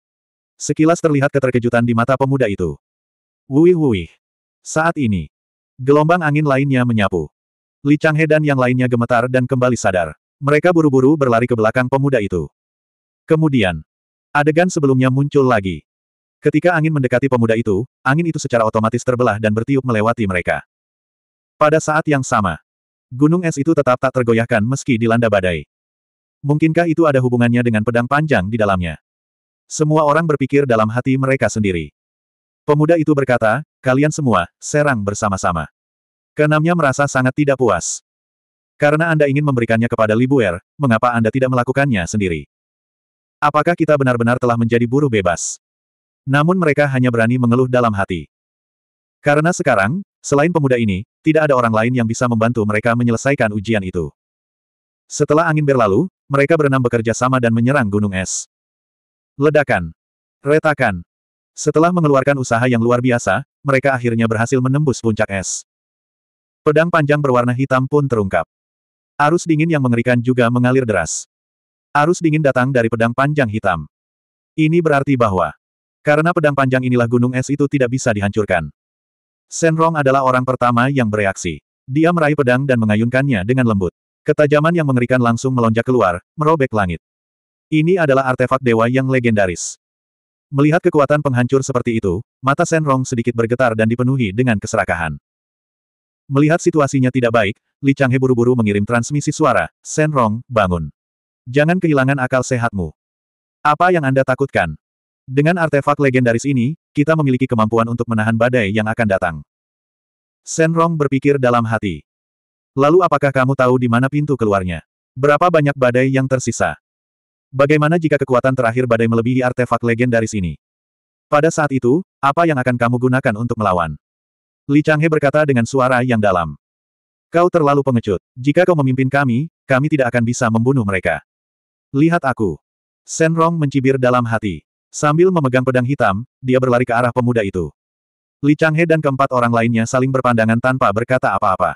Sekilas terlihat keterkejutan di mata pemuda itu. Wuih-wuih. Saat ini, gelombang angin lainnya menyapu. Li Changhe dan yang lainnya gemetar dan kembali sadar. Mereka buru-buru berlari ke belakang pemuda itu. Kemudian, adegan sebelumnya muncul lagi. Ketika angin mendekati pemuda itu, angin itu secara otomatis terbelah dan bertiup melewati mereka. Pada saat yang sama, gunung es itu tetap tak tergoyahkan meski dilanda badai. Mungkinkah itu ada hubungannya dengan pedang panjang di dalamnya? Semua orang berpikir dalam hati mereka sendiri. Pemuda itu berkata, kalian semua, serang bersama-sama. Keenamnya merasa sangat tidak puas. Karena Anda ingin memberikannya kepada Libuer, mengapa Anda tidak melakukannya sendiri? Apakah kita benar-benar telah menjadi buruh bebas? Namun mereka hanya berani mengeluh dalam hati. Karena sekarang, selain pemuda ini, tidak ada orang lain yang bisa membantu mereka menyelesaikan ujian itu. Setelah angin berlalu, mereka berenam bekerja sama dan menyerang gunung es. Ledakan. Retakan. Setelah mengeluarkan usaha yang luar biasa, mereka akhirnya berhasil menembus puncak es. Pedang panjang berwarna hitam pun terungkap. Arus dingin yang mengerikan juga mengalir deras. Arus dingin datang dari pedang panjang hitam. Ini berarti bahwa karena pedang panjang inilah gunung es itu tidak bisa dihancurkan. Senrong adalah orang pertama yang bereaksi. Dia meraih pedang dan mengayunkannya dengan lembut. Ketajaman yang mengerikan langsung melonjak keluar, merobek langit. Ini adalah artefak dewa yang legendaris. Melihat kekuatan penghancur seperti itu, mata Senrong sedikit bergetar dan dipenuhi dengan keserakahan. Melihat situasinya tidak baik, Li Changhe buru-buru mengirim transmisi suara, Senrong, bangun. Jangan kehilangan akal sehatmu. Apa yang Anda takutkan? Dengan artefak legendaris ini, kita memiliki kemampuan untuk menahan badai yang akan datang. Senrong berpikir dalam hati. Lalu apakah kamu tahu di mana pintu keluarnya? Berapa banyak badai yang tersisa? Bagaimana jika kekuatan terakhir badai melebihi artefak legendaris ini? Pada saat itu, apa yang akan kamu gunakan untuk melawan? Li Changhe berkata dengan suara yang dalam. Kau terlalu pengecut. Jika kau memimpin kami, kami tidak akan bisa membunuh mereka. Lihat aku. Senrong mencibir dalam hati. Sambil memegang pedang hitam, dia berlari ke arah pemuda itu. Li Changhe dan keempat orang lainnya saling berpandangan tanpa berkata apa-apa.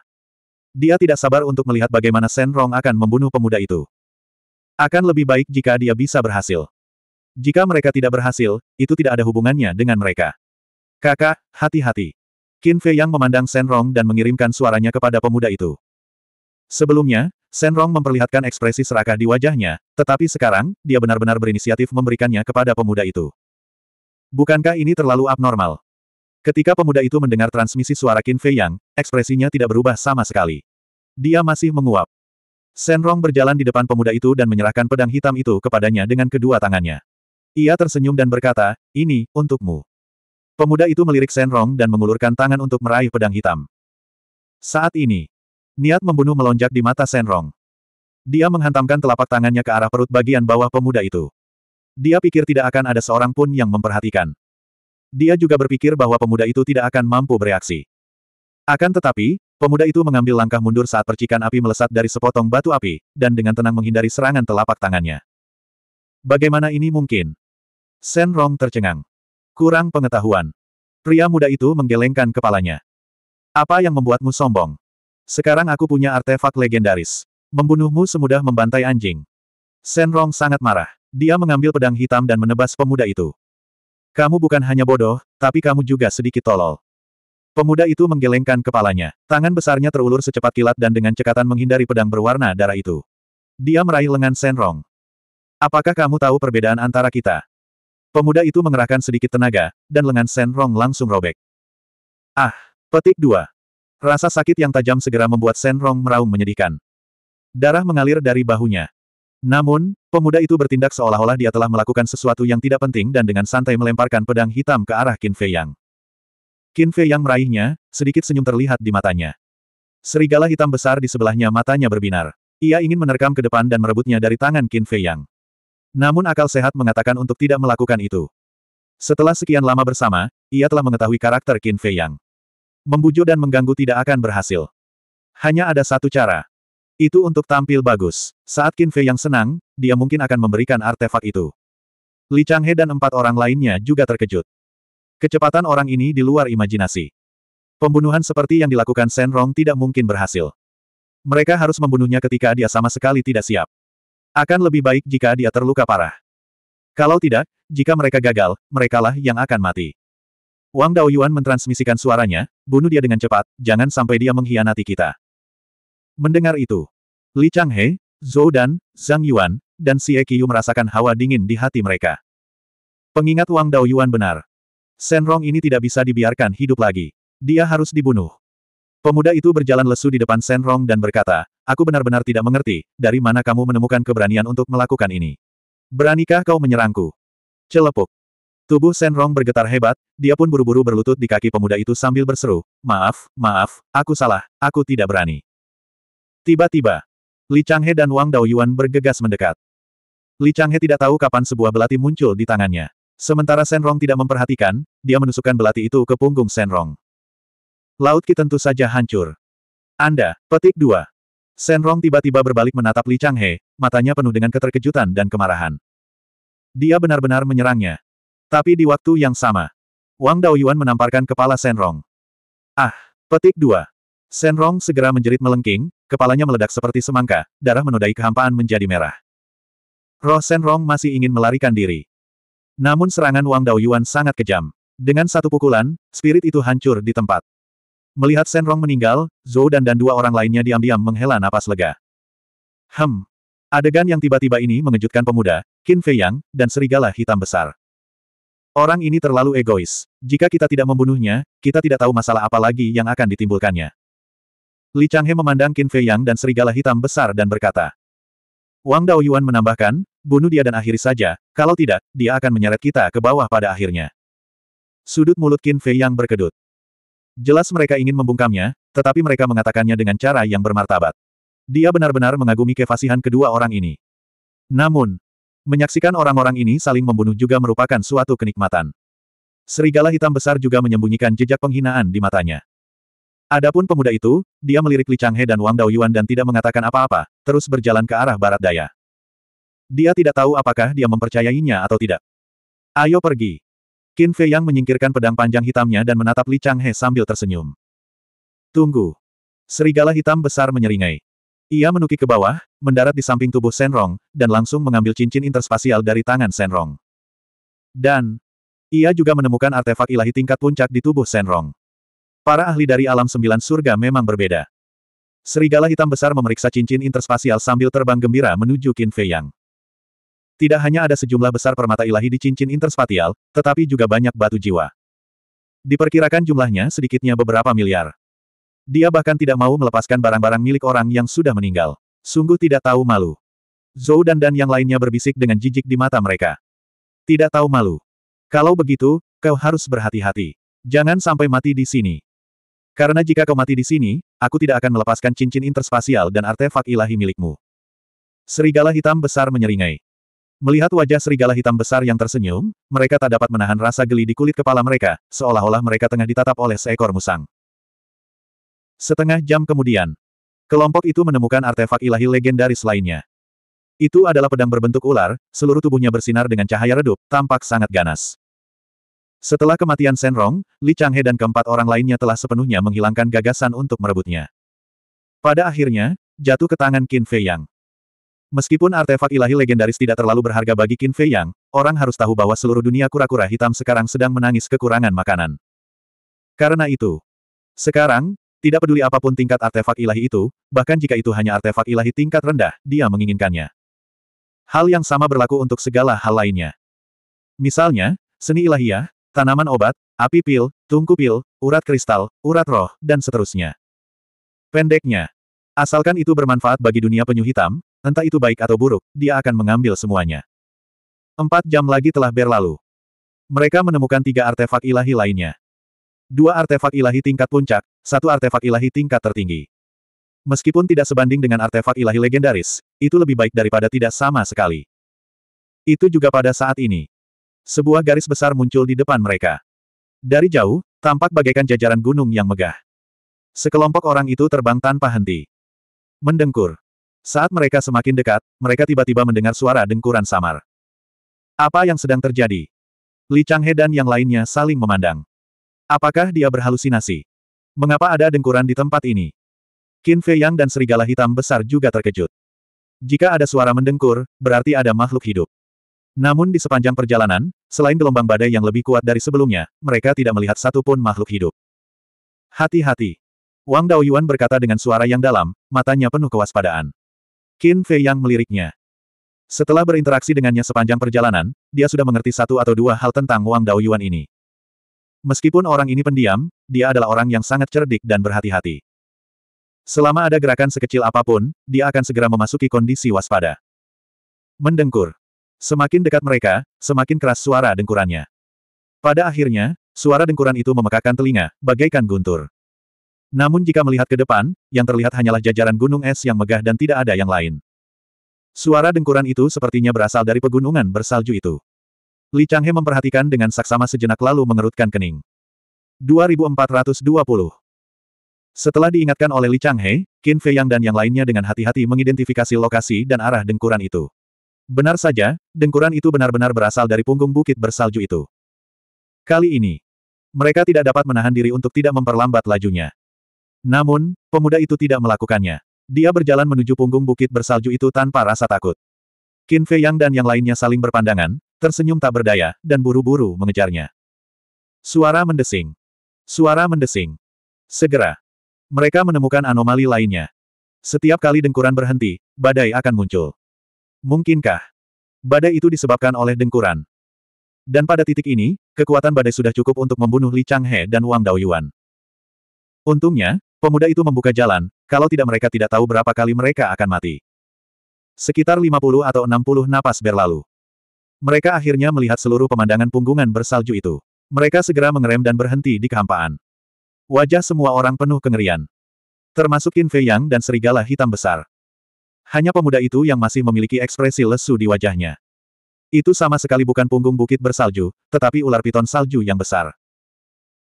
Dia tidak sabar untuk melihat bagaimana Senrong akan membunuh pemuda itu. Akan lebih baik jika dia bisa berhasil. Jika mereka tidak berhasil, itu tidak ada hubungannya dengan mereka. Kakak, hati-hati. Qin Fei Yang memandang Shen Rong dan mengirimkan suaranya kepada pemuda itu. Sebelumnya, Shen Rong memperlihatkan ekspresi serakah di wajahnya, tetapi sekarang, dia benar-benar berinisiatif memberikannya kepada pemuda itu. Bukankah ini terlalu abnormal? Ketika pemuda itu mendengar transmisi suara Qin Fei Yang, ekspresinya tidak berubah sama sekali. Dia masih menguap. Shen Rong berjalan di depan pemuda itu dan menyerahkan pedang hitam itu kepadanya dengan kedua tangannya. Ia tersenyum dan berkata, ini, untukmu. Pemuda itu melirik Senrong dan mengulurkan tangan untuk meraih pedang hitam. Saat ini, niat membunuh melonjak di mata Senrong. Dia menghantamkan telapak tangannya ke arah perut bagian bawah pemuda itu. Dia pikir tidak akan ada seorang pun yang memperhatikan. Dia juga berpikir bahwa pemuda itu tidak akan mampu bereaksi. Akan tetapi, pemuda itu mengambil langkah mundur saat percikan api melesat dari sepotong batu api, dan dengan tenang menghindari serangan telapak tangannya. Bagaimana ini mungkin? Sen Rong tercengang. Kurang pengetahuan. Pria muda itu menggelengkan kepalanya. Apa yang membuatmu sombong? Sekarang aku punya artefak legendaris. Membunuhmu semudah membantai anjing. Senrong sangat marah. Dia mengambil pedang hitam dan menebas pemuda itu. Kamu bukan hanya bodoh, tapi kamu juga sedikit tolol. Pemuda itu menggelengkan kepalanya. Tangan besarnya terulur secepat kilat dan dengan cekatan menghindari pedang berwarna darah itu. Dia meraih lengan Senrong. Apakah kamu tahu perbedaan antara kita? Pemuda itu mengerahkan sedikit tenaga, dan lengan Shen Rong langsung robek. Ah! Petik dua. Rasa sakit yang tajam segera membuat Shen Rong meraung menyedihkan. Darah mengalir dari bahunya. Namun, pemuda itu bertindak seolah-olah dia telah melakukan sesuatu yang tidak penting dan dengan santai melemparkan pedang hitam ke arah Qin Fei Yang. Qin Fei Yang meraihnya, sedikit senyum terlihat di matanya. Serigala hitam besar di sebelahnya matanya berbinar. Ia ingin menerkam ke depan dan merebutnya dari tangan Qin Fei Yang. Namun akal sehat mengatakan untuk tidak melakukan itu. Setelah sekian lama bersama, ia telah mengetahui karakter Qin Fei Yang. Membujuk dan mengganggu tidak akan berhasil. Hanya ada satu cara. Itu untuk tampil bagus. Saat Qin Fei Yang senang, dia mungkin akan memberikan artefak itu. Li Changhe dan empat orang lainnya juga terkejut. Kecepatan orang ini di luar imajinasi. Pembunuhan seperti yang dilakukan Shen Rong tidak mungkin berhasil. Mereka harus membunuhnya ketika dia sama sekali tidak siap. Akan lebih baik jika dia terluka parah. Kalau tidak, jika mereka gagal, merekalah yang akan mati. Wang Daoyuan mentransmisikan suaranya, bunuh dia dengan cepat, jangan sampai dia mengkhianati kita. Mendengar itu, Li Changhe, Zhou Dan, Zhang Yuan, dan Xie Qiyu merasakan hawa dingin di hati mereka. Pengingat Wang Daoyuan benar. Rong ini tidak bisa dibiarkan hidup lagi. Dia harus dibunuh. Pemuda itu berjalan lesu di depan Rong dan berkata, Aku benar-benar tidak mengerti, dari mana kamu menemukan keberanian untuk melakukan ini. Beranikah kau menyerangku? Celepuk. Tubuh Senrong bergetar hebat, dia pun buru-buru berlutut di kaki pemuda itu sambil berseru, Maaf, maaf, aku salah, aku tidak berani. Tiba-tiba, Li Changhe dan Wang Daoyuan bergegas mendekat. Li Changhe tidak tahu kapan sebuah belati muncul di tangannya. Sementara Senrong tidak memperhatikan, dia menusukkan belati itu ke punggung Senrong. Laut Ki tentu saja hancur. Anda, petik dua. Senrong tiba-tiba berbalik menatap Li Changhe, matanya penuh dengan keterkejutan dan kemarahan. Dia benar-benar menyerangnya. Tapi di waktu yang sama, Wang Daoyuan menamparkan kepala Senrong. Ah, petik dua. Senrong segera menjerit melengking, kepalanya meledak seperti semangka, darah menodai kehampaan menjadi merah. Roh Senrong masih ingin melarikan diri. Namun serangan Wang Daoyuan sangat kejam. Dengan satu pukulan, spirit itu hancur di tempat. Melihat Senrong meninggal, Zhou dan dan dua orang lainnya diam-diam menghela napas lega. Hem. Adegan yang tiba-tiba ini mengejutkan pemuda, Qin Fei Yang dan serigala hitam besar. Orang ini terlalu egois. Jika kita tidak membunuhnya, kita tidak tahu masalah apa lagi yang akan ditimbulkannya. Li Chang He memandang Qin Fei Yang dan serigala hitam besar dan berkata. Wang Dao Yuan menambahkan, bunuh dia dan akhiri saja, kalau tidak, dia akan menyeret kita ke bawah pada akhirnya. Sudut mulut Qin Fei Yang berkedut. Jelas mereka ingin membungkamnya, tetapi mereka mengatakannya dengan cara yang bermartabat. Dia benar-benar mengagumi kefasihan kedua orang ini. Namun, menyaksikan orang-orang ini saling membunuh juga merupakan suatu kenikmatan. Serigala hitam besar juga menyembunyikan jejak penghinaan di matanya. Adapun pemuda itu, dia melirik Li Changhe dan Wang Daoyuan dan tidak mengatakan apa-apa, terus berjalan ke arah barat daya. Dia tidak tahu apakah dia mempercayainya atau tidak. Ayo pergi. Qin Fei Yang menyingkirkan pedang panjang hitamnya dan menatap Li Changhe sambil tersenyum. Tunggu. Serigala hitam besar menyeringai. Ia menukik ke bawah, mendarat di samping tubuh Senrong, dan langsung mengambil cincin interspasial dari tangan Senrong. Dan, ia juga menemukan artefak ilahi tingkat puncak di tubuh Senrong. Para ahli dari alam sembilan surga memang berbeda. Serigala hitam besar memeriksa cincin interspasial sambil terbang gembira menuju Qin Fei Yang. Tidak hanya ada sejumlah besar permata ilahi di cincin interspatial, tetapi juga banyak batu jiwa. Diperkirakan jumlahnya sedikitnya beberapa miliar. Dia bahkan tidak mau melepaskan barang-barang milik orang yang sudah meninggal. Sungguh tidak tahu malu. Zhou dan Dan yang lainnya berbisik dengan jijik di mata mereka. Tidak tahu malu. Kalau begitu, kau harus berhati-hati. Jangan sampai mati di sini. Karena jika kau mati di sini, aku tidak akan melepaskan cincin interspasial dan artefak ilahi milikmu. Serigala hitam besar menyeringai. Melihat wajah serigala hitam besar yang tersenyum, mereka tak dapat menahan rasa geli di kulit kepala mereka, seolah-olah mereka tengah ditatap oleh seekor musang. Setengah jam kemudian, kelompok itu menemukan artefak ilahi legendaris lainnya. Itu adalah pedang berbentuk ular, seluruh tubuhnya bersinar dengan cahaya redup, tampak sangat ganas. Setelah kematian Senrong, Li Changhe dan keempat orang lainnya telah sepenuhnya menghilangkan gagasan untuk merebutnya. Pada akhirnya, jatuh ke tangan Qin Fei Yang. Meskipun artefak ilahi legendaris tidak terlalu berharga bagi Qin Fei Yang, orang harus tahu bahwa seluruh dunia kura-kura hitam sekarang sedang menangis kekurangan makanan. Karena itu, sekarang, tidak peduli apapun tingkat artefak ilahi itu, bahkan jika itu hanya artefak ilahi tingkat rendah, dia menginginkannya. Hal yang sama berlaku untuk segala hal lainnya. Misalnya, seni ilahiyah, tanaman obat, api pil, tungku pil, urat kristal, urat roh, dan seterusnya. Pendeknya, asalkan itu bermanfaat bagi dunia penyu hitam, Entah itu baik atau buruk, dia akan mengambil semuanya. Empat jam lagi telah berlalu. Mereka menemukan tiga artefak ilahi lainnya. Dua artefak ilahi tingkat puncak, satu artefak ilahi tingkat tertinggi. Meskipun tidak sebanding dengan artefak ilahi legendaris, itu lebih baik daripada tidak sama sekali. Itu juga pada saat ini. Sebuah garis besar muncul di depan mereka. Dari jauh, tampak bagaikan jajaran gunung yang megah. Sekelompok orang itu terbang tanpa henti. Mendengkur. Saat mereka semakin dekat, mereka tiba-tiba mendengar suara dengkuran samar. Apa yang sedang terjadi? Li Changhe dan yang lainnya saling memandang. Apakah dia berhalusinasi? Mengapa ada dengkuran di tempat ini? Qin Fei Yang dan serigala hitam besar juga terkejut. Jika ada suara mendengkur, berarti ada makhluk hidup. Namun di sepanjang perjalanan, selain gelombang badai yang lebih kuat dari sebelumnya, mereka tidak melihat satupun makhluk hidup. Hati-hati. Wang Daoyuan berkata dengan suara yang dalam, matanya penuh kewaspadaan. Qin Fei Yang meliriknya. Setelah berinteraksi dengannya sepanjang perjalanan, dia sudah mengerti satu atau dua hal tentang Wang Daoyuan ini. Meskipun orang ini pendiam, dia adalah orang yang sangat cerdik dan berhati-hati. Selama ada gerakan sekecil apapun, dia akan segera memasuki kondisi waspada. Mendengkur. Semakin dekat mereka, semakin keras suara dengkurannya. Pada akhirnya, suara dengkuran itu memekakan telinga, bagaikan guntur. Namun jika melihat ke depan, yang terlihat hanyalah jajaran gunung es yang megah dan tidak ada yang lain. Suara dengkuran itu sepertinya berasal dari pegunungan bersalju itu. Li Changhe memperhatikan dengan saksama sejenak lalu mengerutkan kening. 2420 Setelah diingatkan oleh Li Changhe, Qin Fei Yang dan yang lainnya dengan hati-hati mengidentifikasi lokasi dan arah dengkuran itu. Benar saja, dengkuran itu benar-benar berasal dari punggung bukit bersalju itu. Kali ini, mereka tidak dapat menahan diri untuk tidak memperlambat lajunya. Namun, pemuda itu tidak melakukannya. Dia berjalan menuju punggung bukit bersalju itu tanpa rasa takut. Qin Fei Yang dan yang lainnya saling berpandangan, tersenyum tak berdaya, dan buru-buru mengejarnya. Suara mendesing. Suara mendesing. Segera. Mereka menemukan anomali lainnya. Setiap kali dengkuran berhenti, badai akan muncul. Mungkinkah? Badai itu disebabkan oleh dengkuran. Dan pada titik ini, kekuatan badai sudah cukup untuk membunuh Li Changhe dan Wang Daoyuan. Untungnya, Pemuda itu membuka jalan, kalau tidak mereka tidak tahu berapa kali mereka akan mati. Sekitar 50 atau 60 napas berlalu. Mereka akhirnya melihat seluruh pemandangan punggungan bersalju itu. Mereka segera mengerem dan berhenti di kehampaan. Wajah semua orang penuh kengerian. Termasuk Qin Fei Yang dan serigala hitam besar. Hanya pemuda itu yang masih memiliki ekspresi lesu di wajahnya. Itu sama sekali bukan punggung bukit bersalju, tetapi ular piton salju yang besar.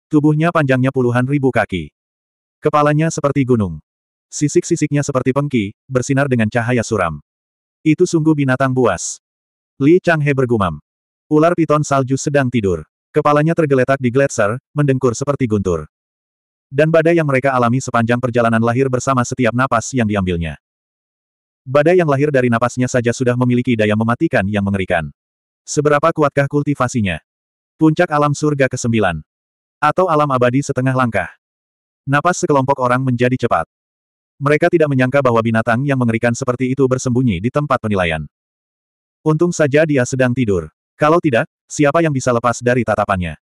Tubuhnya panjangnya puluhan ribu kaki. Kepalanya seperti gunung. Sisik-sisiknya seperti pengki, bersinar dengan cahaya suram. Itu sungguh binatang buas. Li Changhe bergumam. Ular piton salju sedang tidur. Kepalanya tergeletak di gletser, mendengkur seperti guntur. Dan badai yang mereka alami sepanjang perjalanan lahir bersama setiap napas yang diambilnya. Badai yang lahir dari napasnya saja sudah memiliki daya mematikan yang mengerikan. Seberapa kuatkah kultivasinya? Puncak alam surga ke-9. Atau alam abadi setengah langkah. Napas sekelompok orang menjadi cepat. Mereka tidak menyangka bahwa binatang yang mengerikan seperti itu bersembunyi di tempat penilaian. Untung saja dia sedang tidur. Kalau tidak, siapa yang bisa lepas dari tatapannya?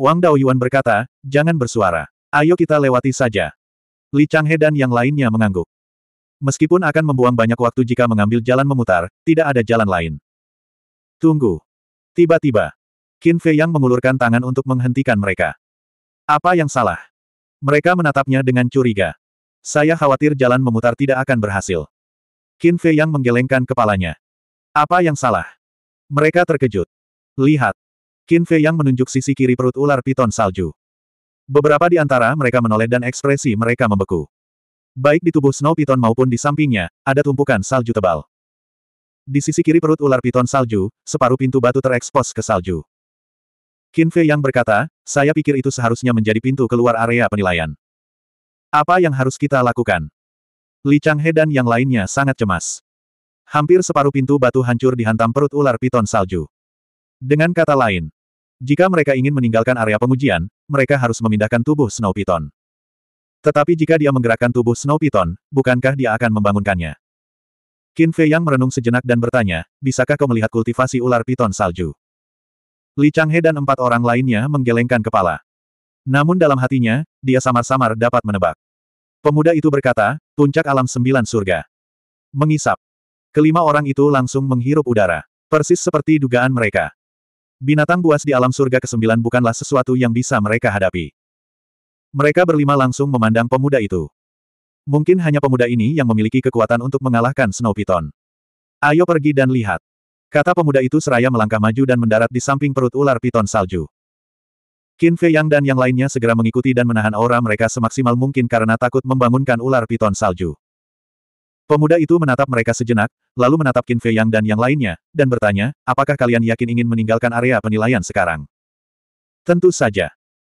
Wang Daoyuan berkata, jangan bersuara. Ayo kita lewati saja. Li Changhe dan yang lainnya mengangguk. Meskipun akan membuang banyak waktu jika mengambil jalan memutar, tidak ada jalan lain. Tunggu. Tiba-tiba, Qin Fei Yang mengulurkan tangan untuk menghentikan mereka. Apa yang salah? Mereka menatapnya dengan curiga. Saya khawatir jalan memutar tidak akan berhasil. Qin Fei yang menggelengkan kepalanya. Apa yang salah? Mereka terkejut. Lihat. Qin Fei yang menunjuk sisi kiri perut ular piton salju. Beberapa di antara mereka menoleh dan ekspresi mereka membeku. Baik di tubuh Snow Piton maupun di sampingnya, ada tumpukan salju tebal. Di sisi kiri perut ular piton salju, separuh pintu batu terekspos ke salju. Qin Fei yang berkata, saya pikir itu seharusnya menjadi pintu keluar area penilaian. Apa yang harus kita lakukan? Li Changhe dan yang lainnya sangat cemas. Hampir separuh pintu batu hancur dihantam perut ular piton salju. Dengan kata lain, jika mereka ingin meninggalkan area pengujian, mereka harus memindahkan tubuh Snow Piton. Tetapi jika dia menggerakkan tubuh Snow Piton, bukankah dia akan membangunkannya? Qin Fei Yang merenung sejenak dan bertanya, bisakah kau melihat kultivasi ular piton salju? Li Changhe dan empat orang lainnya menggelengkan kepala. Namun dalam hatinya, dia samar-samar dapat menebak. Pemuda itu berkata, puncak alam sembilan surga. Mengisap. Kelima orang itu langsung menghirup udara. Persis seperti dugaan mereka. Binatang buas di alam surga kesembilan bukanlah sesuatu yang bisa mereka hadapi. Mereka berlima langsung memandang pemuda itu. Mungkin hanya pemuda ini yang memiliki kekuatan untuk mengalahkan Snow Python. Ayo pergi dan lihat. Kata pemuda itu seraya melangkah maju dan mendarat di samping perut ular piton salju. Qin Fei Yang dan yang lainnya segera mengikuti dan menahan aura mereka semaksimal mungkin karena takut membangunkan ular piton salju. Pemuda itu menatap mereka sejenak, lalu menatap Qin Fei Yang dan yang lainnya, dan bertanya, apakah kalian yakin ingin meninggalkan area penilaian sekarang? Tentu saja.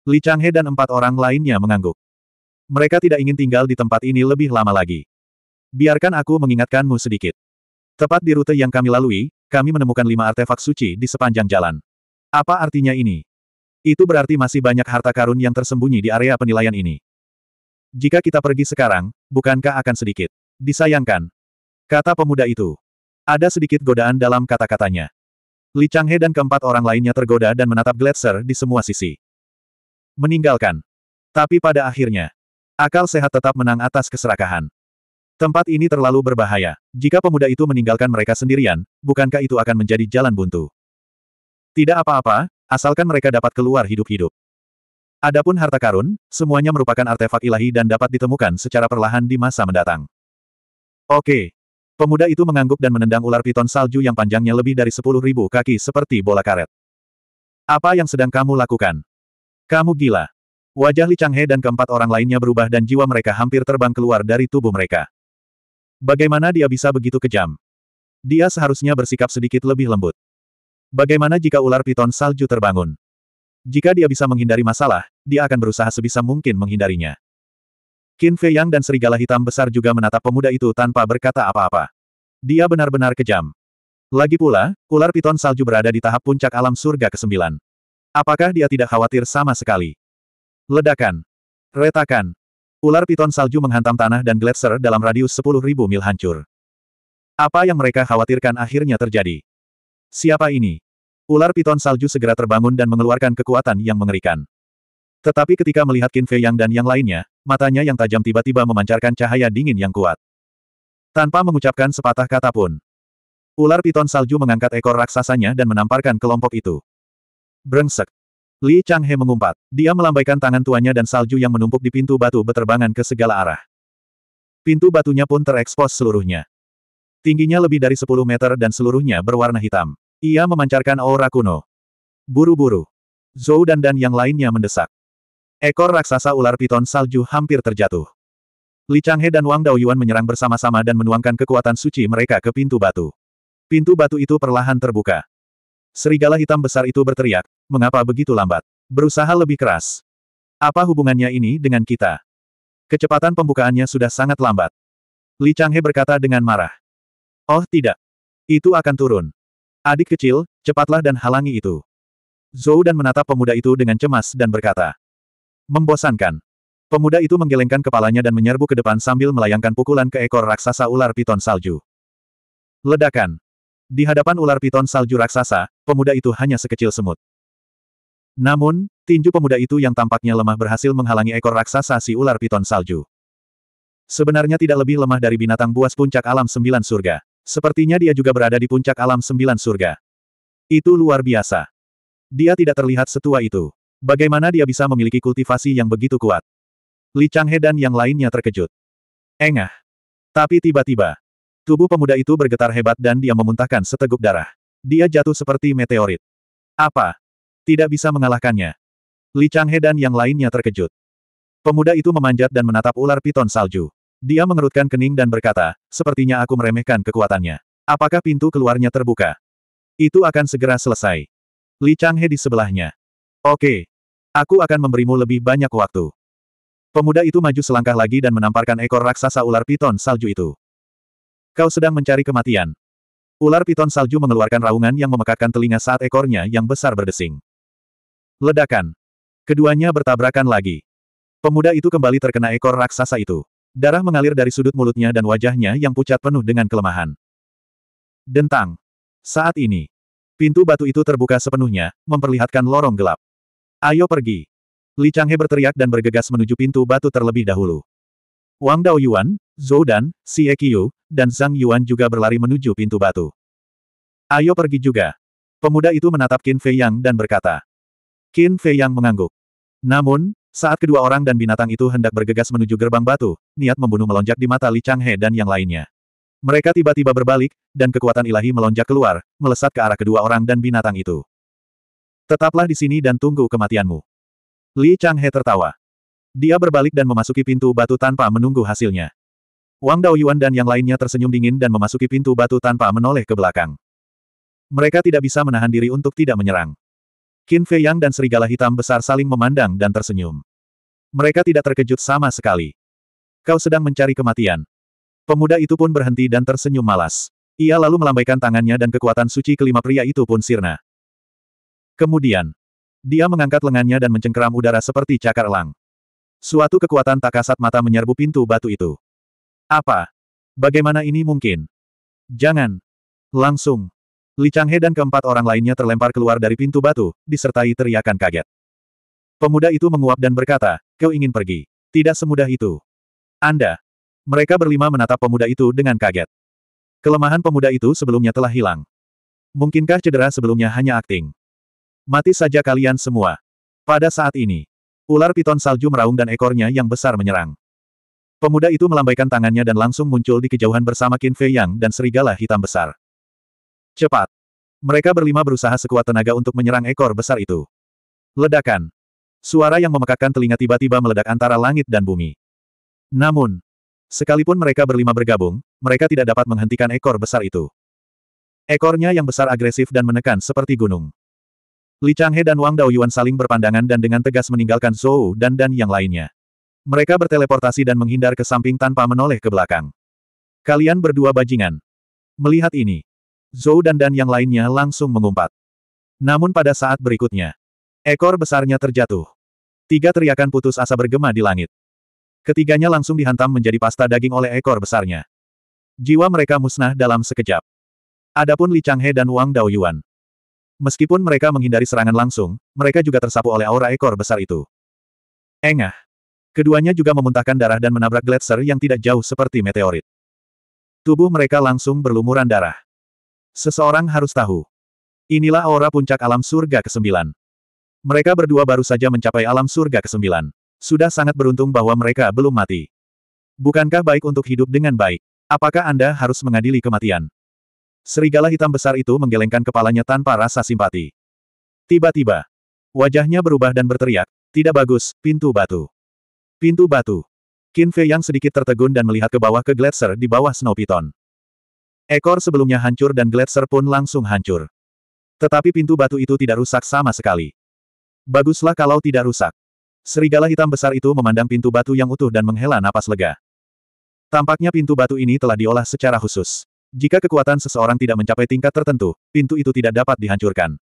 Li Changhe dan empat orang lainnya mengangguk. Mereka tidak ingin tinggal di tempat ini lebih lama lagi. Biarkan aku mengingatkanmu sedikit. Tepat di rute yang kami lalui, kami menemukan lima artefak suci di sepanjang jalan. Apa artinya ini? Itu berarti masih banyak harta karun yang tersembunyi di area penilaian ini. Jika kita pergi sekarang, bukankah akan sedikit? Disayangkan. Kata pemuda itu. Ada sedikit godaan dalam kata-katanya. Li Changhe dan keempat orang lainnya tergoda dan menatap Gletser di semua sisi. Meninggalkan. Tapi pada akhirnya, akal sehat tetap menang atas keserakahan. Tempat ini terlalu berbahaya. Jika pemuda itu meninggalkan mereka sendirian, bukankah itu akan menjadi jalan buntu? Tidak apa-apa, asalkan mereka dapat keluar hidup-hidup. Adapun harta karun, semuanya merupakan artefak ilahi dan dapat ditemukan secara perlahan di masa mendatang. Oke. Pemuda itu mengangguk dan menendang ular piton salju yang panjangnya lebih dari sepuluh ribu kaki seperti bola karet. Apa yang sedang kamu lakukan? Kamu gila. Wajah Li Changhe dan keempat orang lainnya berubah dan jiwa mereka hampir terbang keluar dari tubuh mereka. Bagaimana dia bisa begitu kejam? Dia seharusnya bersikap sedikit lebih lembut. Bagaimana jika ular piton salju terbangun? Jika dia bisa menghindari masalah, dia akan berusaha sebisa mungkin menghindarinya. Qin Fei Yang dan serigala hitam besar juga menatap pemuda itu tanpa berkata apa-apa. Dia benar-benar kejam. Lagi pula, ular piton salju berada di tahap puncak alam surga ke-9. Apakah dia tidak khawatir sama sekali? Ledakan. Retakan. Ular piton salju menghantam tanah dan gletser dalam radius sepuluh ribu mil hancur. Apa yang mereka khawatirkan akhirnya terjadi. Siapa ini? Ular piton salju segera terbangun dan mengeluarkan kekuatan yang mengerikan. Tetapi ketika melihat Qin Fei Yang dan yang lainnya, matanya yang tajam tiba-tiba memancarkan cahaya dingin yang kuat. Tanpa mengucapkan sepatah kata pun. Ular piton salju mengangkat ekor raksasanya dan menamparkan kelompok itu. Brengsek. Li Changhe mengumpat. Dia melambaikan tangan tuanya dan salju yang menumpuk di pintu batu beterbangan ke segala arah. Pintu batunya pun terekspos seluruhnya. Tingginya lebih dari 10 meter dan seluruhnya berwarna hitam. Ia memancarkan aura kuno. Buru-buru. Zhou dan Dan yang lainnya mendesak. Ekor raksasa ular piton salju hampir terjatuh. Li Changhe dan Wang Daoyuan menyerang bersama-sama dan menuangkan kekuatan suci mereka ke pintu batu. Pintu batu itu perlahan terbuka. Serigala hitam besar itu berteriak, mengapa begitu lambat? Berusaha lebih keras. Apa hubungannya ini dengan kita? Kecepatan pembukaannya sudah sangat lambat. Li Changhe berkata dengan marah. Oh tidak. Itu akan turun. Adik kecil, cepatlah dan halangi itu. Zhou dan menatap pemuda itu dengan cemas dan berkata. Membosankan. Pemuda itu menggelengkan kepalanya dan menyerbu ke depan sambil melayangkan pukulan ke ekor raksasa ular piton salju. Ledakan. Di hadapan ular piton salju raksasa, pemuda itu hanya sekecil semut. Namun, tinju pemuda itu yang tampaknya lemah berhasil menghalangi ekor raksasa si ular piton salju. Sebenarnya tidak lebih lemah dari binatang buas puncak alam sembilan surga. Sepertinya dia juga berada di puncak alam sembilan surga. Itu luar biasa. Dia tidak terlihat setua itu. Bagaimana dia bisa memiliki kultivasi yang begitu kuat? Li Changhe dan yang lainnya terkejut. Engah. Tapi tiba-tiba, Tubuh pemuda itu bergetar hebat dan dia memuntahkan seteguk darah. Dia jatuh seperti meteorit. Apa? Tidak bisa mengalahkannya. Li Changhe dan yang lainnya terkejut. Pemuda itu memanjat dan menatap ular piton salju. Dia mengerutkan kening dan berkata, sepertinya aku meremehkan kekuatannya. Apakah pintu keluarnya terbuka? Itu akan segera selesai. Li Changhe di sebelahnya. Oke. Aku akan memberimu lebih banyak waktu. Pemuda itu maju selangkah lagi dan menamparkan ekor raksasa ular piton salju itu. Kau sedang mencari kematian. Ular piton salju mengeluarkan raungan yang memekakkan telinga saat ekornya yang besar berdesing. Ledakan. Keduanya bertabrakan lagi. Pemuda itu kembali terkena ekor raksasa itu. Darah mengalir dari sudut mulutnya dan wajahnya yang pucat penuh dengan kelemahan. Dentang. Saat ini. Pintu batu itu terbuka sepenuhnya, memperlihatkan lorong gelap. Ayo pergi. Li Changhe berteriak dan bergegas menuju pintu batu terlebih dahulu. Wang Daoyuan, Zhou Dan, Si Ekiu, dan Zhang Yuan juga berlari menuju pintu batu. Ayo pergi juga. Pemuda itu menatap Qin Fei Yang dan berkata. Qin Fei Yang mengangguk. Namun, saat kedua orang dan binatang itu hendak bergegas menuju gerbang batu, niat membunuh melonjak di mata Li Chang He dan yang lainnya. Mereka tiba-tiba berbalik, dan kekuatan ilahi melonjak keluar, melesat ke arah kedua orang dan binatang itu. Tetaplah di sini dan tunggu kematianmu. Li Chang He tertawa. Dia berbalik dan memasuki pintu batu tanpa menunggu hasilnya. Wang Daoyuan dan yang lainnya tersenyum dingin dan memasuki pintu batu tanpa menoleh ke belakang. Mereka tidak bisa menahan diri untuk tidak menyerang. Qin Fei Yang dan serigala hitam besar saling memandang dan tersenyum. Mereka tidak terkejut sama sekali. Kau sedang mencari kematian. Pemuda itu pun berhenti dan tersenyum malas. Ia lalu melambaikan tangannya dan kekuatan suci kelima pria itu pun sirna. Kemudian, dia mengangkat lengannya dan mencengkeram udara seperti cakar elang. Suatu kekuatan tak kasat mata menyerbu pintu batu itu. Apa? Bagaimana ini mungkin? Jangan. Langsung. Li Changhe dan keempat orang lainnya terlempar keluar dari pintu batu, disertai teriakan kaget. Pemuda itu menguap dan berkata, kau ingin pergi. Tidak semudah itu. Anda. Mereka berlima menatap pemuda itu dengan kaget. Kelemahan pemuda itu sebelumnya telah hilang. Mungkinkah cedera sebelumnya hanya akting? Mati saja kalian semua. Pada saat ini, ular piton salju meraung dan ekornya yang besar menyerang. Pemuda itu melambaikan tangannya dan langsung muncul di kejauhan bersama Qin Fei Yang dan serigala hitam besar. Cepat! Mereka berlima berusaha sekuat tenaga untuk menyerang ekor besar itu. Ledakan! Suara yang memekakkan telinga tiba-tiba meledak antara langit dan bumi. Namun, sekalipun mereka berlima bergabung, mereka tidak dapat menghentikan ekor besar itu. Ekornya yang besar agresif dan menekan seperti gunung. Li Changhe dan Wang Daoyuan saling berpandangan dan dengan tegas meninggalkan Zhou dan Dan yang lainnya. Mereka berteleportasi dan menghindar ke samping tanpa menoleh ke belakang. Kalian berdua bajingan. Melihat ini, Zhou dan Dan yang lainnya langsung mengumpat. Namun pada saat berikutnya, ekor besarnya terjatuh. Tiga teriakan putus asa bergema di langit. Ketiganya langsung dihantam menjadi pasta daging oleh ekor besarnya. Jiwa mereka musnah dalam sekejap. Adapun Li Changhe dan Wang Daoyuan, Meskipun mereka menghindari serangan langsung, mereka juga tersapu oleh aura ekor besar itu. Engah. Keduanya juga memuntahkan darah dan menabrak gletser yang tidak jauh seperti meteorit. Tubuh mereka langsung berlumuran darah. Seseorang harus tahu. Inilah aura puncak alam surga ke-9. Mereka berdua baru saja mencapai alam surga ke-9. Sudah sangat beruntung bahwa mereka belum mati. Bukankah baik untuk hidup dengan baik? Apakah Anda harus mengadili kematian? Serigala hitam besar itu menggelengkan kepalanya tanpa rasa simpati. Tiba-tiba, wajahnya berubah dan berteriak, tidak bagus, pintu batu. Pintu batu. Qin Fei yang sedikit tertegun dan melihat ke bawah ke gletser di bawah Snow Piton. Ekor sebelumnya hancur dan gletser pun langsung hancur. Tetapi pintu batu itu tidak rusak sama sekali. Baguslah kalau tidak rusak. Serigala hitam besar itu memandang pintu batu yang utuh dan menghela napas lega. Tampaknya pintu batu ini telah diolah secara khusus. Jika kekuatan seseorang tidak mencapai tingkat tertentu, pintu itu tidak dapat dihancurkan.